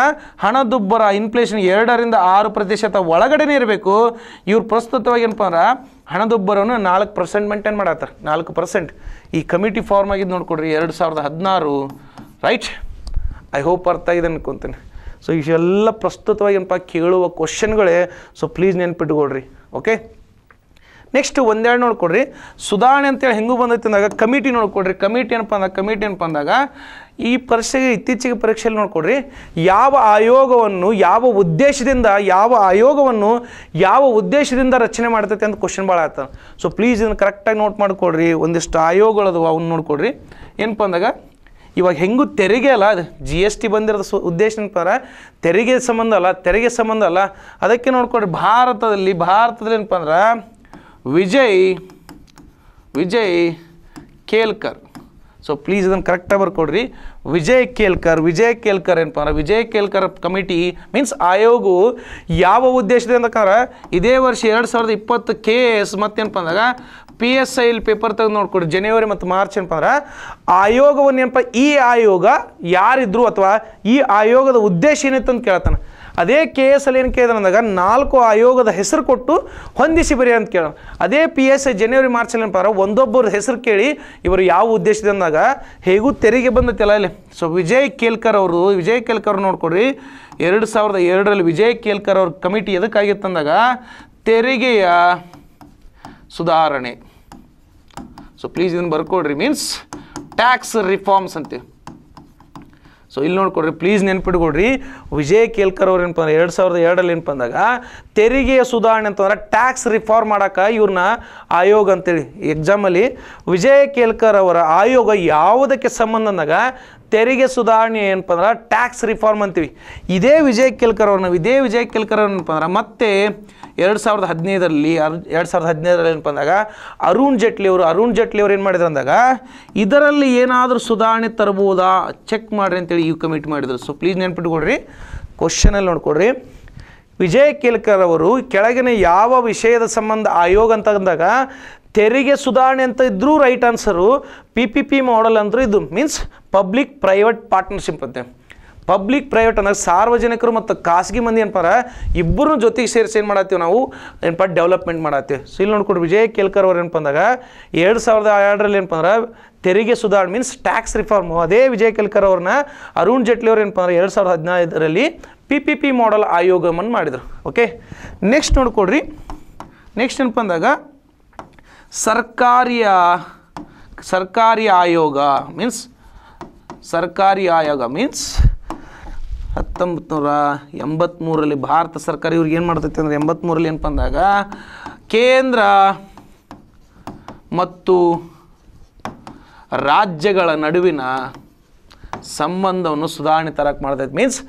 ಹಣದುಬ್ಬರ ಇನ್ಫ್ಲೇಷನ್ ಎರಡರಿಂದ ಆರು ಪ್ರತಿಶತ ಒಳಗಡೆನೇ ಇರಬೇಕು ಇವ್ರು ಪ್ರಸ್ತುತವಾಗಿ ಏನಪ್ಪ ಅಂದ್ರೆ ಹಣದುಬ್ಬರವನ್ನು ನಾಲ್ಕು ಪರ್ಸೆಂಟ್ ಮೇಂಟೈನ್ ಮಾಡತ್ತಾರೆ ನಾಲ್ಕು ಪರ್ಸೆಂಟ್ ಈ ಕಮಿಟಿ ಫಾರ್ಮ್ ಆಗಿದ್ದು ನೋಡ್ಕೊಡ್ರಿ ಎರಡು ಸಾವಿರದ ಹದಿನಾರು ರೈಟ್ ಐ ಹೋಪ್ ಅರ್ಥ ಇದೆ ಅನ್ಕೊತೀನಿ ಸೊ ಇಷ್ಟೆಲ್ಲ ಪ್ರಸ್ತುತವಾಗಿ ಏನಪ್ಪ ಕೇಳುವ ಕ್ವಶನ್ಗಳೇ ಸೊ ಪ್ಲೀಸ್ ನೆನ್ಪಿಟ್ಕೊಳ್ರಿ ಓಕೆ ನೆಕ್ಸ್ಟ್ ಒಂದೆರಡು ನೋಡ್ಕೊಡ್ರಿ ಸುಧಾರಣೆ ಅಂತೇಳಿ ಹೆಂಗೂ ಬಂದೈತೆ ಅಂದಾಗ ಕಮಿಟಿ ನೋಡ್ಕೊಡ್ರಿ ಕಮಿಟಿ ಏನಪ್ಪ ಅಂದಾಗ ಕಮಿಟಿ ಏನಪ್ಪ ಅಂದಾಗ ಈ ಪರೀಕ್ಷೆಗೆ ಇತ್ತೀಚೆಗೆ ಪರೀಕ್ಷೆಯಲ್ಲಿ ನೋಡ್ಕೊಡ್ರಿ ಯಾವ ಆಯೋಗವನ್ನು ಯಾವ ಉದ್ದೇಶದಿಂದ ಯಾವ ಆಯೋಗವನ್ನು ಯಾವ ಉದ್ದೇಶದಿಂದ ರಚನೆ ಮಾಡ್ತೈತೆ ಅಂತ ಕ್ವಶನ್ ಭಾಳ ಆಗ್ತದೆ ಸೊ ಪ್ಲೀಸ್ ಇದನ್ನು ಕರೆಕ್ಟಾಗಿ ನೋಟ್ ಮಾಡಿಕೊಡ್ರಿ ಒಂದಿಷ್ಟು ಆಯೋಗಗಳದು ಅವನ್ನ ನೋಡ್ಕೊಡ್ರಿ ಏನಪ್ಪ ಅಂದಾಗ ಇವಾಗ ಹೆಂಗೂ ತೆರಿಗೆ ಅಲ್ಲ ಅದು ಜಿ ಎಸ್ ಟಿ ಬಂದಿರೋದು ಸು ಉದ್ದೇಶ ಪ್ರಕಾರ ತೆರಿಗೆ ಸಂಬಂಧ ಅಲ್ಲ ತೆರಿಗೆ ಸಂಬಂಧ ಅಲ್ಲ ಅದಕ್ಕೆ ನೋಡ್ಕೊಡ್ರಿ ಭಾರತದಲ್ಲಿ ಭಾರತದಲ್ಲಿ ಏನಪ್ಪ ಅಂದ್ರೆ ವಿಜಯ್ ವಿಜಯ್ ಕೇಲ್ಕರ್ ಸೊ ಪ್ಲೀಸ್ ಇದನ್ನು ಕರೆಕ್ಟಾಗಿ ಬರ್ಕೊಡ್ರಿ ವಿಜಯ್ ಕೇಲ್ಕರ್ ವಿಜಯ್ ಕೇಲ್ಕರ್ ಏನಪ್ಪ ಅಂದ್ರೆ ವಿಜಯ್ ಕೇಲ್ಕರ್ ಕಮಿಟಿ ಮೀನ್ಸ್ ಆಯೋಗವು ಯಾವ ಉದ್ದೇಶದಿಂದ ಅಂತಕ್ಕಂದ್ರೆ ಇದೇ ವರ್ಷ ಎರಡು ಸಾವಿರದ ಇಪ್ಪತ್ತು ಕೆ ಎಸ್ ಮತ್ತೇನಪ್ಪ ಅಂದಾಗ ಪಿ ಎಸ್ ಐ ಇಲ್ಲಿ ಪೇಪರ್ ತೆಗೆದು ನೋಡ್ಕೊಡಿ ಜನವರಿ ಮತ್ತು ಮಾರ್ಚ್ ಏನಪ್ಪ ಅಂದ್ರೆ ಆಯೋಗವನ್ನು ಏನಪ್ಪ ಈ ಆಯೋಗ ಯಾರಿದ್ರು ಅಥವಾ ಈ ಆಯೋಗದ ಉದ್ದೇಶ ಏನಿತ್ತು ಅಂತ ಕೇಳ್ತಾನೆ ಅದೇ ಕೆ ಎಸ್ ಅಲ್ಲಿ ಏನು ಕೇಳಿದ್ರೆ ಅಂದಾಗ ನಾಲ್ಕು ಆಯೋಗದ ಹೆಸರು ಕೊಟ್ಟು ಹೊಂದಿಸಿ ಬರೀ ಅಂತ ಕೇಳೋಣ ಅದೇ ಪಿ ಎಸ್ ಐ ಜನವರಿ ಮಾರ್ಚಲ್ಲಿ ಏನಪ್ಪ ಒಂದೊಬ್ಬರ ಹೆಸರು ಕೇಳಿ ಇವರು ಯಾವ ಉದ್ದೇಶದಿಂದ ಅಂದಾಗ ಹೇಗೂ ತೆರಿಗೆ ತೆಲ ಇಲ್ಲಿ ಸೊ ವಿಜಯ್ ಕೇಲ್ಕರ್ ಅವರು ವಿಜಯ್ ಕೇಲ್ಕರ್ ನೋಡ್ಕೊಡ್ರಿ ಎರಡು ಸಾವಿರದ ಎರಡರಲ್ಲಿ ವಿಜಯ್ ಕೇಲ್ಕರ್ ಅವ್ರ ಕಮಿಟಿ ಎದಕ್ಕಾಗಿತ್ತು ಅಂದಾಗ ತೆರಿಗೆಯ ಸುಧಾರಣೆ ಸೊ ಪ್ಲೀಸ್ ಇದನ್ನು ಬರ್ಕೊಡ್ರಿ ಮೀನ್ಸ್ ಟ್ಯಾಕ್ಸ್ ರಿಫಾರ್ಮ್ಸ್ ಅಂತ ಸೊ ಇಲ್ಲಿ ನೋಡ್ಕೊಡ್ರಿ ಪ್ಲೀಸ್ ನೆನ್ಪಿಟ್ಕೊಡ್ರಿ ವಿಜಯ್ ಕೇಲ್ಕರ್ ಅವ್ರ ಏನಪ್ಪ ಅಂದ್ರೆ ಎರಡು ಸಾವಿರದ ಎರಡರಲ್ಲಿ ಏನಪ್ಪ ತೆರಿಗೆಯ ಸುಧಾರಣೆ ಅಂತಂದ್ರೆ ಟ್ಯಾಕ್ಸ್ ರಿಫಾರ್ಮ್ ಮಾಡೋಕೆ ಇವ್ರನ್ನ ಆಯೋಗ ಅಂತೇಳಿ ಎಕ್ಸಾಮಲ್ಲಿ ವಿಜಯ್ ಕೇಲ್ಕರ್ ಅವರ ಆಯೋಗ ಯಾವುದಕ್ಕೆ ಸಂಬಂಧ ಅಂದಾಗ ತೆರಿಗೆ ಸುಧಾರಣೆ ಏನಪ್ಪ ಅಂದ್ರೆ ಟ್ಯಾಕ್ಸ್ ರಿಫಾರ್ಮ್ ಅಂತೀವಿ ಇದೇ ವಿಜಯ್ ಕೆಲ್ಕರ್ ಅವ್ರನ್ನ ಇದೇ ವಿಜಯ್ ಕೆಲ್ಕರ್ ಏನಪ್ಪ ಅಂದ್ರೆ ಮತ್ತೆ ಎರಡು ಸಾವಿರದ ಹದಿನೈದರಲ್ಲಿ ಅರ್ ಎರಡು ಸಾವಿರದ ಹದಿನೈದರಲ್ಲಿ ಏನಪ್ಪ ಅಂದಾಗ ಅರುಣ್ ಜೇಟ್ಲಿ ಅವರು ಅರುಣ್ ಜೇಟ್ಲಿ ಅವರು ಏನು ಮಾಡಿದ್ರು ಅಂದಾಗ ಇದರಲ್ಲಿ ಏನಾದರೂ ಸುಧಾರಣೆ ತರಬಹುದಾ ಚೆಕ್ ಮಾಡಿರಿ ಅಂತೇಳಿ ಯು ಕಮಿಟ್ ಮಾಡಿದರು ಸೊ ಪ್ಲೀಸ್ ನೆನ್ಪಿಟ್ಕೊಡ್ರಿ ಕ್ವಶನಲ್ಲಿ ನೋಡ್ಕೊಡ್ರಿ ವಿಜಯ್ ಕೇಲ್ಕರ್ ಅವರು ಕೆಳಗಿನ ಯಾವ ವಿಷಯದ ಸಂಬಂಧ ಆಯೋಗ ಅಂತ ಅಂದಾಗ ತೆರಿಗೆ ಸುಧಾರಣೆ ಅಂತ ಇದ್ದರೂ right answer P P P model ಅಂದ್ರೆ ಇದು ಮೀನ್ಸ್ ಪಬ್ಲಿಕ್ ಪ್ರೈವೇಟ್ ಪಾರ್ಟ್ನರ್ಶಿಪ್ ಅಂತೆ ಪಬ್ಲಿಕ್ ಪ್ರೈವೇಟ್ ಅಂದಾಗ ಸಾರ್ವಜನಿಕರು ಮತ್ತು ಖಾಸಗಿ ಮಂದಿ ಏನಪ್ಪ ಇಬ್ಬರೂ ಜೊತೆಗೆ ಸೇರಿಸಿ ಏನು ಮಾಡತ್ತೀವಿ ನಾವು ಏನಪ್ಪ ಡೆವಲಪ್ಮೆಂಟ್ ಮಾಡತ್ತೀವಿ ಸೊ ಇಲ್ಲಿ ನೋಡ್ಕೊಂಡು ವಿಜಯ್ ಕೇಳ್ಕರ್ ಅವ್ರು ಏನಪ್ಪ ಅಂದಾಗ ಎರಡು ಸಾವಿರದ ಎರಡರಲ್ಲಿ ಏನಪ್ಪ ಅಂದ್ರೆ ತೆರಿಗೆ ಸುಧಾರಣೆ ಮೀನ್ಸ್ ಟ್ಯಾಕ್ಸ್ ರಿಫಾರ್ಮು ಅದೇ ವಿಜಯ್ ಕೇಳ್ಕರ್ ಅವ್ರನ್ನ ಅರುಣ್ ಜೇಟ್ಲಿ ಅವ್ರು ಏನಪ್ಪ ಅಂದ್ರೆ ಎರಡು ಸಾವಿರದ ಹದಿನೈದರಲ್ಲಿ ಪಿ ಪಿ ಪಿ ಮಾಡಲ್ ಆಯೋಗವನ್ನು ಮಾಡಿದರು ಓಕೆ ನೆಕ್ಸ್ಟ್ ನೋಡ್ಕೊಡ್ರಿ ನೆಕ್ಸ್ಟ್ ಏನಪ್ಪ ಅಂದಾಗ ಸರ್ಕಾರಿಯ ಸರ್ಕಾರಿ ಆಯೋಗ ಮೀನ್ಸ್ ಸರ್ಕಾರಿ ಆಯೋಗ ಮೀನ್ಸ್ ಹತ್ತೊಂಬತ್ತು ನೂರ ಎಂಬತ್ತ್ಮೂರಲ್ಲಿ ಭಾರತ ಸರ್ಕಾರ ಇವ್ರಿಗೆ ಏನು ಮಾಡ್ತೈತೆ ಅಂದರೆ ಎಂಬತ್ತ್ಮೂರಲ್ಲಿ ಏನಪ್ಪ ಅಂದಾಗ ಕೇಂದ್ರ ಮತ್ತು ರಾಜ್ಯಗಳ ನಡುವಿನ ಸಂಬಂಧವನ್ನು ಸುಧಾರಣೆ ತರಕ್ಕೆ ಮಾಡ್ತೈತೆ ಮೀನ್ಸ್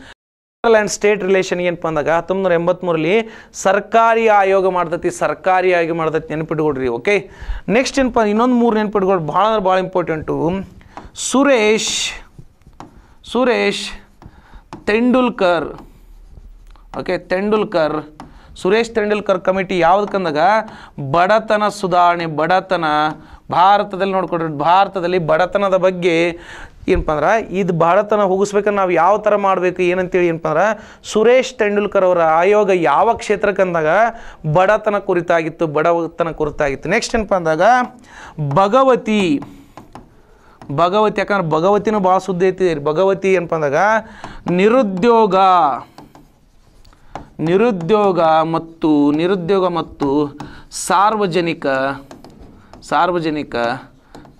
ಆ್ಯಂಡ್ ಸ್ಟೇಟ್ ರಿಲೇಷನ್ ಏನಪ್ಪ ಅಂದಾಗ ಹತ್ತೊಂಬತ್ತು ನೂರ ಎಂಬತ್ತ್ಮೂರಲ್ಲಿ ಸರ್ಕಾರಿ ಆಯೋಗ ಮಾಡ್ತತಿ ಸರ್ಕಾರಿ ಆಯೋಗ ಮಾಡ್ತತಿ ನೆನ್ಪಿಟ್ಕೊಡ್ರಿ ಓಕೆ ನೆಕ್ಸ್ಟ್ ಏನಪ್ಪ ಇನ್ನೊಂದು ಮೂರು ನೆನ್ಪಿಟ್ಕೊಡ್ರಿ ಭಾಳ ಅಂದ್ರೆ ಭಾಳ important Suresh Suresh Tendulkar okay Tendulkar Suresh Tendulkar committee ಯಾವುದಕ್ಕಂದಾಗ ಬಡತನ ಸುಧಾರಣೆ ಬಡತನ ಭಾರತದಲ್ಲಿ ನೋಡ್ಕೊಡ್ರಿ ಭಾರತದಲ್ಲಿ ಬಡತನದ ಬಗ್ಗೆ ಏನಪ್ಪ ಅಂದ್ರೆ ಇದು ಭಾರತನ ಹೋಗಿಸ್ಬೇಕಂದ್ರೆ ನಾವು ಯಾವ ಥರ ಮಾಡಬೇಕು ಏನಂತೇಳಿ ಏನಪ್ಪ ಅಂದ್ರೆ ಸುರೇಶ್ ತೆಂಡೂಲ್ಕರ್ ಅವರ ಆಯೋಗ ಯಾವ ಕ್ಷೇತ್ರಕ್ಕೆ ಅಂದಾಗ ಬಡತನ ಕುರಿತಾಗಿತ್ತು ಬಡವತನ ಕುರಿತಾಗಿತ್ತು ನೆಕ್ಸ್ಟ್ ಏನಪ್ಪ ಅಂದಾಗ ಭಗವತಿ ಭಗವತಿ ಯಾಕಂದ್ರೆ ಭಗವತಿನೂ ಭಾಳ ಸುದ್ದಿ ಐತಿ ಭಗವತಿ ಏನಪ್ಪ ಅಂದಾಗ ನಿರುದ್ಯೋಗ ನಿರುದ್ಯೋಗ ಮತ್ತು ನಿರುದ್ಯೋಗ ಮತ್ತು ಸಾರ್ವಜನಿಕ ಸಾರ್ವಜನಿಕ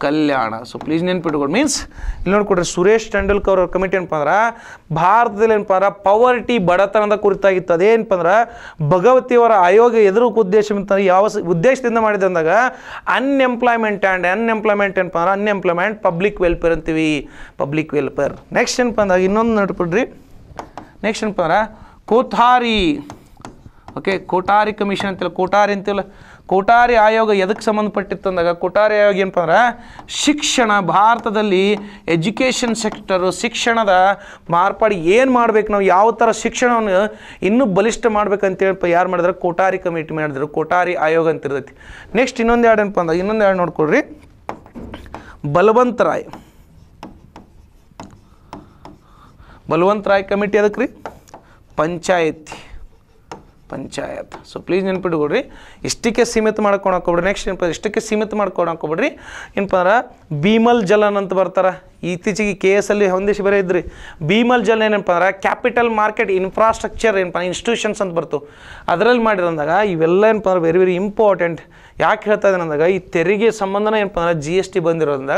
ಕಲ್ಯಾಣ ಸೊ ಪ್ಲೀಸ್ ನೆನ್ಪಿಟ್ಕೊಂಡು ಮೀನ್ಸ್ ಇಲ್ಲಿ ನೋಡ್ಕೊಡ್ರಿ ಸುರೇಶ್ ತೆಂಡೂಲ್ಕರ್ ಅವ್ರ ಕಮಿಟಿ ಏನಪ್ಪ ಅಂದ್ರೆ ಭಾರತದಲ್ಲಿ ಏನಪ್ಪ ಅಂದ್ರೆ ಪವರ್ಟಿ ಬಡತನದ ಕುರಿತಾಗಿತ್ತು ಅದೇನಪ್ಪ ಅಂದ್ರೆ ಭಗವತಿಯವರ ಆಯೋಗ ಎದುರು ಉದ್ದೇಶ ಯಾವ ಉದ್ದೇಶದಿಂದ ಮಾಡಿದೆ ಅಂದಾಗ ಅನ್ಎಂಪ್ಲಾಯ್ಮೆಂಟ್ ಆ್ಯಂಡ್ ಅನ್ಎಂಪ್ಲಾಯ್ಮೆಂಟ್ ಏನಪ್ಪ ಅಂದ್ರೆ ಅನ್ಎಂಪ್ಲಾಯ್ಮೆಂಟ್ ಪಬ್ಲಿಕ್ ವೆಲ್ಫೇರ್ ಅಂತೀವಿ ಪಬ್ಲಿಕ್ ವೆಲ್ಫೇರ್ ನೆಕ್ಸ್ಟ್ ಏನಪ್ಪ ಅಂದಾಗ ಇನ್ನೊಂದು ನೋಡ್ಬಿಡ್ರಿ ನೆಕ್ಸ್ಟ್ ಏನಪ್ಪ ಅಂದ್ರೆ ಕೋಥಾರಿ ಓಕೆ ಕೋಟಾರಿ ಕಮಿಷನ್ ಅಂತಿಲ್ಲ ಕೋಟಾರಿ ಅಂತಿಲ್ಲ ಕೋಟಾರಿ ಆಯೋಗ ಎದಕ್ಕೆ ಸಂಬಂಧಪಟ್ಟಿತ್ತು ಅಂದಾಗ ಕೋಟಾರಿ ಆಯೋಗ ಏನಪ್ಪ ಅಂದ್ರೆ ಶಿಕ್ಷಣ ಭಾರತದಲ್ಲಿ ಎಜುಕೇಷನ್ ಸೆಕ್ಟರು ಶಿಕ್ಷಣದ ಮಾರ್ಪಾಡು ಏನು ಮಾಡ್ಬೇಕು ನಾವು ಯಾವ ಥರ ಶಿಕ್ಷಣವನ್ನು ಇನ್ನೂ ಬಲಿಷ್ಠ ಮಾಡ್ಬೇಕಂತೇಳಪ್ಪ ಯಾರು ಮಾಡಿದ್ರೆ ಕೋಟಾರಿ ಕಮಿಟಿ ಮಾಡಿದ್ರು ಕೋಟಾರಿ ಆಯೋಗ ಅಂತ ಇರ್ತೈತಿ ನೆಕ್ಸ್ಟ್ ಇನ್ನೊಂದು ಎರಡು ಏನಪ್ಪ ಅಂದ್ರೆ ಇನ್ನೊಂದು ಎರಡು ನೋಡ್ಕೊಳ್ರಿ ಬಲವಂತರಾಯ್ ಬಲವಂತರಾಯ್ ಕಮಿಟಿ ಅದಕ್ಕೆ ರೀ ಪಂಚಾಯತಿ ಪಂಚಾಯತ್ ಸೊ ಪ್ಲೀಸ್ ನೆನ್ಪಿಟ್ಕೊಡ್ರಿ ಇಷ್ಟಕ್ಕೆ ಸೀಮಿತ ಮಾಡ್ಕೊಳಕೋಬಿಡ್ರಿ ನೆಕ್ಸ್ಟ್ ಏನಪ್ಪ ಇಷ್ಟಕ್ಕೆ ಸೀಮಿತ ಮಾಡ್ಕೊಳಕೋಬಿಡ್ರಿ ಏನಪ್ಪ ಅಂದ್ರೆ ಭೀಮಲ್ ಜಲನ್ ಅಂತ ಬರ್ತಾರೆ ಇತ್ತೀಚೆಗೆ ಕೆ ಎಸ್ ಅಲ್ಲಿ ಹೊಂದಿಸಿ ಬರೀ ಇದ್ರಿ ಭೀಮಲ್ ಜಲ ಏನಪ್ಪ ಅಂದ್ರೆ ಕ್ಯಾಪಿಟಲ್ ಮಾರ್ಕೆಟ್ ಇನ್ಫ್ರಾಸ್ಟ್ರಕ್ಚರ್ ಏನಪ್ಪ ಇನ್ಸ್ಟಿಟ್ಯೂಷನ್ಸ್ ಅಂತ ಬರ್ತು ಅದರಲ್ಲಿ ಮಾಡಿರಂದಾಗ ಇವೆಲ್ಲ ಏನಪ್ಪ ಅಂದ್ರೆ ವೆರಿ ವೆರಿ ಇಂಪಾರ್ಟೆಂಟ್ ಯಾಕೆ ಹೇಳ್ತಾ ಇದ್ದೀನಿ ಅಂದಾಗ ಈ ತೆರಿಗೆ ಸಂಬಂಧನ ಏನಪ್ಪ ಅಂದ್ರೆ ಜಿ ಎಸ್ ಟಿ ಬಂದಿರೋದ್ರಿಂದ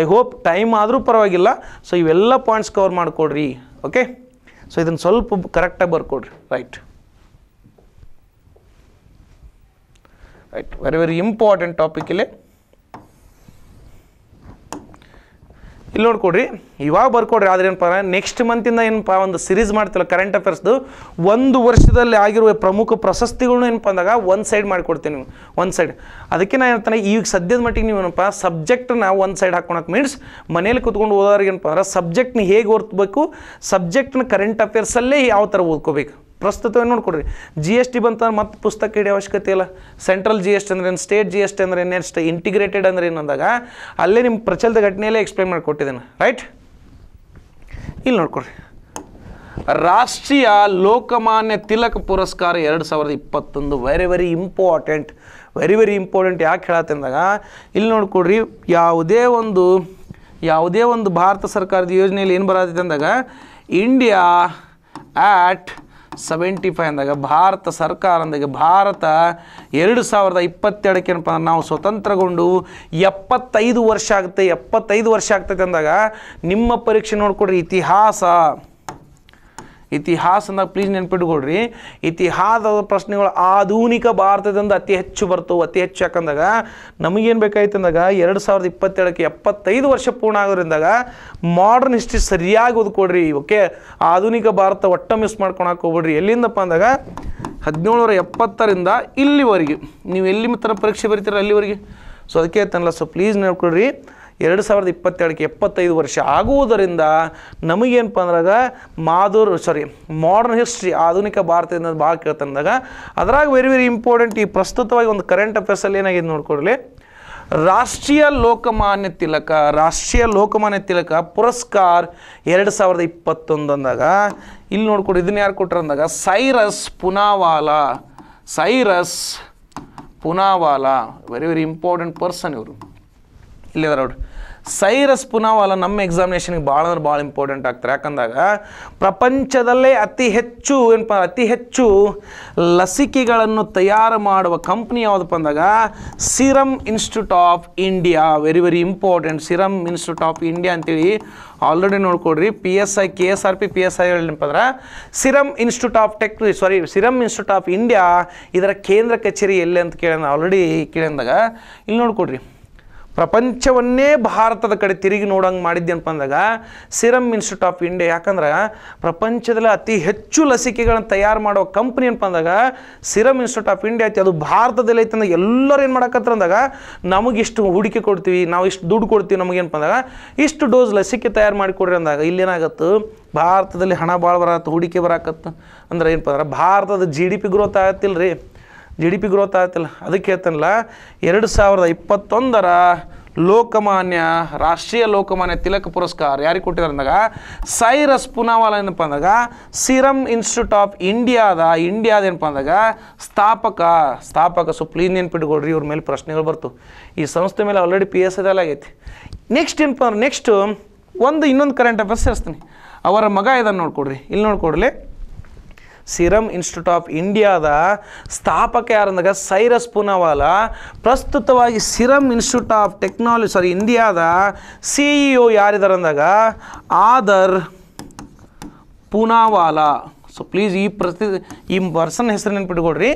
ಐ ಹೋಪ್ ಟೈಮ್ ಆದರೂ ಪರವಾಗಿಲ್ಲ ಸೊ ಇವೆಲ್ಲ ಪಾಯಿಂಟ್ಸ್ ಕವರ್ ಮಾಡಿಕೊಡ್ರಿ ಓಕೆ ಸೊ ಇದನ್ನು ಸ್ವಲ್ಪ ಕರೆಕ್ಟಾಗಿ ಬರ್ಕೊಡ್ರಿ right right very very important topic ಇಲ್ಲಿ ಇಲ್ಲಿ ನೋಡ್ಕೊಡ್ರಿ ಇವಾಗ ಬರ್ಕೊಡ್ರಿ ಆದ್ರೆ ಏನಪ್ಪ ನೆಕ್ಸ್ಟ್ ಮಂತಿಂದ ಏನಪ್ಪ ಒಂದು ಸಿರೀಸ್ ಮಾಡ್ತಿಲ್ಲ ಕರೆಂಟ್ ಅಫೇರ್ಸ್ದು ಒಂದು ವರ್ಷದಲ್ಲಿ ಆಗಿರುವ ಪ್ರಮುಖ ಪ್ರಶಸ್ತಿಗಳನ್ನ ಏನಪ್ಪ ಅಂದಾಗ ಒಂದು ಸೈಡ್ ಮಾಡಿಕೊಡ್ತೀನಿ ನೀವು ಒಂದು ಸೈಡ್ ಅದಕ್ಕೆ ನಾನು ಹೇಳ್ತಾನೆ ಈಗ ಸದ್ಯದ ಮಟ್ಟಿಗೆ ನೀವು ಏನಪ್ಪ ಸಬ್ಜೆಕ್ಟನ್ನ ಒಂದು ಸೈಡ್ ಹಾಕೊಳಕ್ಕೆ ಮೀನ್ಸ್ ಮನೇಲಿ ಕೂತ್ಕೊಂಡು ಓದೋರಿಗೆ ಏನಪ್ಪ ಅಂದ್ರೆ ಸಬ್ಜೆಕ್ಟ್ನ ಹೇಗೆ ಓದ್ಬೇಕು ಸಬ್ಜೆಕ್ಟ್ನ ಕರೆಂಟ್ ಅಫೇರ್ಸಲ್ಲೇ ಯಾವ ಥರ ಓದ್ಕೋಬೇಕು ಪ್ರಸ್ತುತವನ್ನು ನೋಡ್ಕೊಡ್ರಿ ಜಿ ಎಸ್ ಟಿ ಬಂತ ಮತ್ತೆ ಪುಸ್ತಕ ಇಡೀ ಅವಶ್ಯಕತೆ ಇಲ್ಲ ಸೆಂಟ್ರಲ್ ಜಿ ಎಸ್ ಟಿ ಅಂದ್ರೆ ಏನು ಸ್ಟೇಟ್ ಜಿ ಎಸ್ ಟಿ ಅಂದ್ರೆ ಏನು ನೆಕ್ಸ್ಟ್ ಇಂಟಿಗ್ರೇಟೆಡ್ ಅಂದ್ರೆ ಏನು ಅಂದಾಗ ಅಲ್ಲೇ ನಿಮ್ಮ ಪ್ರಚಲಿತ ಘಟನೆಯಲ್ಲೇ ಎಕ್ಸ್ಪ್ಲೈನ್ ಮಾಡಿಕೊಟ್ಟಿದ್ದೇನೆ ರೈಟ್ ಇಲ್ಲಿ ನೋಡ್ಕೊಡ್ರಿ ರಾಷ್ಟ್ರೀಯ ಲೋಕಮಾನ್ಯ ತಿಲಕ್ ಪುರಸ್ಕಾರ ಎರಡು ಸಾವಿರದ ಇಪ್ಪತ್ತೊಂದು very very important very very important ಯಾಕೆ ಹೇಳತ್ತೆ ಅಂದಾಗ ಇಲ್ಲಿ ನೋಡ್ಕೊಡ್ರಿ ಯಾವುದೇ ಒಂದು ಯಾವುದೇ ಒಂದು ಭಾರತ ಸರ್ಕಾರದ ಯೋಜನೆಯಲ್ಲಿ ಏನು ಬರತ್ತೆ ಅಂದಾಗ ಇಂಡಿಯಾ ಆ್ಯಟ್ ಸೆವೆಂಟಿ ಫೈ ಅಂದಾಗ ಭಾರತ ಸರ್ಕಾರ ಅಂದಾಗ ಭಾರತ ಎರಡು ಸಾವಿರದ ಇಪ್ಪತ್ತೆರಡಕ್ಕೆ ಏನಪ್ಪ ನಾವು ಸ್ವತಂತ್ರಗೊಂಡು ಎಪ್ಪತ್ತೈದು ವರ್ಷ ಆಗುತ್ತೆ ಎಪ್ಪತ್ತೈದು ವರ್ಷ ಆಗ್ತೈತೆ ಅಂದಾಗ ನಿಮ್ಮ ಪರೀಕ್ಷೆ ನೋಡ್ಕೊಡ್ರಿ ಇತಿಹಾಸ ಇತಿಹಾಸನಾಗ ಪ್ಲೀಸ್ ನೆನ್ಪಿಟ್ಕೊಳ್ರಿ ಇತಿಹಾಸದ ಪ್ರಶ್ನೆಗಳು ಆಧುನಿಕ ಭಾರತದಿಂದ ಅತಿ ಹೆಚ್ಚು ಬರ್ತವೆ ಅತಿ ಹೆಚ್ಚು ಯಾಕಂದಾಗ ನಮಗೇನು ಬೇಕಾಯ್ತಂದಾಗ ಎರಡು ಸಾವಿರದ ಇಪ್ಪತ್ತೇಳಕ್ಕೆ ಎಪ್ಪತ್ತೈದು ವರ್ಷ ಪೂರ್ಣ ಆಗೋದ್ರಿಂದಾಗ ಮಾಡರ್ನ್ ಹಿಸ್ಟ್ರಿ ಸರಿಯಾಗಿ ಓದ್ಕೊಡ್ರಿ ಓಕೆ ಆಧುನಿಕ ಭಾರತ ಒಟ್ಟ ಮಿಸ್ ಮಾಡ್ಕೊಳಕ್ಕೆ ಹೋಗ್ಬಿಡ್ರಿ ಎಲ್ಲಿಂದಪ್ಪ ಅಂದಾಗ ನೂರ ಎಪ್ಪತ್ತರಿಂದ ಇಲ್ಲಿವರೆಗೆ ನೀವು ಎಲ್ಲಿ ಮಿತ್ರ ಪರೀಕ್ಷೆ ಬರೀತೀರ ಅಲ್ಲಿವರೆಗೆ ಸೊ ಅದಕ್ಕೆ ತನ್ನಲ್ಲ ಸೊ ಪ್ಲೀಸ್ ನೋಡ್ಕೊಡ್ರಿ ಎರಡು ಸಾವಿರದ ಇಪ್ಪತ್ತೆರಡಕ್ಕೆ ಎಪ್ಪತ್ತೈದು ವರ್ಷ ಆಗುವುದರಿಂದ ನಮಗೇನಪ್ಪ ಅಂದ್ರಾಗ ಮಾಧುರ್ ಸಾರಿ ಮಾಡರ್ನ್ ಹಿಸ್ಟ್ರಿ ಆಧುನಿಕ ಭಾರತದಿಂದ ಭಾಳ ಕೇಳ್ತಂದಾಗ ಅದರಾಗ ವೆರಿ ವೆರಿ ಇಂಪಾರ್ಟೆಂಟ್ ಈ ಪ್ರಸ್ತುತವಾಗಿ ಒಂದು ಕರೆಂಟ್ ಅಫೇರ್ಸಲ್ಲಿ ಏನಾಗಿದೆ ನೋಡ್ಕೊಳ್ಳಿ ರಾಷ್ಟ್ರೀಯ ಲೋಕಮಾನ್ಯ ತಿಲಕ ರಾಷ್ಟ್ರೀಯ ಲೋಕಮಾನ್ಯ ತಿಲಕ ಪುರಸ್ಕಾರ ಎರಡು ಸಾವಿರದ ಇಪ್ಪತ್ತೊಂದು ಅಂದಾಗ ಇಲ್ಲಿ ನೋಡ್ಕೊಡಿ ಇದನ್ನ ಯಾರು ಕೊಟ್ಟರು ಅಂದಾಗ Cyrus Poonawalla Cyrus Poonawalla very very important person ಇವರು ಇಲ್ಲಿದಾರೆ ನೋಡ್ರಿ ಸೈರಸ್ ಪುನಾವಾಲ ನಮ್ಮ ಎಕ್ಸಾಮಿನೇಷನ್ಗೆ ಭಾಳ ಅಂದ್ರೆ ಭಾಳ ಇಂಪಾರ್ಟೆಂಟ್ ಆಗ್ತಾರೆ ಯಾಕಂದಾಗ ಪ್ರಪಂಚದಲ್ಲೇ ಅತಿ ಹೆಚ್ಚು ಏನಪ್ಪ ಅತಿ ಹೆಚ್ಚು ಲಸಿಕೆಗಳನ್ನು ತಯಾರು ಮಾಡುವ ಕಂಪ್ನಿ ಯಾವುದಪ್ಪ ಅಂದಾಗ Serum Institute of India very very important Serum Institute of India ಅಂತೇಳಿ ಆಲ್ರೆಡಿ ನೋಡ್ಕೊಡ್ರಿ P S I K S R P P S I ಹೇಳಿ ಅಂದ್ರೆ Serum Institute of tech sorry Serum Institute of India ಇದರ ಕೇಂದ್ರ ಕಚೇರಿ ಎಲ್ಲಿ ಅಂತ ಕೇಳ ಆಲ್ರೆಡಿ ಕೇಳಿದಾಗ ಇಲ್ಲಿ ನೋಡ್ಕೊಡ್ರಿ ಪ್ರಪಂಚವನ್ನೇ ಭಾರತದ ಕಡೆ ತಿರುಗಿ ನೋಡಂಗೆ ಮಾಡಿದ್ದೆ ಅಂದಾಗ ಸಿರಮ್ ಇನ್ಸ್ಟಿಟ್ಯೂಟ್ ಆಫ್ ಇಂಡಿಯಾ ಯಾಕಂದ್ರೆ ಪ್ರಪಂಚದಲ್ಲಿ ಅತಿ ಹೆಚ್ಚು ಲಸಿಕೆಗಳನ್ನು ತಯಾರು ಮಾಡೋ ಕಂಪ್ನಿ ಅಂದಾಗ ಸಿರಮ್ ಇನ್ಸ್ಟಿಟ್ಯೂಟ್ ಆಫ್ ಇಂಡಿಯಾ ಐತಿ ಅದು ಭಾರತದಲ್ಲಿ ಐತೆ ಅಂದಾಗ ಎಲ್ಲರೂ ಏನು ಮಾಡಕತ್ರ ಅಂದಾಗ ಇಷ್ಟು ಹೂಡಿಕೆ ಕೊಡ್ತೀವಿ ನಾವು ಇಷ್ಟು ದುಡ್ಡು ಕೊಡ್ತೀವಿ ನಮಗೇನಪ್ಪ ಅಂದಾಗ ಇಷ್ಟು ಡೋಸ್ ಲಸಿಕೆ ತಯಾರು ಮಾಡಿಕೊಡ್ರಿ ಅಂದಾಗ ಇಲ್ಲೇನಾಗತ್ತು ಭಾರತದಲ್ಲಿ ಹಣ ಭಾಳ ಬರತ್ತೆ ಹೂಡಿಕೆ ಬರಕತ್ತ ಅಂದ್ರೆ ಏನಪ್ಪ ಅಂದ್ರೆ ಭಾರತದ ಜಿ ಡಿ ಪಿ ಗ್ರೋತ್ ಆಗತ್ತಿಲ್ಲ ರೀ ಜಿ ಡಿ ಪಿ ಗ್ರೋತ್ ಆಯ್ತಲ್ಲ ಅದಕ್ಕೆ ಹೇಳ್ತಾನಲ್ಲ ಎರಡು ಸಾವಿರದ ಇಪ್ಪತ್ತೊಂದರ ಲೋಕಮಾನ್ಯ ರಾಷ್ಟ್ರೀಯ ಲೋಕಮಾನ್ಯ ತಿಲಕ್ ಪುರಸ್ಕಾರ ಯಾರಿಗೆ ಕೊಟ್ಟಿದ್ದಾರೆ ಅಂದಾಗ ಸೈರಸ್ ಪುನಾವಾಲ ಏನಪ್ಪ ಅಂದಾಗ ಸಿರಮ್ ಇನ್ಸ್ಟಿಟ್ಯೂಟ್ ಆಫ್ ಇಂಡಿಯಾದ ಇಂಡಿಯಾದ ಏನಪ್ಪ ಅಂದಾಗ ಸ್ಥಾಪಕ ಸ್ಥಾಪಕ ಸೊ ಏನು ನೆನ್ಪಿಟ್ಕೊಡ್ರಿ ಇವ್ರ ಮೇಲೆ ಪ್ರಶ್ನೆಗಳು ಬರ್ತು ಈ ಸಂಸ್ಥೆ ಮೇಲೆ ಆಲ್ರೆಡಿ ಪಿ ಎಸ್ ಐದಲ್ಲ ಆಗೈತಿ ನೆಕ್ಸ್ಟ್ ಏನಪ್ಪ ಅಂದ್ರೆ ನೆಕ್ಸ್ಟು ಒಂದು ಇನ್ನೊಂದು ಕರೆಂಟ್ ಅಫೇರ್ಸ್ ಸೇರಿಸ್ತೀನಿ ಅವರ ಮಗ ಇದನ್ನು ನೋಡ್ಕೊಡ್ರಿ ಇಲ್ಲಿ ನೋಡ್ಕೊಡ್ಲಿ ಸಿರಮ್ ಇನ್ಸ್ಟಿಟ್ಯೂಟ್ ಆಫ್ ಇಂಡಿಯಾದ ಸ್ಥಾಪಕ ಯಾರಂದಾಗ ಸೈರಸ್ ಪುನವಾಲ ಪ್ರಸ್ತುತವಾಗಿ Serum Institute of Technology sorry ಇಂಡಿಯಾದ ಸಿ ಇ ಯಾರಿದಾರಂದಾಗ ಆದರ್ ಪುನಾವಾಲಾ ಸೊ ಪ್ಲೀಸ್ ಈ ಪ್ರತಿ ಈ ಪರ್ಸನ್ ಹೆಸರು ನೆನ್ಪಿಟ್ಕೊಡ್ರಿ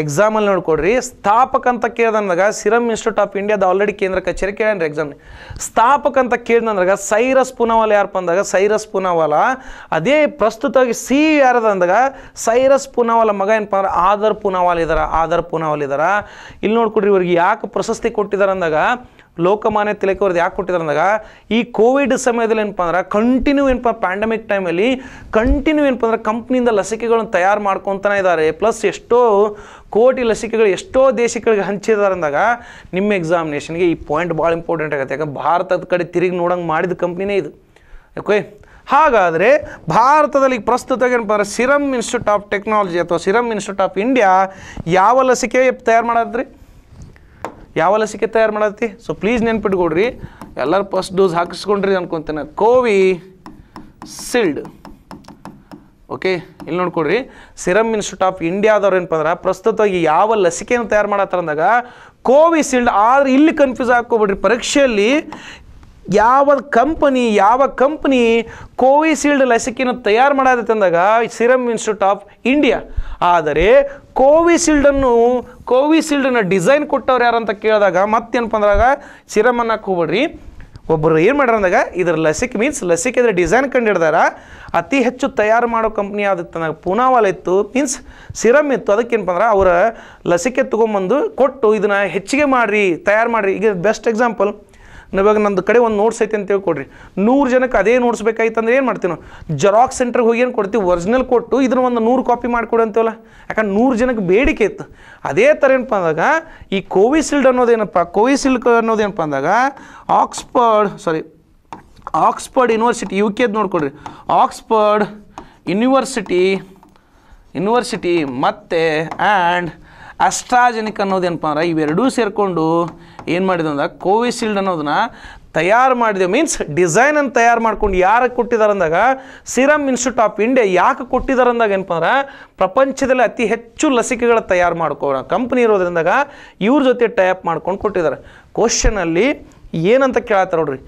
ಎಕ್ಸಾಮಲ್ಲಿ ನೋಡ್ಕೊಡ್ರಿ ಸ್ಥಾಪಕ ಅಂತ ಕೇಳ್ದಂದಾಗ ಸಿರಮ್ ಇನ್ಸ್ಟಿಟ್ಯೂಟ್ ಆಫ್ ಇಂಡಿಯಾದ ಆಲ್ರೆಡಿ ಕೇಂದ್ರ ಕಚೇರಿ ಕೇಳ್ಯಾನ್ರಿ ಎಕ್ಸಾಮ್ ಸ್ಥಾಪಕ ಅಂತ ಕೇಳ್ದಂದಾಗ ಸೈರಸ್ ಪುನಾವಾಲ ಯಾರಪ್ಪ ಅಂದಾಗ ಸೈರಸ್ ಪುನಾವಾಲ ಅದೇ ಪ್ರಸ್ತುತವಾಗಿ ಸಿ ಯಾರದ ಅಂದಾಗ ಸೈರಸ್ ಪುನಾವಾಲ ಮಗ ಏನಪ್ಪ ಅಂದ್ರೆ ಆದರ್ ಪುನಾವಾಲ ಇದಾರ ಆಧಾರ್ ಪುನಾವಾಲ ಇದಾರ ಇಲ್ಲಿ ನೋಡ್ಕೊಡ್ರಿ ಇವ್ರಿಗೆ ಯಾಕೆ ಪ್ರಶಸ್ತಿ ಕೊಟ್ಟಿದ್ದಾರೆ ಅಂದಾಗ ಲೋಕಮಾನ್ಯ ತಿಲಕ್ ಅವ್ರದ್ದು ಯಾಕೆ ಕೊಟ್ಟಿದ್ದಾರೆ ಅಂದಾಗ ಈ ಕೋವಿಡ್ ಸಮಯದಲ್ಲಿ ಏನಪ್ಪ ಅಂದ್ರೆ ಕಂಟಿನ್ಯೂ ಏನಪ್ಪ ಪ್ಯಾಂಡಮಿಕ್ ಟೈಮಲ್ಲಿ ಕಂಟಿನ್ಯೂ ಏನಪ್ಪ ಅಂದ್ರೆ ಕಂಪ್ನಿಯಿಂದ ಲಸಿಕೆಗಳನ್ನು ತಯಾರು ಮಾಡ್ಕೊತಾನೆ ಇದ್ದಾರೆ ಪ್ಲಸ್ ಎಷ್ಟೋ ಕೋಟಿ ಲಸಿಕೆಗಳು ಎಷ್ಟೋ ದೇಶಗಳಿಗೆ ಹಂಚಿದ್ದಾರೆ ಅಂದಾಗ ನಿಮ್ಮ ಎಕ್ಸಾಮಿನೇಷನ್ಗೆ ಈ ಪಾಯಿಂಟ್ ಭಾಳ ಇಂಪಾರ್ಟೆಂಟ್ ಆಗುತ್ತೆ ಯಾಕಂದ್ರೆ ಭಾರತದ ಕಡೆ ತಿರುಗಿ ನೋಡೋಂಗೆ ಮಾಡಿದ ಕಂಪ್ನಿನೇ ಇದು ಓಕೆ ಹಾಗಾದರೆ ಭಾರತದಲ್ಲಿ ಪ್ರಸ್ತುತ ಏನಪ್ಪ ಸಿರಮ್ ಇನ್ಸ್ಟಿಟ್ಯೂಟ್ ಆಫ್ ಟೆಕ್ನಾಲಜಿ ಅಥವಾ ಸಿರಮ್ ಇನ್ಸ್ಟಿಟ್ಯೂಟ್ ಆಫ್ ಇಂಡಿಯಾ ಯಾವ ಲಸಿಕೆ ತಯಾರು ಮಾಡತ್ರಿ ಯಾವ ಲಸಿಕೆ ತಯಾರು ಮಾಡತ್ತಿ ಸೊ ಪ್ಲೀಸ್ ನೆನ್ಪಿಟ್ಕೊಡ್ರಿ ಎಲ್ಲರೂ ಫಸ್ಟ್ ಡೋಸ್ ಹಾಕಿಸ್ಕೊಂಡ್ರಿ ಅನ್ಕೊತೇನೆ ಕೋವಿ ಸಿಲ್ಡ್ ಓಕೆ ಇಲ್ಲಿ ನೋಡ್ಕೊಡ್ರಿ ಸಿರಮ್ ಇನ್ಸ್ಟಿಟ್ಯೂಟ್ ಆಫ್ ಇಂಡಿಯಾದವ್ರು ಏನಪ್ಪ ಅಂದ್ರೆ ಪ್ರಸ್ತುತವಾಗಿ ಯಾವ ಲಸಿಕೆಯನ್ನು ತಯಾರು ಮಾಡತ್ತಾರ ಅಂದಾಗ ಕೋವಿಶೀಲ್ಡ್ ಆದ್ರೆ ಇಲ್ಲಿ ಕನ್ಫ್ಯೂಸ್ ಹಾಕೋಬಿಡ್ರಿ ಪರೀಕ್ಷೆಯಲ್ಲಿ ಯಾವ ಕಂಪನಿ ಯಾವ ಕಂಪನಿ ಕೋವಿಶೀಲ್ಡ್ ಲಸಿಕೆಯನ್ನು ತಯಾರು ಅಂದಾಗ ಸಿರಮ್ ಇನ್ಸ್ಟಿಟ್ಯೂಟ್ ಆಫ್ ಇಂಡಿಯಾ ಆದರೆ ಕೋವಿಶೀಲ್ಡನ್ನು ಕೋವಿಶೀಲ್ಡನ್ನು ಡಿಸೈನ್ ಕೊಟ್ಟವ್ರು ಯಾರಂತ ಕೇಳಿದಾಗ ಮತ್ತೇನಪ್ಪ ಅಂದಾಗ ಸಿರಮ್ ಅನ್ನಕ್ಕೆ ಒಬ್ಬರು ಏನು ಮಾಡ್ಯಾರ ಅಂದಾಗ ಇದ್ರ ಲಸಿಕೆ ಮೀನ್ಸ್ ಲಸಿಕೆ ಇದ್ರ ಡಿಸೈನ್ ಕಂಡಿಡ್ದಾರ ಅತಿ ಹೆಚ್ಚು ತಯಾರು ಮಾಡೋ ಕಂಪ್ನಿ ಆದಿತ್ತು ನನಗೆ ಪೂನಾವಾಲ ಇತ್ತು ಮೀನ್ಸ್ ಸಿರಮ್ ಇತ್ತು ಅದಕ್ಕೇನಪ್ಪ ಅಂದ್ರೆ ಅವರ ಲಸಿಕೆ ತೊಗೊಂಬಂದು ಕೊಟ್ಟು ಇದನ್ನು ಹೆಚ್ಚಿಗೆ ಮಾಡಿರಿ ತಯಾರು ಮಾಡಿರಿ ಈಗ ಬೆಸ್ಟ್ ಎಕ್ಸಾಂಪಲ್ ಇವಾಗ ನಂದು ಕಡೆ ಒಂದು ನೋಟ್ಸ್ ಐತೆ ಅಂತೇಳಿ ಕೊಡ್ರಿ ನೂರು ಜನಕ್ಕೆ ಅದೇ ನೋಟ್ಸ್ ಬೇಕಾಯ್ತಂದ್ರೆ ಏನು ಮಾಡ್ತೀವಿ ನಾವು ಜೆರಾಕ್ಸ್ ಸೆಂಟ್ರಿಗೆ ಹೋಗಿ ಏನು ಕೊಡ್ತೀವಿ ಒರಿಜಿನಲ್ ಕೊಟ್ಟು ಇದನ್ನ ಒಂದು ನೂರು ಕಾಪಿ ಮಾಡಿಕೊಡು ಅಂತೀವಲ್ಲ ಯಾಕಂದ್ರೆ ನೂರು ಜನಕ್ಕೆ ಬೇಡಿಕೆ ಇತ್ತು ಅದೇ ಥರ ಏನಪ್ಪ ಅಂದಾಗ ಈ ಕೋವಿಶೀಲ್ಡ್ ಅನ್ನೋದೇನಪ್ಪ ಕೋವಿಶೀಲ್ಡ್ ಅನ್ನೋದೇನಪ್ಪ ಅಂದಾಗ Oxford sorry Oxford University U ಕೆದು ನೋಡ್ಕೊಡ್ರಿ ಆಕ್ಸ್ಫರ್ಡ್ ಯೂನಿವರ್ಸಿಟಿ ಯೂನಿವರ್ಸಿಟಿ ಮತ್ತು ಆ್ಯಂಡ್ ಅಸ್ಟ್ರಾಜೆನಿಕ್ ಏನಪ್ಪ ಅಂದ್ರೆ ಇವೆರಡೂ ಸೇರಿಕೊಂಡು ಏನು ಮಾಡಿದೆ ಅಂದ್ರೆ ಕೋವಿಶೀಲ್ಡ್ ಅನ್ನೋದನ್ನ ತಯಾರು ಮಾಡಿದೆ ಮೀನ್ಸ್ ಡಿಸೈನನ್ನು ತಯಾರು ಮಾಡ್ಕೊಂಡು ಯಾರು ಕೊಟ್ಟಿದ್ದಾರೆ ಅಂದಾಗ ಸಿರಮ್ ಇನ್ಸ್ಟಿಟ್ಯೂಟ್ ಆಫ್ ಇಂಡಿಯಾ ಯಾಕೆ ಕೊಟ್ಟಿದ್ದಾರೆ ಅಂದಾಗ ಏನಪ್ಪ ಅಂದ್ರೆ ಪ್ರಪಂಚದಲ್ಲಿ ಅತಿ ಹೆಚ್ಚು ಲಸಿಕೆಗಳ ತಯಾರು ಮಾಡ್ಕೋ ಕಂಪ್ನಿ ಇರೋದ್ರಿಂದಾಗ ಇವ್ರ ಜೊತೆ ಟೈಪ್ ಮಾಡ್ಕೊಂಡು ಕೊಟ್ಟಿದ್ದಾರೆ ಕ್ವಶನಲ್ಲಿ ಏನಂತ ಕೇಳತ್ತಾರೆ ನೋಡ್ರಿ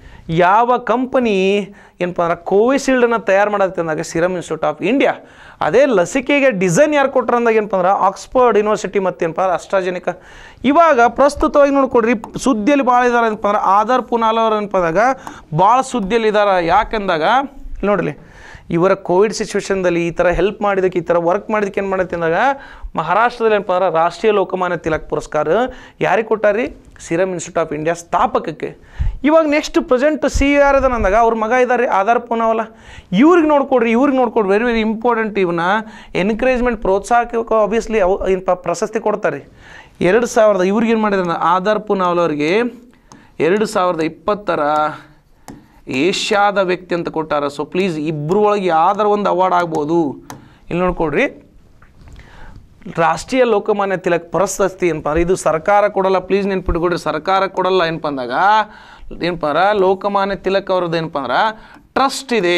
ಯಾವ ಕಂಪನಿ ಏನಪ್ಪ ಅಂದ್ರೆ ಕೋವಿಶೀಲ್ಡನ್ನು ತಯಾರು ಮಾಡೋದಕ್ಕೆ ಅಂದಾಗ ಸಿರಮ್ ಇನ್ಸ್ಟಿಟ್ಯೂಟ್ ಆಫ್ ಇಂಡಿಯಾ ಅದೇ ಲಸಿಕೆಗೆ ಡಿಸೈನ್ ಯಾರು ಕೊಟ್ಟರು ಅಂದಾಗ ಏನಪ್ಪ ಅಂದ್ರೆ ಆಕ್ಸ್ಫರ್ಡ್ ಯೂನಿವರ್ಸಿಟಿ ಮತ್ತೇನಪ್ಪ ಅಂದ್ರೆ ಅಸ್ಟ್ರಾಜೆನಿಕ ಇವಾಗ ಪ್ರಸ್ತುತವಾಗಿ ನೋಡ್ಕೊಡ್ರಿ ಸುದ್ದಿಯಲ್ಲಿ ಭಾಳ ಇದ್ದಾರೆ ಏನಪ್ಪ ಅಂದ್ರೆ ಆಧಾರ್ ಪುನಾಲ್ ಅವ್ರು ಏನಪ್ಪ ಅಂದಾಗ ಭಾಳ ಸುದ್ದಿಯಲ್ಲಿ ಇದ್ದಾರೆ ಯಾಕೆಂದಾಗ ನೋಡ್ರಿ ಇವರ ಕೋವಿಡ್ ಸಿಚುವೇಶನ್ದಲ್ಲಿ ಈ ಥರ ಹೆಲ್ಪ್ ಮಾಡಿದಕ್ಕೆ ಈ ಥರ ವರ್ಕ್ ಮಾಡಿದಕ್ಕೆ ಏನು ಮಾಡುತ್ತೆ ಅಂದಾಗ ಮಹಾರಾಷ್ಟ್ರದಲ್ಲಿ ಏನಪ್ಪ ಅಂದ್ರೆ ರಾಷ್ಟ್ರೀಯ ಲೋಕಮಾನ್ಯ ತಿಲಕ್ ಪುರಸ್ಕಾರ ಯಾರಿಗೆ ಕೊಟ್ಟಾರಿ ಸಿರಮ್ ಇನ್ಸ್ಟಿಟ್ಯೂಟ್ ಆಫ್ ಇಂಡಿಯಾ ಸ್ಥಾಪಕಕ್ಕೆ ಇವಾಗ ನೆಕ್ಸ್ಟ್ ಪ್ರೆಸೆಂಟ್ ಸಿ ಆರ್ ಅಂದಾಗ ಅವ್ರ ಮಗ ಇದ್ದಾರೆ ಆಧಾರ್ ಪೂನವಲ್ಲ ಇವ್ರಿಗೆ ನೋಡ್ಕೊಡ್ರಿ ಇವ್ರಿಗೆ ನೋಡ್ಕೊಡ್ರಿ ವೆರಿ ವೆರಿ ಇಂಪಾರ್ಟೆಂಟ್ ಇವನ್ನ ಎನ್ಕರೇಜ್ಮೆಂಟ್ ಪ್ರೋತ್ಸಾಹಕ್ಕೆ ಆಬ್ವಿಯಸ್ಲಿ ಅವು ಪ್ರಶಸ್ತಿ ಕೊಡ್ತಾರೆ ಎರಡು ಸಾವಿರದ ಇವ್ರಿಗೆ ಏನು ಮಾಡಿದ್ರೆ ಆಧಾರ್ ಪೂನಾವಲ್ ಅವರಿಗೆ ಎರಡು ಸಾವಿರದ ಇಪ್ಪತ್ತರ ಏಷ್ಯಾದ ವ್ಯಕ್ತಿ ಅಂತ ಕೊಟ್ಟಾರ ಸೊ ಪ್ಲೀಸ್ ಇಬ್ಬರು ಒಳಗೆ ಯಾವ್ದಾರ ಒಂದು ಅವಾರ್ಡ್ ಆಗ್ಬೋದು ಇಲ್ಲಿ ನೋಡ್ಕೊಡ್ರಿ ರಾಷ್ಟ್ರೀಯ ಲೋಕಮಾನ್ಯ ತಿಲಕ್ ಪ್ರಶಸ್ತಿ ಏನಪ್ಪ ಇದು ಸರ್ಕಾರ ಕೊಡಲ್ಲ ಪ್ಲೀಸ್ ನೆನ್ಪಿಟ್ಕೊಡ್ರಿ ಸರ್ಕಾರ ಕೊಡಲ್ಲ ಏನಪ್ಪ ಅಂದಾಗ ಏನಪ್ಪ ಲೋಕಮಾನ್ಯ ತಿಲಕ್ ಅವ್ರದ್ದು ಏನಪ್ಪ ಅಂದ್ರೆ ಟ್ರಸ್ಟ್ ಇದೆ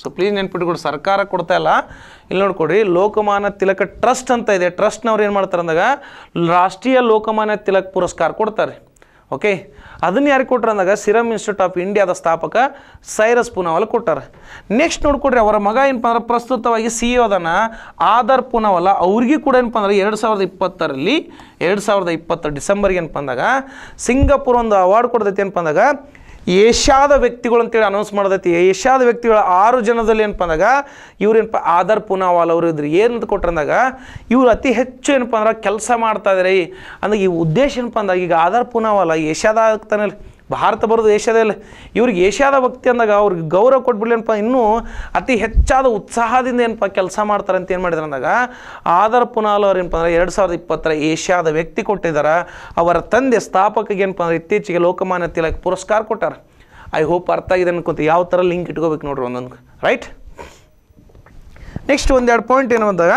ಸೊ ಪ್ಲೀಸ್ ನೆನ್ಪಿಟ್ಕೊಡ್ರಿ ಸರ್ಕಾರ ಕೊಡ್ತಾ ಇಲ್ಲ ಇಲ್ಲಿ ನೋಡ್ಕೊಡ್ರಿ ಲೋಕಮಾನ್ಯ ತಿಲಕ ಟ್ರಸ್ಟ್ ಅಂತ ಇದೆ ಟ್ರಸ್ಟ್ನವ್ರು ಏನು ಮಾಡ್ತಾರೆ ಅಂದಾಗ ರಾಷ್ಟ್ರೀಯ ಲೋಕಮಾನ್ಯ ತಿಲಕ್ ಪುರಸ್ಕಾರ ಕೊಡ್ತಾರೆ ಓಕೆ ಅದನ್ನು ಯಾರಿಗೆ ಕೊಟ್ಟರು ಅಂದಾಗ ಸಿರಮ್ ಇನ್ಸ್ಟಿಟ್ಯೂಟ್ ಆಫ್ ಇಂಡಿಯಾದ ಸ್ಥಾಪಕ ಸೈರಸ್ ಪೂನಾವಲ್ ಕೊಟ್ಟಾರೆ ನೆಕ್ಸ್ಟ್ ನೋಡ್ಕೊಡ್ರಿ ಅವರ ಮಗ ಏನಪ್ಪ ಅಂದ್ರೆ ಪ್ರಸ್ತುತವಾಗಿ ಸಿ ಅದನ್ನು ಆಧಾರ್ ಪೂನಾವಲ್ಲ ಅವ್ರಿಗೆ ಕೂಡ ಏನಪ್ಪ ಅಂದ್ರೆ ಎರಡು ಸಾವಿರದ ಇಪ್ಪತ್ತರಲ್ಲಿ ಎರಡು ಸಾವಿರದ ಇಪ್ಪತ್ತು ಡಿಸೆಂಬರ್ಗೆ ಏನಪ್ಪ ಅಂದಾಗ ಸಿಂಗಾಪುರ್ ಒಂದು ಅವಾರ್ಡ್ ಕೊಡ್ತೈತಿ ಏನಪ್ಪ ಅಂದಾಗ ಏಷ್ಯಾದ ವ್ಯಕ್ತಿಗಳು ಅಂತೇಳಿ ಅನೌನ್ಸ್ ಮಾಡದೈತಿ ಏಷ್ಯಾದ ವ್ಯಕ್ತಿಗಳ ಆರು ಜನದಲ್ಲಿ ಏನಪ್ಪ ಅಂದಾಗ ಇವ್ರು ಏನಪ್ಪ ಆಧಾರ್ ಪೂನಾವಾಲ್ ಅವರು ಇದ್ರು ಏನಂತ ಕೊಟ್ಟರಂದಾಗ ಇವ್ರು ಅತಿ ಹೆಚ್ಚು ಏನಪ್ಪ ಅಂದ್ರೆ ಕೆಲಸ ಮಾಡ್ತಾ ಇದ್ದಾರೆ ಅಂದಾಗ ಈ ಉದ್ದೇಶ ಏನಪ್ಪ ಅಂದಾಗ ಈಗ ಆಧಾರ್ ಪುನಾವಾಲ ಏಷ್ಯಾದ ಆಗ್ತಾನೆ ಭಾರತ ಬರೋದು ಏಷ್ಯಾದಲ್ಲಿ ಇವ್ರಿಗೆ ಏಷ್ಯಾದ ವ್ಯಕ್ತಿ ಅಂದಾಗ ಅವ್ರಿಗೆ ಗೌರವ ಕೊಟ್ಬಿಡ್ಲಿ ಏನಪ್ಪ ಇನ್ನೂ ಅತಿ ಹೆಚ್ಚಾದ ಉತ್ಸಾಹದಿಂದ ಏನಪ್ಪ ಕೆಲಸ ಮಾಡ್ತಾರೆ ಅಂತ ಏನು ಮಾಡಿದ್ರು ಅಂದಾಗ ಆದರ್ ಪುನಾಲ್ ಅವ್ರು ಏನಪ್ಪ ಅಂದರೆ ಎರಡು ಸಾವಿರದ ಇಪ್ಪತ್ತರ ಏಷ್ಯಾದ ವ್ಯಕ್ತಿ ಕೊಟ್ಟಿದ್ದಾರೆ ಅವರ ತಂದೆ ಸ್ಥಾಪಕಗೆ ಏನಪ್ಪ ಅಂದರೆ ಇತ್ತೀಚೆಗೆ ಲೋಕಮಾನ್ಯ ತಿಲಕ್ ಪುರಸ್ಕಾರ ಕೊಟ್ಟಾರೆ ಐ ಹೋಪ್ ಅರ್ಥ ಆಗಿದೆ ಅನ್ಕೊಂತ ಯಾವ ಥರ ಲಿಂಕ್ ಇಟ್ಕೋಬೇಕು ನೋಡ್ರಿ ಒಂದೊಂದು ರೈಟ್ ನೆಕ್ಸ್ಟ್ ಒಂದೆರಡು ಪಾಯಿಂಟ್ ಏನು ಅಂದಾಗ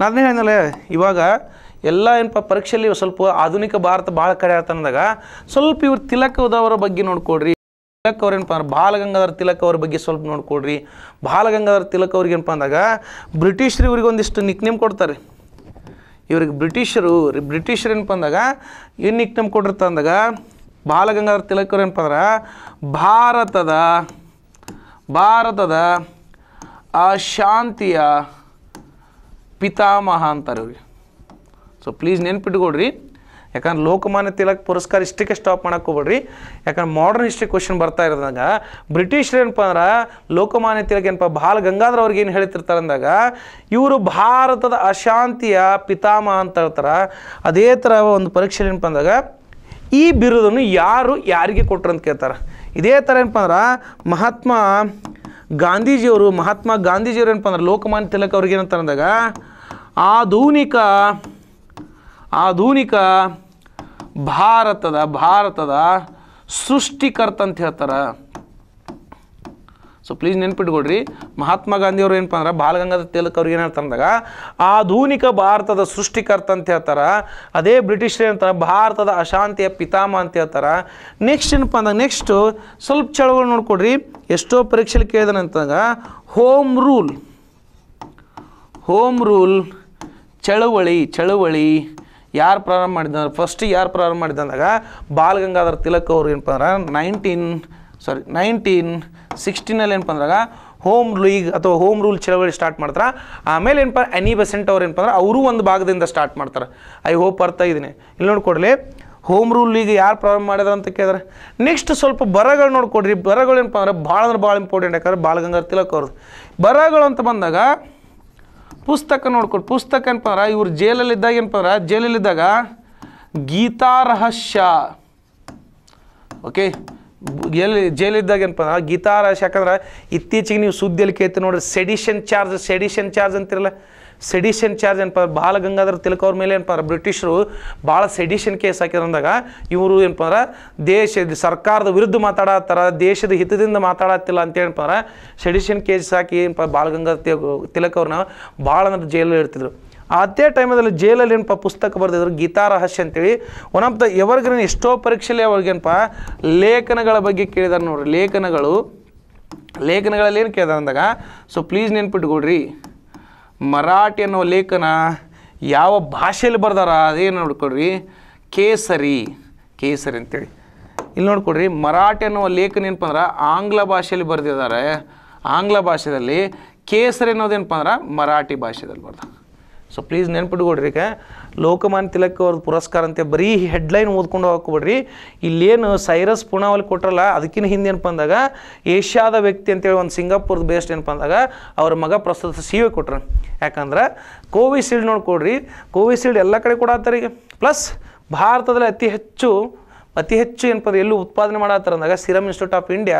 ನಾನು ಹೇಳಿದ್ನಲ್ಲ ಇವಾಗ ಎಲ್ಲ ಏನಪ್ಪ ಪರೀಕ್ಷೆಯಲ್ಲಿ ಸ್ವಲ್ಪ ಆಧುನಿಕ ಭಾರತ ಭಾಳ ಕಡೆ ಅಂದಾಗ ಸ್ವಲ್ಪ ಇವ್ರು ತಿಲಕದವರ ಬಗ್ಗೆ ನೋಡ್ಕೊಡ್ರಿ ತಿಲಕ್ ಅವ್ರೇನಪ್ಪ ಅಂದ್ರೆ ಬಾಲಗಂಗಾಧರ ತಿಲಕ್ ಅವ್ರ ಬಗ್ಗೆ ಸ್ವಲ್ಪ ನೋಡ್ಕೊಡ್ರಿ ಬಾಲಗಂಗಾಧರ ತಿಲಕ್ ಅವ್ರಿಗೆ ಏನಪ್ಪ ಅಂದಾಗ ಬ್ರಿಟಿಷರು ಇವ್ರಿಗೆ ಒಂದಿಷ್ಟು ನಿಕ್ನೇಮ್ ಕೊಡ್ತಾರೆ ಇವ್ರಿಗೆ ಬ್ರಿಟಿಷರು ಬ್ರಿಟಿಷರು ಏನಪ್ಪ ಅಂದಾಗ ಏನು ನೇಮ್ ಕೊಟ್ಟಿರ್ತ ಅಂದಾಗ ಬಾಲಗಂಗಾಧರ ತಿಲಕ್ ಅವ್ರು ಏನಪ್ಪ ಅಂದ್ರೆ ಭಾರತದ ಭಾರತದ ಶಾಂತಿಯ ಪಿತಾಮಹ ಅಂತಾರೆ ಇವ್ರಿಗೆ ಸೊ ಪ್ಲೀಸ್ ನೆನ್ಪಿಟ್ಕೊಡ್ರಿ ಯಾಕಂದ್ರೆ ಲೋಕಮಾನ್ಯ ತಿಲಕ್ ಪುರಸ್ಕಾರ ಇಷ್ಟಕ್ಕೆ ಸ್ಟಾಪ್ ಮಾಡೋಕೆ ಹೋಗ್ಬೇಡ್ರಿ ಯಾಕಂದ್ರೆ ಮಾಡರ್ನ್ ಹಿಸ್ಟ್ರಿ ಕ್ವಶನ್ ಬರ್ತಾ ಇರೋದಾಗ ಬ್ರಿಟಿಷರು ಏನಪ್ಪ ಅಂದ್ರೆ ಲೋಕಮಾನ್ಯ ತಿಲಕ್ ಏನಪ್ಪ ಬಾಲ್ ಗಂಗಾಧರ್ ಅವ್ರಿಗೆ ಏನು ಹೇಳ್ತಿರ್ತಾರೆ ಅಂದಾಗ ಇವರು ಭಾರತದ ಅಶಾಂತಿಯ ಪಿತಾಮ ಅಂತ ಹೇಳ್ತಾರೆ ಅದೇ ಥರ ಒಂದು ಪರೀಕ್ಷೆ ಏನಪ್ಪ ಅಂದಾಗ ಈ ಬಿರುದನ್ನು ಯಾರು ಯಾರಿಗೆ ಕೊಟ್ಟರು ಅಂತ ಕೇಳ್ತಾರೆ ಇದೇ ಥರ ಏನಪ್ಪ ಅಂದ್ರೆ ಮಹಾತ್ಮ ಗಾಂಧೀಜಿಯವರು ಮಹಾತ್ಮ ಗಾಂಧೀಜಿಯವರು ಏನಪ್ಪ ಅಂದ್ರೆ ಲೋಕಮಾನ್ಯ ತಿಲಕ್ ಅವ್ರಿಗೆ ಏನಂತ ಅಂದಾಗ ಆಧುನಿಕ ಆಧುನಿಕ ಭಾರತದ ಭಾರತದ ಸೃಷ್ಟಿಕರ್ತ ಅಂತ ಹೇಳ್ತಾರೆ ಸೊ ಪ್ಲೀಸ್ ನೆನ್ಪಿಟ್ಕೊಡ್ರಿ ಮಹಾತ್ಮ ಗಾಂಧಿಯವರು ಏನಪ್ಪ ಅಂದ್ರೆ ಬಾಲಗಂಗಾಧರ್ ತಿಲಕ್ ಅವ್ರಿಗೆ ಏನು ಹೇಳ್ತಾರೆ ಅಂದಾಗ ಆಧುನಿಕ ಭಾರತದ ಸೃಷ್ಟಿಕರ್ತ ಅಂತ ಹೇಳ್ತಾರೆ ಅದೇ ಬ್ರಿಟಿಷರು ಏನಂತಾರೆ ಭಾರತದ ಅಶಾಂತಿಯ ಪಿತಾಮ ಅಂತ ಹೇಳ್ತಾರೆ ನೆಕ್ಸ್ಟ್ ಏನಪ್ಪ ಅಂದಾಗ ನೆಕ್ಸ್ಟು ಸ್ವಲ್ಪ ಚಳವಳಿ ನೋಡ್ಕೊಡ್ರಿ ಎಷ್ಟೋ ಪರೀಕ್ಷೆಲಿ ಕೇಳಿದನಂತಾಗ ಹೋಮ್ ರೂಲ್ ಹೋಮ್ ರೂಲ್ ಚಳವಳಿ ಚಳವಳಿ ಯಾರು ಪ್ರಾರಂಭ ಮಾಡಿದ್ದಂದ್ರೆ ಫಸ್ಟ್ ಯಾರು ಪ್ರಾರಂಭ ಮಾಡಿದಂದಾಗ ಬಾಲ್ ತಿಲಕ್ ಅವ್ರು ಏನಪ್ಪ ಅಂದ್ರೆ ನೈನ್ಟೀನ್ ಸಾರಿ ನೈನ್ಟೀನ್ ಸಿಕ್ಸ್ಟೀನಲ್ಲಿ ಏನಪ್ಪ ಅಂದಾಗ ಹೋಮ್ ಲೀಗ್ ಅಥವಾ ಹೋಮ್ ರೂಲ್ ಚಳವಳಿ ಸ್ಟಾರ್ಟ್ ಮಾಡ್ತಾರೆ ಆಮೇಲೆ ಏನಪ್ಪ ಅನಿ ಬೆಸೆಂಟ್ ಅವ್ರು ಏನಪ್ಪ ಅಂದ್ರೆ ಅವರು ಒಂದು ಭಾಗದಿಂದ ಸ್ಟಾರ್ಟ್ ಮಾಡ್ತಾರೆ ಐ ಹೋಪ್ ಅರ್ಥ ಇದ್ದೀನಿ ಇಲ್ಲಿ ನೋಡ್ಕೊಡ್ಲಿ ಹೋಮ್ ರೂಲ್ ಲೀಗ್ ಯಾರು ಪ್ರಾರಂಭ ಮಾಡಿದ್ರು ಅಂತ ಕೇಳಿದ್ರೆ ನೆಕ್ಸ್ಟ್ ಸ್ವಲ್ಪ ಬರಗಳು ನೋಡ್ಕೊಡ್ರಿ ಬರಗಳು ಏನಪ್ಪ ಅಂದ್ರೆ ಭಾಳ ಅಂದ್ರೆ ಭಾಳ ಇಂಪಾರ್ಟೆಂಟ್ ಯಾಕಂದ್ರೆ ಬಾಲಗಂಗಾಧರ್ ತಿಲಕ್ ಅವ್ರದ್ದು ಬರಗಳು ಅಂತ ಬಂದಾಗ ಪುಸ್ತಕ ನೋಡ್ಕೊಂಡು ಪುಸ್ತಕ ಏನಪ್ಪ ಇವ್ರು ಜೈಲಲ್ಲಿದ್ದಾಗ ಏನಪ್ಪ ಅಂದ್ರೆ ಜೈಲಲ್ಲಿದ್ದಾಗ ಗೀತಾ ರಹಸ್ಯ ಓಕೆ ಎಲ್ಲಿ ಜೈಲಿದ್ದಾಗ ಏನಪ್ಪ ಗೀತಾ ರಹಸ್ಯ ಯಾಕಂದ್ರೆ ಇತ್ತೀಚೆಗೆ ನೀವು ಸುದ್ದಿಯಲ್ಲಿ ಕೇಳ್ತೀವಿ ನೋಡ್ರಿ ಸೆಡಿಷನ್ ಚಾರ್ಜ್ ಸೆಡಿಷನ್ ಚಾರ್ಜ್ ಅಂತಿರಲ್ಲ ಸೆಡಿಷನ್ ಚಾರ್ಜ್ ಏನಪ್ಪ ಬಾಲ ಗಂಗಾಧರ್ ತಿಲಕ್ ಅವ್ರ ಮೇಲೆ ಏನಪ್ಪ ಬ್ರಿಟಿಷರು ಭಾಳ ಸೆಡಿಷನ್ ಕೇಸ್ ಹಾಕಿದ್ರು ಅಂದಾಗ ಇವರು ಏನಪ್ಪ ಅಂದ್ರೆ ದೇಶ ಸರ್ಕಾರದ ವಿರುದ್ಧ ಮಾತಾಡತ್ತಾರ ದೇಶದ ಹಿತದಿಂದ ಮಾತಾಡತ್ತಿಲ್ಲ ಅಂತ ಏನಪ್ಪ ಅಂದ್ರೆ ಸೆಡಿಷನ್ ಕೇಸ್ ಹಾಕಿ ಏನಪ್ಪ ಬಾಲ ಗಂಗಾಧರ್ ತಿಲಕ್ ಅವ್ರನ್ನ ಭಾಳ ಅಂದ್ರೆ ಜೈಲಲ್ಲಿ ಇಡ್ತಿದ್ರು ಅದೇ ಟೈಮಲ್ಲಿ ಜೈಲಲ್ಲಿ ಏನಪ್ಪ ಪುಸ್ತಕ ಬರೆದಿದ್ರು ಗೀತಾ ರಹಸ್ಯ ಅಂತೇಳಿ ಒನ್ ಆಫ್ ದ ಎವರ್ಗ್ರೀನ್ ಎಷ್ಟೋ ಪರೀಕ್ಷೆಯಲ್ಲಿ ಅವ್ರಿಗೇನಪ್ಪ ಲೇಖನಗಳ ಬಗ್ಗೆ ಕೇಳಿದಾರೆ ನೋಡ್ರಿ ಲೇಖನಗಳು ಲೇಖನಗಳಲ್ಲಿ ಏನು ಕೇಳಿದಾರೆ ಅಂದಾಗ ಸೊ ಪ್ಲೀಸ್ ನೆನ್ಪಿಟ್ಕೊಡ್ರಿ ಮರಾಠಿ ಅನ್ನೋ ಲೇಖನ ಯಾವ ಭಾಷೆಯಲ್ಲಿ ಬರ್ದಾರ ಅದೇನು ನೋಡ್ಕೊಡ್ರಿ ಕೇಸರಿ ಕೇಸರಿ ಅಂತೇಳಿ ಇಲ್ಲಿ ನೋಡ್ಕೊಡ್ರಿ ಮರಾಠಿ ಅನ್ನೋ ಲೇಖನ ಏನಪ್ಪ ಅಂದ್ರೆ ಆಂಗ್ಲ ಭಾಷೆಯಲ್ಲಿ ಬರೆದಿದ್ದಾರೆ ಆಂಗ್ಲ ಭಾಷೆಯಲ್ಲಿ ಕೇಸರಿ ಅನ್ನೋದೇನಪ್ಪ ಅಂದ್ರೆ ಮರಾಠಿ ಭಾಷೆದಲ್ಲಿ ಬರ್ದ ಸೊ ಪ್ಲೀಸ್ ನೆನ್ಪಿಟ್ಕೊಡ್ರಿ ಈಗ ಲೋಕಮಾನ್ಯ ತಿಲಕ್ ಅವ್ರದ್ದು ಪುರಸ್ಕಾರ ಅಂತ ಬರೀ ಹೆಡ್ಲೈನ್ ಓದ್ಕೊಂಡು ಹೋಗ್ಕೊಬೇಡ್ರಿ ಇಲ್ಲೇನು ಸೈರಸ್ ಪುಣಾವಲ್ಲಿ ಕೊಟ್ರಲ್ಲ ಅದಕ್ಕಿಂತ ಹಿಂದೆ ಏನಪ್ಪ ಅಂದಾಗ ಏಷ್ಯಾದ ವ್ಯಕ್ತಿ ಅಂತೇಳಿ ಒಂದು ಸಿಂಗಾಪುರದ ಬೇಸ್ಡ್ ಏನಪ್ಪ ಅಂದಾಗ ಅವ್ರ ಮಗ ಪ್ರಸ್ತುತ ಸೀವೆ e ಕೊಟ್ರು ಯಾಕಂದ್ರೆ ಕೋವಿಶೀಲ್ಡ್ ನೋಡ್ಕೊಡ್ರಿ ಕೋವಿಶೀಲ್ಡ್ ಎಲ್ಲ ಕಡೆ ಕೊಡಾತಾರೆ ಈಗ ಪ್ಲಸ್ ಭಾರತದಲ್ಲಿ ಅತಿ ಹೆಚ್ಚು ಅತಿ ಹೆಚ್ಚು ಏನಪ್ಪ ಎಲ್ಲೂ ಉತ್ಪಾದನೆ ಮಾಡಾತರ ಅಂದಾಗ Serum Institute of India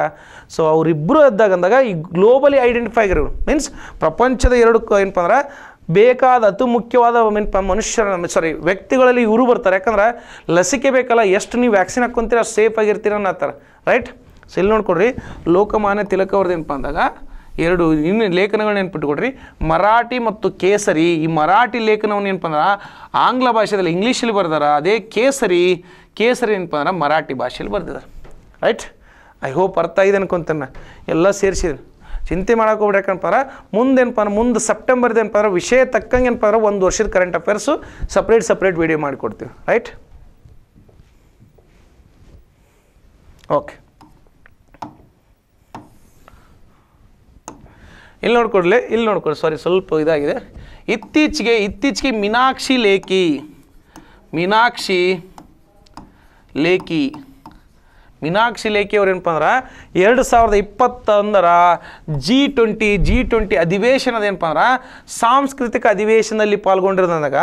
so ಅವರಿಬ್ಬರು ಇದ್ದಾಗ ಅಂದಾಗ ಈ ಗ್ಲೋಬಲಿ ಐಡೆಂಟಿಫೈ ಆಗಿರೋರು ಮೀನ್ಸ್ ಪ್ರಪಂಚದ ಎರಡು ಏನಪ್ಪ ಅಂದ್ರೆ ಬೇಕಾದ ಅತಿ ಮುಖ್ಯವಾದ ಮನುಷ್ಯರ ಸಾರಿ ವ್ಯಕ್ತಿಗಳಲ್ಲಿ ಇವರು ಬರ್ತಾರೆ ಯಾಕಂದ್ರೆ ಲಸಿಕೆ ಬೇಕಲ್ಲ ಎಷ್ಟು ನೀವು ವ್ಯಾಕ್ಸಿನ್ ಹಾಕ್ಕೊಂತೀರ ಸೇಫ್ ಆಗಿರ್ತೀರ ಅನ್ನತ್ತಾರೆ ರೈಟ್ ಸೊ ಇಲ್ಲಿ ನೋಡ್ಕೊಡ್ರಿ ಲೋಕಮಾನ್ಯ ತಿಲಕ್ ಏನಪ್ಪ ಅಂದಾಗ ಎರಡು ಇನ್ನು ಲೇಖನಗಳು ನೆನ್ಪಿಟ್ಕೊಡ್ರಿ ಮರಾಠಿ ಮತ್ತು ಕೇಸರಿ ಈ ಮರಾಠಿ ಲೇಖನವನ್ನು ಏನಪ್ಪ ಅಂದ್ರೆ ಆಂಗ್ಲ ಭಾಷೆಯಲ್ಲಿ ಇಂಗ್ಲೀಷಲ್ಲಿ ಬರ್ದಾರ ಅದೇ ಕೇಸರಿ ಕೇಸರಿ ಏನಪ್ಪ ಅಂದ್ರೆ ಮರಾಠಿ ಭಾಷೆಯಲ್ಲಿ ಬರ್ದಿದ್ದಾರೆ ರೈಟ್ ಐ ಹೋಪ್ ಅರ್ಥ ಇದೆ ಅನ್ಕೊಂತ ಎಲ್ಲ ಸೇರಿಸಿದ್ರು ಚಿಂತೆ ಮಾಡೋಕೆ ಹೋಗ್ಬೇಕಂದ್ರೆ ಮುಂದೇನಪ್ಪ ಮುಂದೆ ಸೆಪ್ಟೆಂಬರ್ದು ಏನಪ್ಪ ಅಂದ್ರೆ ವಿಷಯ ತಕ್ಕಂಗೆ ಏನಪ್ಪ ಅಂದ್ರೆ ಒಂದು ವರ್ಷದ current affairs separate separate video ಮಾಡಿಕೊಡ್ತೀವಿ ರೈಟ್ ಓಕೆ ಇಲ್ಲಿ ನೋಡ್ಕೊಡ್ಲಿ ಇಲ್ಲಿ ನೋಡ್ಕೊಳ್ಳಿ ಸಾರಿ ಸ್ವಲ್ಪ ಇದಾಗಿದೆ ಇತ್ತೀಚೆಗೆ ಇತ್ತೀಚೆಗೆ ಮೀನಾಕ್ಷಿ ಲೇಖಿ ಮೀನಾಕ್ಷಿ ಲೇಖಿ ಮೀನಾಕ್ಷಿ ಲೇಖಿ ಏನಪ್ಪ ಅಂದ್ರೆ ಎರಡು ಸಾವಿರದ ಇಪ್ಪತ್ತೊಂದರ ಜಿ ಟ್ವೆಂಟಿ ಜಿ ಟ್ವೆಂಟಿ ಅಧಿವೇಶನದ ಏನಪ್ಪ ಅಂದ್ರೆ ಸಾಂಸ್ಕೃತಿಕ ಅಧಿವೇಶನದಲ್ಲಿ ಪಾಲ್ಗೊಂಡಿರೋದಾಗ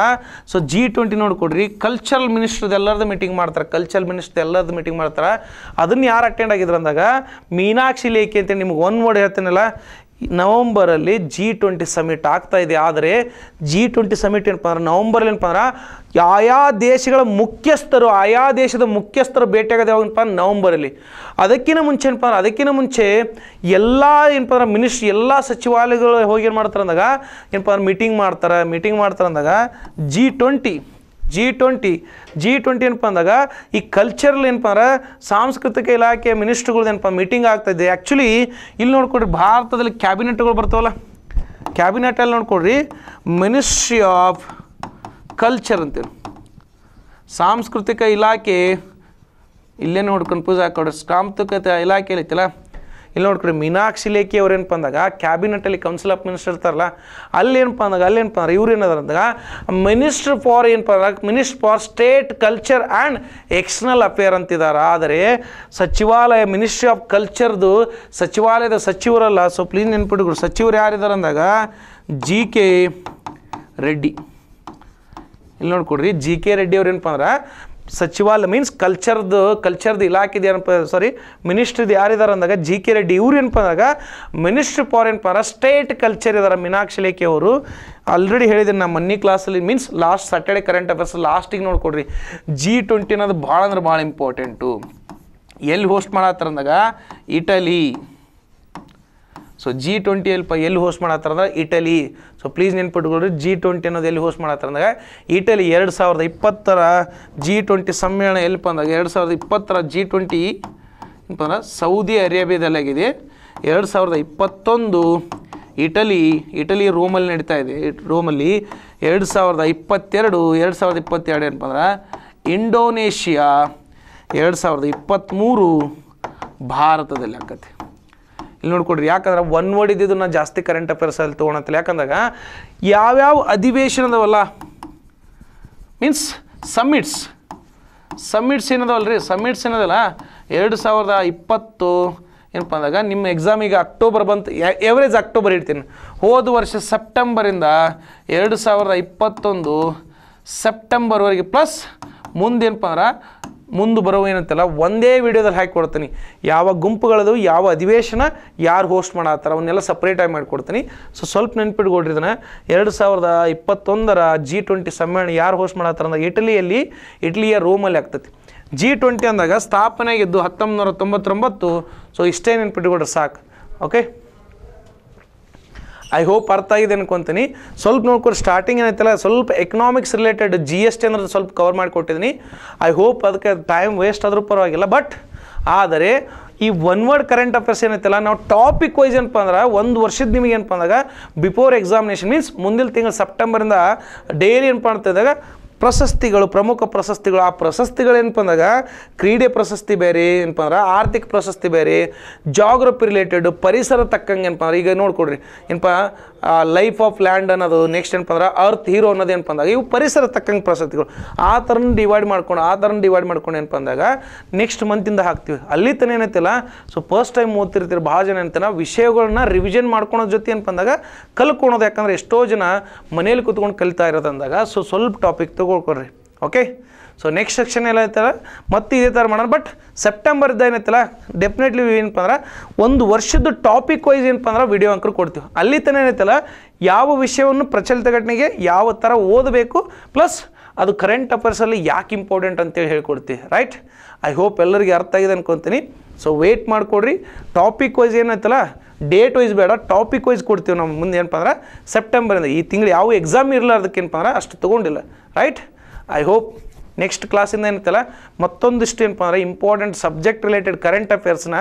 ಸೊ ಜಿ ಟ್ವೆಂಟಿ ನೋಡಿಕೊಡ್ರಿ ಕಲ್ಚರಲ್ ಮಿನಿಸ್ಟ್ರದ್ದು ಎಲ್ಲರದ್ದು ಮೀಟಿಂಗ್ ಮಾಡ್ತಾರೆ ಕಲ್ಚರಲ್ ಮಿನಿಸ್ಟ್ರದ್ದು ಎಲ್ಲರದ್ದು ಮೀಟಿಂಗ್ ಮಾಡ್ತಾರೆ ಅದನ್ನು ಯಾರು ಅಟೆಂಡ್ ಆಗಿದ್ರು ಅಂದಾಗ ಮೀನಾಕ್ಷಿ ಲೇಖಿ ಅಂತೇಳಿ ನಿಮ್ಗೆ ಒಂದು ವರ್ಡ್ ಹೇಳ್ತೇನಲ್ಲ ನವಂಬರಲ್ಲಿ ಜಿ ಟ್ವೆಂಟಿ ಸಮಿಟ್ ಆಗ್ತಾ ಇದೆ ಆದರೆ ಜಿ ಟ್ವೆಂಟಿ ಸಮಿಟ್ ಏನಪ್ಪ ಅಂದ್ರೆ ನವಂಬರಲ್ಲಿ ಏನಪ್ಪ ಅಂದ್ರೆ ಆಯಾ ದೇಶಗಳ ಮುಖ್ಯಸ್ಥರು ಆಯಾ ದೇಶದ ಮುಖ್ಯಸ್ಥರು ಭೇಟಿಯಾಗೋದು ಯಾವಾಗಪ್ಪ ಅಂದ್ರೆ ನವಂಬರಲ್ಲಿ ಅದಕ್ಕಿಂತ ಮುಂಚೆ ಏನಪ್ಪ ಅಂದ್ರೆ ಅದಕ್ಕಿಂತ ಮುಂಚೆ ಎಲ್ಲ ಏನಪ್ಪ ಅಂದ್ರೆ ಮಿನಿಸ್ಟ್ರಿ ಎಲ್ಲ ಸಚಿವಾಲಯಗಳು ಹೋಗಿ ಏನು ಮಾಡ್ತಾರೆ ಅಂದಾಗ ಏನಪ್ಪ ಅಂದ್ರೆ ಮೀಟಿಂಗ್ ಮಾಡ್ತಾರೆ ಮೀಟಿಂಗ್ ಮಾಡ್ತಾರೆ ಅಂದಾಗ G twenty G twenty G twenty ಏನಪ್ಪ ಅಂದಾಗ ಈ ಕಲ್ಚರಲ್ ಏನಪ್ಪ ಅಂದ್ರೆ ಸಾಂಸ್ಕೃತಿಕ ಇಲಾಖೆ ಮಿನಿಸ್ಟ್ರುಗಳ್ದು ಏನಪ್ಪ ಮೀಟಿಂಗ್ ಆಗ್ತಾಯಿದೆ ಆ್ಯಕ್ಚುಲಿ ಇಲ್ಲಿ ನೋಡ್ಕೊಡ್ರಿ ಭಾರತದಲ್ಲಿ ಕ್ಯಾಬಿನೆಟ್ಗಳು ಬರ್ತಾವಲ್ಲ ಕ್ಯಾಬಿನೆಟಲ್ಲಿ ನೋಡ್ಕೊಡ್ರಿ ಮಿನಿಸ್ಟ್ರಿ ಆಫ್ ಕಲ್ಚರ್ ಅಂತೇಳಿ ಸಾಂಸ್ಕೃತಿಕ ಇಲಾಖೆ ಇಲ್ಲೇ ನೋಡ್ಕೊಂಡು ಕನ್ಫ್ಯೂಸ್ ಹಾಕೊಡ್ರಿ ಸಾಂಸ್ಕೃತಿಕ ಇಲಾಖೆ ಐತಲ್ಲ ಇಲ್ಲಿ ನೋಡ್ಕೊಡಿ ಮೀನಾಕ್ಷಿ ಲೇಖಿ ಅವ್ರೇನಪ್ಪ ಅಂದಾಗ ಕ್ಯಾಬಿನೆಟಲ್ಲಿ ಕೌನ್ಸಿಲ್ ಆಫ್ ಮಿನಿಸ್ಟರ್ ಇರ್ತಾರಲ್ಲ ಅಲ್ಲೇನಪ್ಪ ಅಂದಾಗ ಅಲ್ಲೇನಪ್ಪ ಅಂದ್ರೆ ಇವ್ರು ಏನಾದ್ರು ಅಂದಾಗ ಮಿನಿಸ್ಟ್ರ್ ಫಾರ್ ಏನಪ್ಪ ಅಂದಾಗ minister for state culture and external affair ಅಂತಿದ್ದಾರೆ ಆದರೆ ಸಚಿವಾಲಯ ಮಿನಿಸ್ಟ್ರಿ ಆಫ್ ಕಲ್ಚರ್ದು ಸಚಿವಾಲಯದ ಸಚಿವರಲ್ಲ ಸೊ ಪ್ಲೀಸ್ ನೆನ್ಪಿಟ್ಕೊಡಿ ಸಚಿವರು ಯಾರಿದ್ದಾರೆ ಅಂದಾಗ ಜಿ ಕೆ ರೆಡ್ಡಿ ಇಲ್ಲಿ ನೋಡ್ಕೊಡ್ರಿ ಜಿ ಕೆ ರೆಡ್ಡಿ ಅವ್ರು ಏನಪ್ಪ ಅಂದ್ರೆ ಸಚಿವಾಲಯ ಮೀನ್ಸ್ ಕಲ್ಚರ್ದು ಕಲ್ಚರ್ದು ಇಲಾಖೆ ಏನಪ್ಪ ಸಾರಿ ಮಿನಿಸ್ಟ್ರಿದು ಯಾರಿದ್ದಾರೆ ಅಂದಾಗ ಜಿ ಕೆ ರೆಡ್ಡಿ ಇವ್ರು ಏನಪ್ಪ ಅಂದಾಗ ಮಿನಿಸ್ಟ್ರಿ ಫಾರಿನ್ ಪರ ಸ್ಟೇಟ್ ಕಲ್ಚರ್ ಇದ್ದಾರೆ ಮೀನಾಕ್ಷಿ ಲೇಖಿ ಅವರು ಆಲ್ರೆಡಿ ಹೇಳಿದ್ದೀನಿ ನಮ್ಮ ಮನ್ನಿ ಕ್ಲಾಸಲ್ಲಿ means last Saturday current affairs ಲಾಸ್ಟಿಗೆ ನೋಡ್ಕೊಡ್ರಿ ಜಿ ಟ್ವೆಂಟಿ ಅನ್ನೋದು ಭಾಳ ಅಂದ್ರೆ ಭಾಳ ಇಂಪಾರ್ಟೆಂಟು ಎಲ್ಲಿ ಹೋಸ್ಟ್ ಮಾಡತ್ತಾರ ಅಂದಾಗ ಇಟಲಿ ಸೊ ಜಿ ಟ್ವೆಂಟಿ ಎಲ್ಪ ಎಲ್ಲಿ ಹೋಸ್ಟ್ ಮಾಡತ್ತಾರ ಅಂದ್ರೆ ಇಟಲಿ ಸೊ ಪ್ಲೀಸ್ ನೆನ್ಪಿಟ್ಕೊಳ್ಳಿ ಜಿ ಟ್ವೆಂಟಿ ಅನ್ನೋದು ಎಲ್ಲಿ ಹೋಸ್ಟ್ ಮಾಡತ್ತಾರೆ ಅಂದಾಗ ಇಟಲಿ ಎರಡು ಸಾವಿರದ ಇಪ್ಪತ್ತರ ಜಿ ಟ್ವೆಂಟಿ ಸಮ್ಮೇಳನ ಎಲ್ಲಿಪ್ಪ ಅಂದಾಗ ಎರಡು ಸಾವಿರದ ಇಪ್ಪತ್ತರ ಜಿ ಟ್ವೆಂಟಿ ಏನಪ್ಪ ಸೌದಿ ಅರೇಬಿಯಾದಲ್ಲಾಗಿದೆ ಎರಡು ಸಾವಿರದ ಇಪ್ಪತ್ತೊಂದು ಇಟಲಿ ಇಟಲಿ ರೋಮಲ್ಲಿ ನಡೀತಾ ಇದೆ ರೋಮಲ್ಲಿ ಎರಡು ಸಾವಿರದ ಇಪ್ಪತ್ತೆರಡು ಎರಡು ಸಾವಿರದ ಇಪ್ಪತ್ತೆರಡು ಏನಪ್ಪ ಅಂದ್ರೆ ಇಂಡೋನೇಷ್ಯಾ ಎರಡು ಸಾವಿರದ ಇಪ್ಪತ್ತ್ಮೂರು ಭಾರತದಲ್ಲಿ ಆಕತಿ ಇಲ್ಲಿ ನೋಡ್ಕೊಡ್ರಿ ಯಾಕಂದ್ರೆ ಒನ್ ವರ್ಡ್ ಇದ್ದಿದ್ದು ನಾನು ಜಾಸ್ತಿ ಕರೆಂಟ್ ಅಫೇರ್ಸ್ ಅಲ್ಲಿ ತೊಗೊಳತ್ತಲ್ಲ ಯಾಕಂದಾಗ ಯಾವ್ಯಾವ ಅಧಿವೇಶನದವಲ್ಲ ಮೀನ್ಸ್ ಸಮ್ಮಿಟ್ಸ್ ಸಮ್ಮಿಟ್ಸ್ ಏನದವಲ್ಲ ರೀ ಸಮ್ಮಿಟ್ಸ್ ಏನದಲ್ಲ ಎರಡು ಸಾವಿರದ ಇಪ್ಪತ್ತು ಏನಪ್ಪ ಅಂದಾಗ ನಿಮ್ಮ ಎಕ್ಸಾಮ್ ಈಗ ಅಕ್ಟೋಬರ್ ಬಂತು ಎವರೇಜ್ ಅಕ್ಟೋಬರ್ ಇಡ್ತೀನಿ ಹೋದ ವರ್ಷ ಸೆಪ್ಟೆಂಬರಿಂದ ಎರಡು ಸಾವಿರದ ಇಪ್ಪತ್ತೊಂದು ಸೆಪ್ಟೆಂಬರ್ವರೆಗೆ ಪ್ಲಸ್ ಮುಂದೇನಪ್ಪ ಅಂದ್ರೆ ಮುಂದೆ ಬರೋ ಏನಂತಲ್ಲ ಒಂದೇ ವೀಡಿಯೋದಲ್ಲಿ ಹಾಕಿ ಕೊಡ್ತೀನಿ ಯಾವ ಗುಂಪುಗಳದು ಯಾವ ಅಧಿವೇಶನ ಯಾರು ಹೋಸ್ಟ್ ಮಾಡತ್ತಾರ ಅವನ್ನೆಲ್ಲ ಸಪ್ರೇಟಾಗಿ ಮಾಡಿಕೊಡ್ತೀನಿ ಸೊ ಸ್ವಲ್ಪ ನೆನ್ಪಿಟ್ಕೊಡ್ರಿ ಇದನ್ನು ಎರಡು ಸಾವಿರದ ಇಪ್ಪತ್ತೊಂದರ ಜಿ ಟ್ವೆಂಟಿ ಸಮ್ಮೇಳನ ಯಾರು ಹೋಸ್ಟ್ ಮಾಡತ್ತಾರ ಅಂದಾಗ ಇಟಲಿಯಲ್ಲಿ ಇಟಲಿಯ ರೋಮಲ್ಲಿ ಆಗ್ತೈತಿ ಜಿ ಟ್ವೆಂಟಿ ಅಂದಾಗ ಸ್ಥಾಪನೆ ಹತ್ತೊಂಬತ್ತು ನೂರ ತೊಂಬತ್ತೊಂಬತ್ತು ಸೊ ಇಷ್ಟೇ ನೆನ್ಪಿಟ್ಕೊಡ್ರಿ ಸಾಕು ಓಕೆ ಐ ಹೋಪ್ ಅರ್ಥ ಆಗಿದೆ ಅನ್ಕೊತೀನಿ ಸ್ವಲ್ಪ ನೋಡ್ಕೊಂಡು ಸ್ಟಾರ್ಟಿಂಗ್ ಏನೈತಲ್ಲ ಸ್ವಲ್ಪ economics related G S T ಅನ್ನೋದು ಸ್ವಲ್ಪ ಕವರ್ ಮಾಡಿಕೊಟ್ಟಿದ್ದೀನಿ ಐ ಹೋಪ್ ಅದಕ್ಕೆ ಟೈಮ್ ವೇಸ್ಟ್ ಆದರೂ ಪರವಾಗಿಲ್ಲ ಬಟ್ ಆದರೆ ಈ ಒನ್ ವರ್ಡ್ ಕರೆಂಟ್ ಅಫೇರ್ಸ್ ಏನೈತಲ್ಲ ನಾವು ಟಾಪಿಕ್ ವೈಸ್ ಏನಪ್ಪ ಅಂದ್ರೆ ಒಂದು ವರ್ಷದ ನಿಮಗೆ ಏನಪ್ಪ ಅಂದಾಗ ಬಿಫೋರ್ ಎಕ್ಸಾಮಿನೇಷನ್ ಮೀನ್ಸ್ ಮುಂದಿನ ತಿಂಗಳು ಸೆಪ್ಟೆಂಬರಿಂದ ಡೈಲಿ ಏನಪ್ಪ ಇದ್ದಾಗ ಪ್ರಶಸ್ತಿಗಳು ಪ್ರಮುಖ ಪ್ರಶಸ್ತಿಗಳು ಆ ಪ್ರಶಸ್ತಿಗಳೇನಪ್ಪ ಅಂದಾಗ ಕ್ರೀಡೆ ಪ್ರಶಸ್ತಿ ಬೇರೆ ಏನಪ್ಪ ಅಂದ್ರೆ ಆರ್ಥಿಕ ಪ್ರಶಸ್ತಿ ಬೇರೆ ಜಾಗ್ರಫಿ ರಿಲೇಟೆಡ್ ಪರಿಸರ ತಕ್ಕಂಗೆ ಏನಪ್ಪ ಅಂದ್ರೆ ಈಗ ನೋಡ್ಕೊಡ್ರಿ ಏನಪ್ಪ ಲೈಫ್ ಆಫ್ ಲ್ಯಾಂಡ್ ಅನ್ನೋದು ನೆಕ್ಸ್ಟ್ ಏನಪ್ಪ ಅಂದ್ರೆ ಅರ್ತ್ ಹೀರೋ ಅನ್ನೋದು ಏನಪ್ಪ ಅಂದಾಗ ಇವು ಪರಿಸರ ತಕ್ಕಂಗೆ ಪ್ರಶಸ್ತಿಗಳು ಆ ಥರನ ಡಿವೈಡ್ ಮಾಡ್ಕೊಂಡು ಆ ಥರ ಡಿವೈಡ್ ಮಾಡ್ಕೊಂಡು ಏನಪ್ಪ ಅಂದಾಗ ನೆಕ್ಸ್ಟ್ ಮಂತಿಂದ ಹಾಕ್ತೀವಿ ಅಲ್ಲಿ ತನ ಏನೈತಿಲ್ಲ ಸೊ ಫಸ್ಟ್ ಟೈಮ್ ಓದ್ತಿರ್ತೀರಿ ಭಾಳ ಜನ ಏನಂತ ವಿಷಯಗಳನ್ನ ರಿವಿಷನ್ ಮಾಡ್ಕೊಳೋ ಜೊತೆ ಏನಪ್ಪ ಅಂದಾಗ ಕಲ್ಕೊಳೋದು ಯಾಕಂದ್ರೆ ಎಷ್ಟೋ ಜನ ಮನೇಲಿ ಕೂತ್ಕೊಂಡು ಕಲಿತಾ ಇರೋದಂದಾಗ ಸೊ ಸ್ವಲ್ಪ ಟಾಪಿಕ್ ತಗೊಂಡು ಕೊಡ್ರಿ ಓಕೆ ಸೊ ನೆಕ್ಸ್ಟ್ ಸೆಕ್ಷನ್ ಎಲ್ಲ ಮತ್ತೆ ಇದೇ ಥರ ಮಾಡೋಣ ಬಟ್ ಸೆಪ್ಟೆಂಬರ್ ಇದ್ದ ಏನೈತಲ್ಲ ಡೆಫಿನೆಟ್ಲಿ ಏನಪ್ಪ ಅಂದ್ರೆ ಒಂದು ವರ್ಷದ ಟಾಪಿಕ್ ವೈಸ್ ಏನಪ್ಪ ಅಂದ್ರೆ ವಿಡಿಯೋ ಅಂಕರು ಕೊಡ್ತೀವಿ ಅಲ್ಲಿ ತನಕ ಏನೈತಲ್ಲ ಯಾವ ವಿಷಯವನ್ನು ಪ್ರಚಲಿತ ಘಟನೆಗೆ ಯಾವ ಥರ ಓದಬೇಕು ಪ್ಲಸ್ ಅದು ಕರೆಂಟ್ ಅಫೇರ್ಸಲ್ಲಿ ಯಾಕೆ ಇಂಪಾರ್ಟೆಂಟ್ ಅಂತೇಳಿ ಹೇಳ್ಕೊಡ್ತೀವಿ ರೈಟ್ ಐ ಹೋಪ್ ಎಲ್ಲರಿಗೆ ಅರ್ಥ ಆಗಿದೆ ಅನ್ಕೊತೀನಿ ಸೊ ವೆಯ್ಟ್ ಮಾಡಿಕೊಡ್ರಿ ಟಾಪಿಕ್ ವೈಸ್ ಏನಾಯ್ತಲ್ಲ ಡೇಟ್ ವೈಸ್ ಬೇಡ ಟಾಪಿಕ್ ವೈಸ್ ಕೊಡ್ತೀವಿ ನಾವು ಮುಂದೆ ಏನಪ್ಪ ಅಂದ್ರೆ ಸೆಪ್ಟೆಂಬರಿಂದ ಈ ತಿಂಗಳು ಯಾವ ಎಕ್ಸಾಮ್ ಇರಲಾರ್ದಕ್ಕೇನಪ್ಪ ಅಂದ್ರೆ ಅಷ್ಟು ತೊಗೊಂಡಿಲ್ಲ ರೈಟ್ ಐ ಹೋಪ್ ನೆಕ್ಸ್ಟ್ ಕ್ಲಾಸಿಂದ ಏನೈತಲ್ಲ ಮತ್ತೊಂದಿಷ್ಟು ಏನಪ್ಪ ಅಂದರೆ ಇಂಪಾರ್ಟೆಂಟ್ ಸಬ್ಜೆಕ್ಟ್ ರಿಲೇಟೆಡ್ ಕರೆಂಟ್ ಅಫೇರ್ಸ್ನ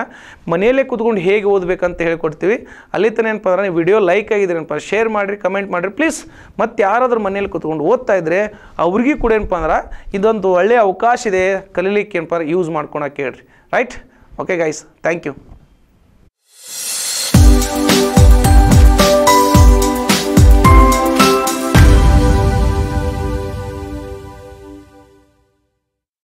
ಮನೆಯಲ್ಲೇ ಕೂತ್ಕೊಂಡು ಹೇಗೆ ಓದಬೇಕಂತ ಹೇಳ್ಕೊಡ್ತೀವಿ ಅಲ್ಲಿ ತನಕ ಏನಪ್ಪ ನೀವು ವಿಡಿಯೋ ಲೈಕ್ ಆಗಿದ್ರೆ ಏನಪ್ಪ ಶೇರ್ ಮಾಡಿರಿ ಕಮೆಂಟ್ ಮಾಡಿರಿ ಪ್ಲೀಸ್ ಮತ್ತು ಯಾರಾದರೂ ಮನೇಲಿ ಕೂತ್ಕೊಂಡು ಓದ್ತಾ ಇದ್ದರೆ ಅವ್ರಿಗೂ ಕೂಡ ಏನಪ್ಪ ಅಂದ್ರೆ ಇದೊಂದು ಒಳ್ಳೆಯ ಅವಕಾಶ ಇದೆ ಕಲೀಲಿಕ್ಕೆ ಏನಪ್ಪ ಯೂಸ್ ಮಾಡ್ಕೊಳಕ್ಕೆ ಹೇಳ್ರಿ right okay guys thank you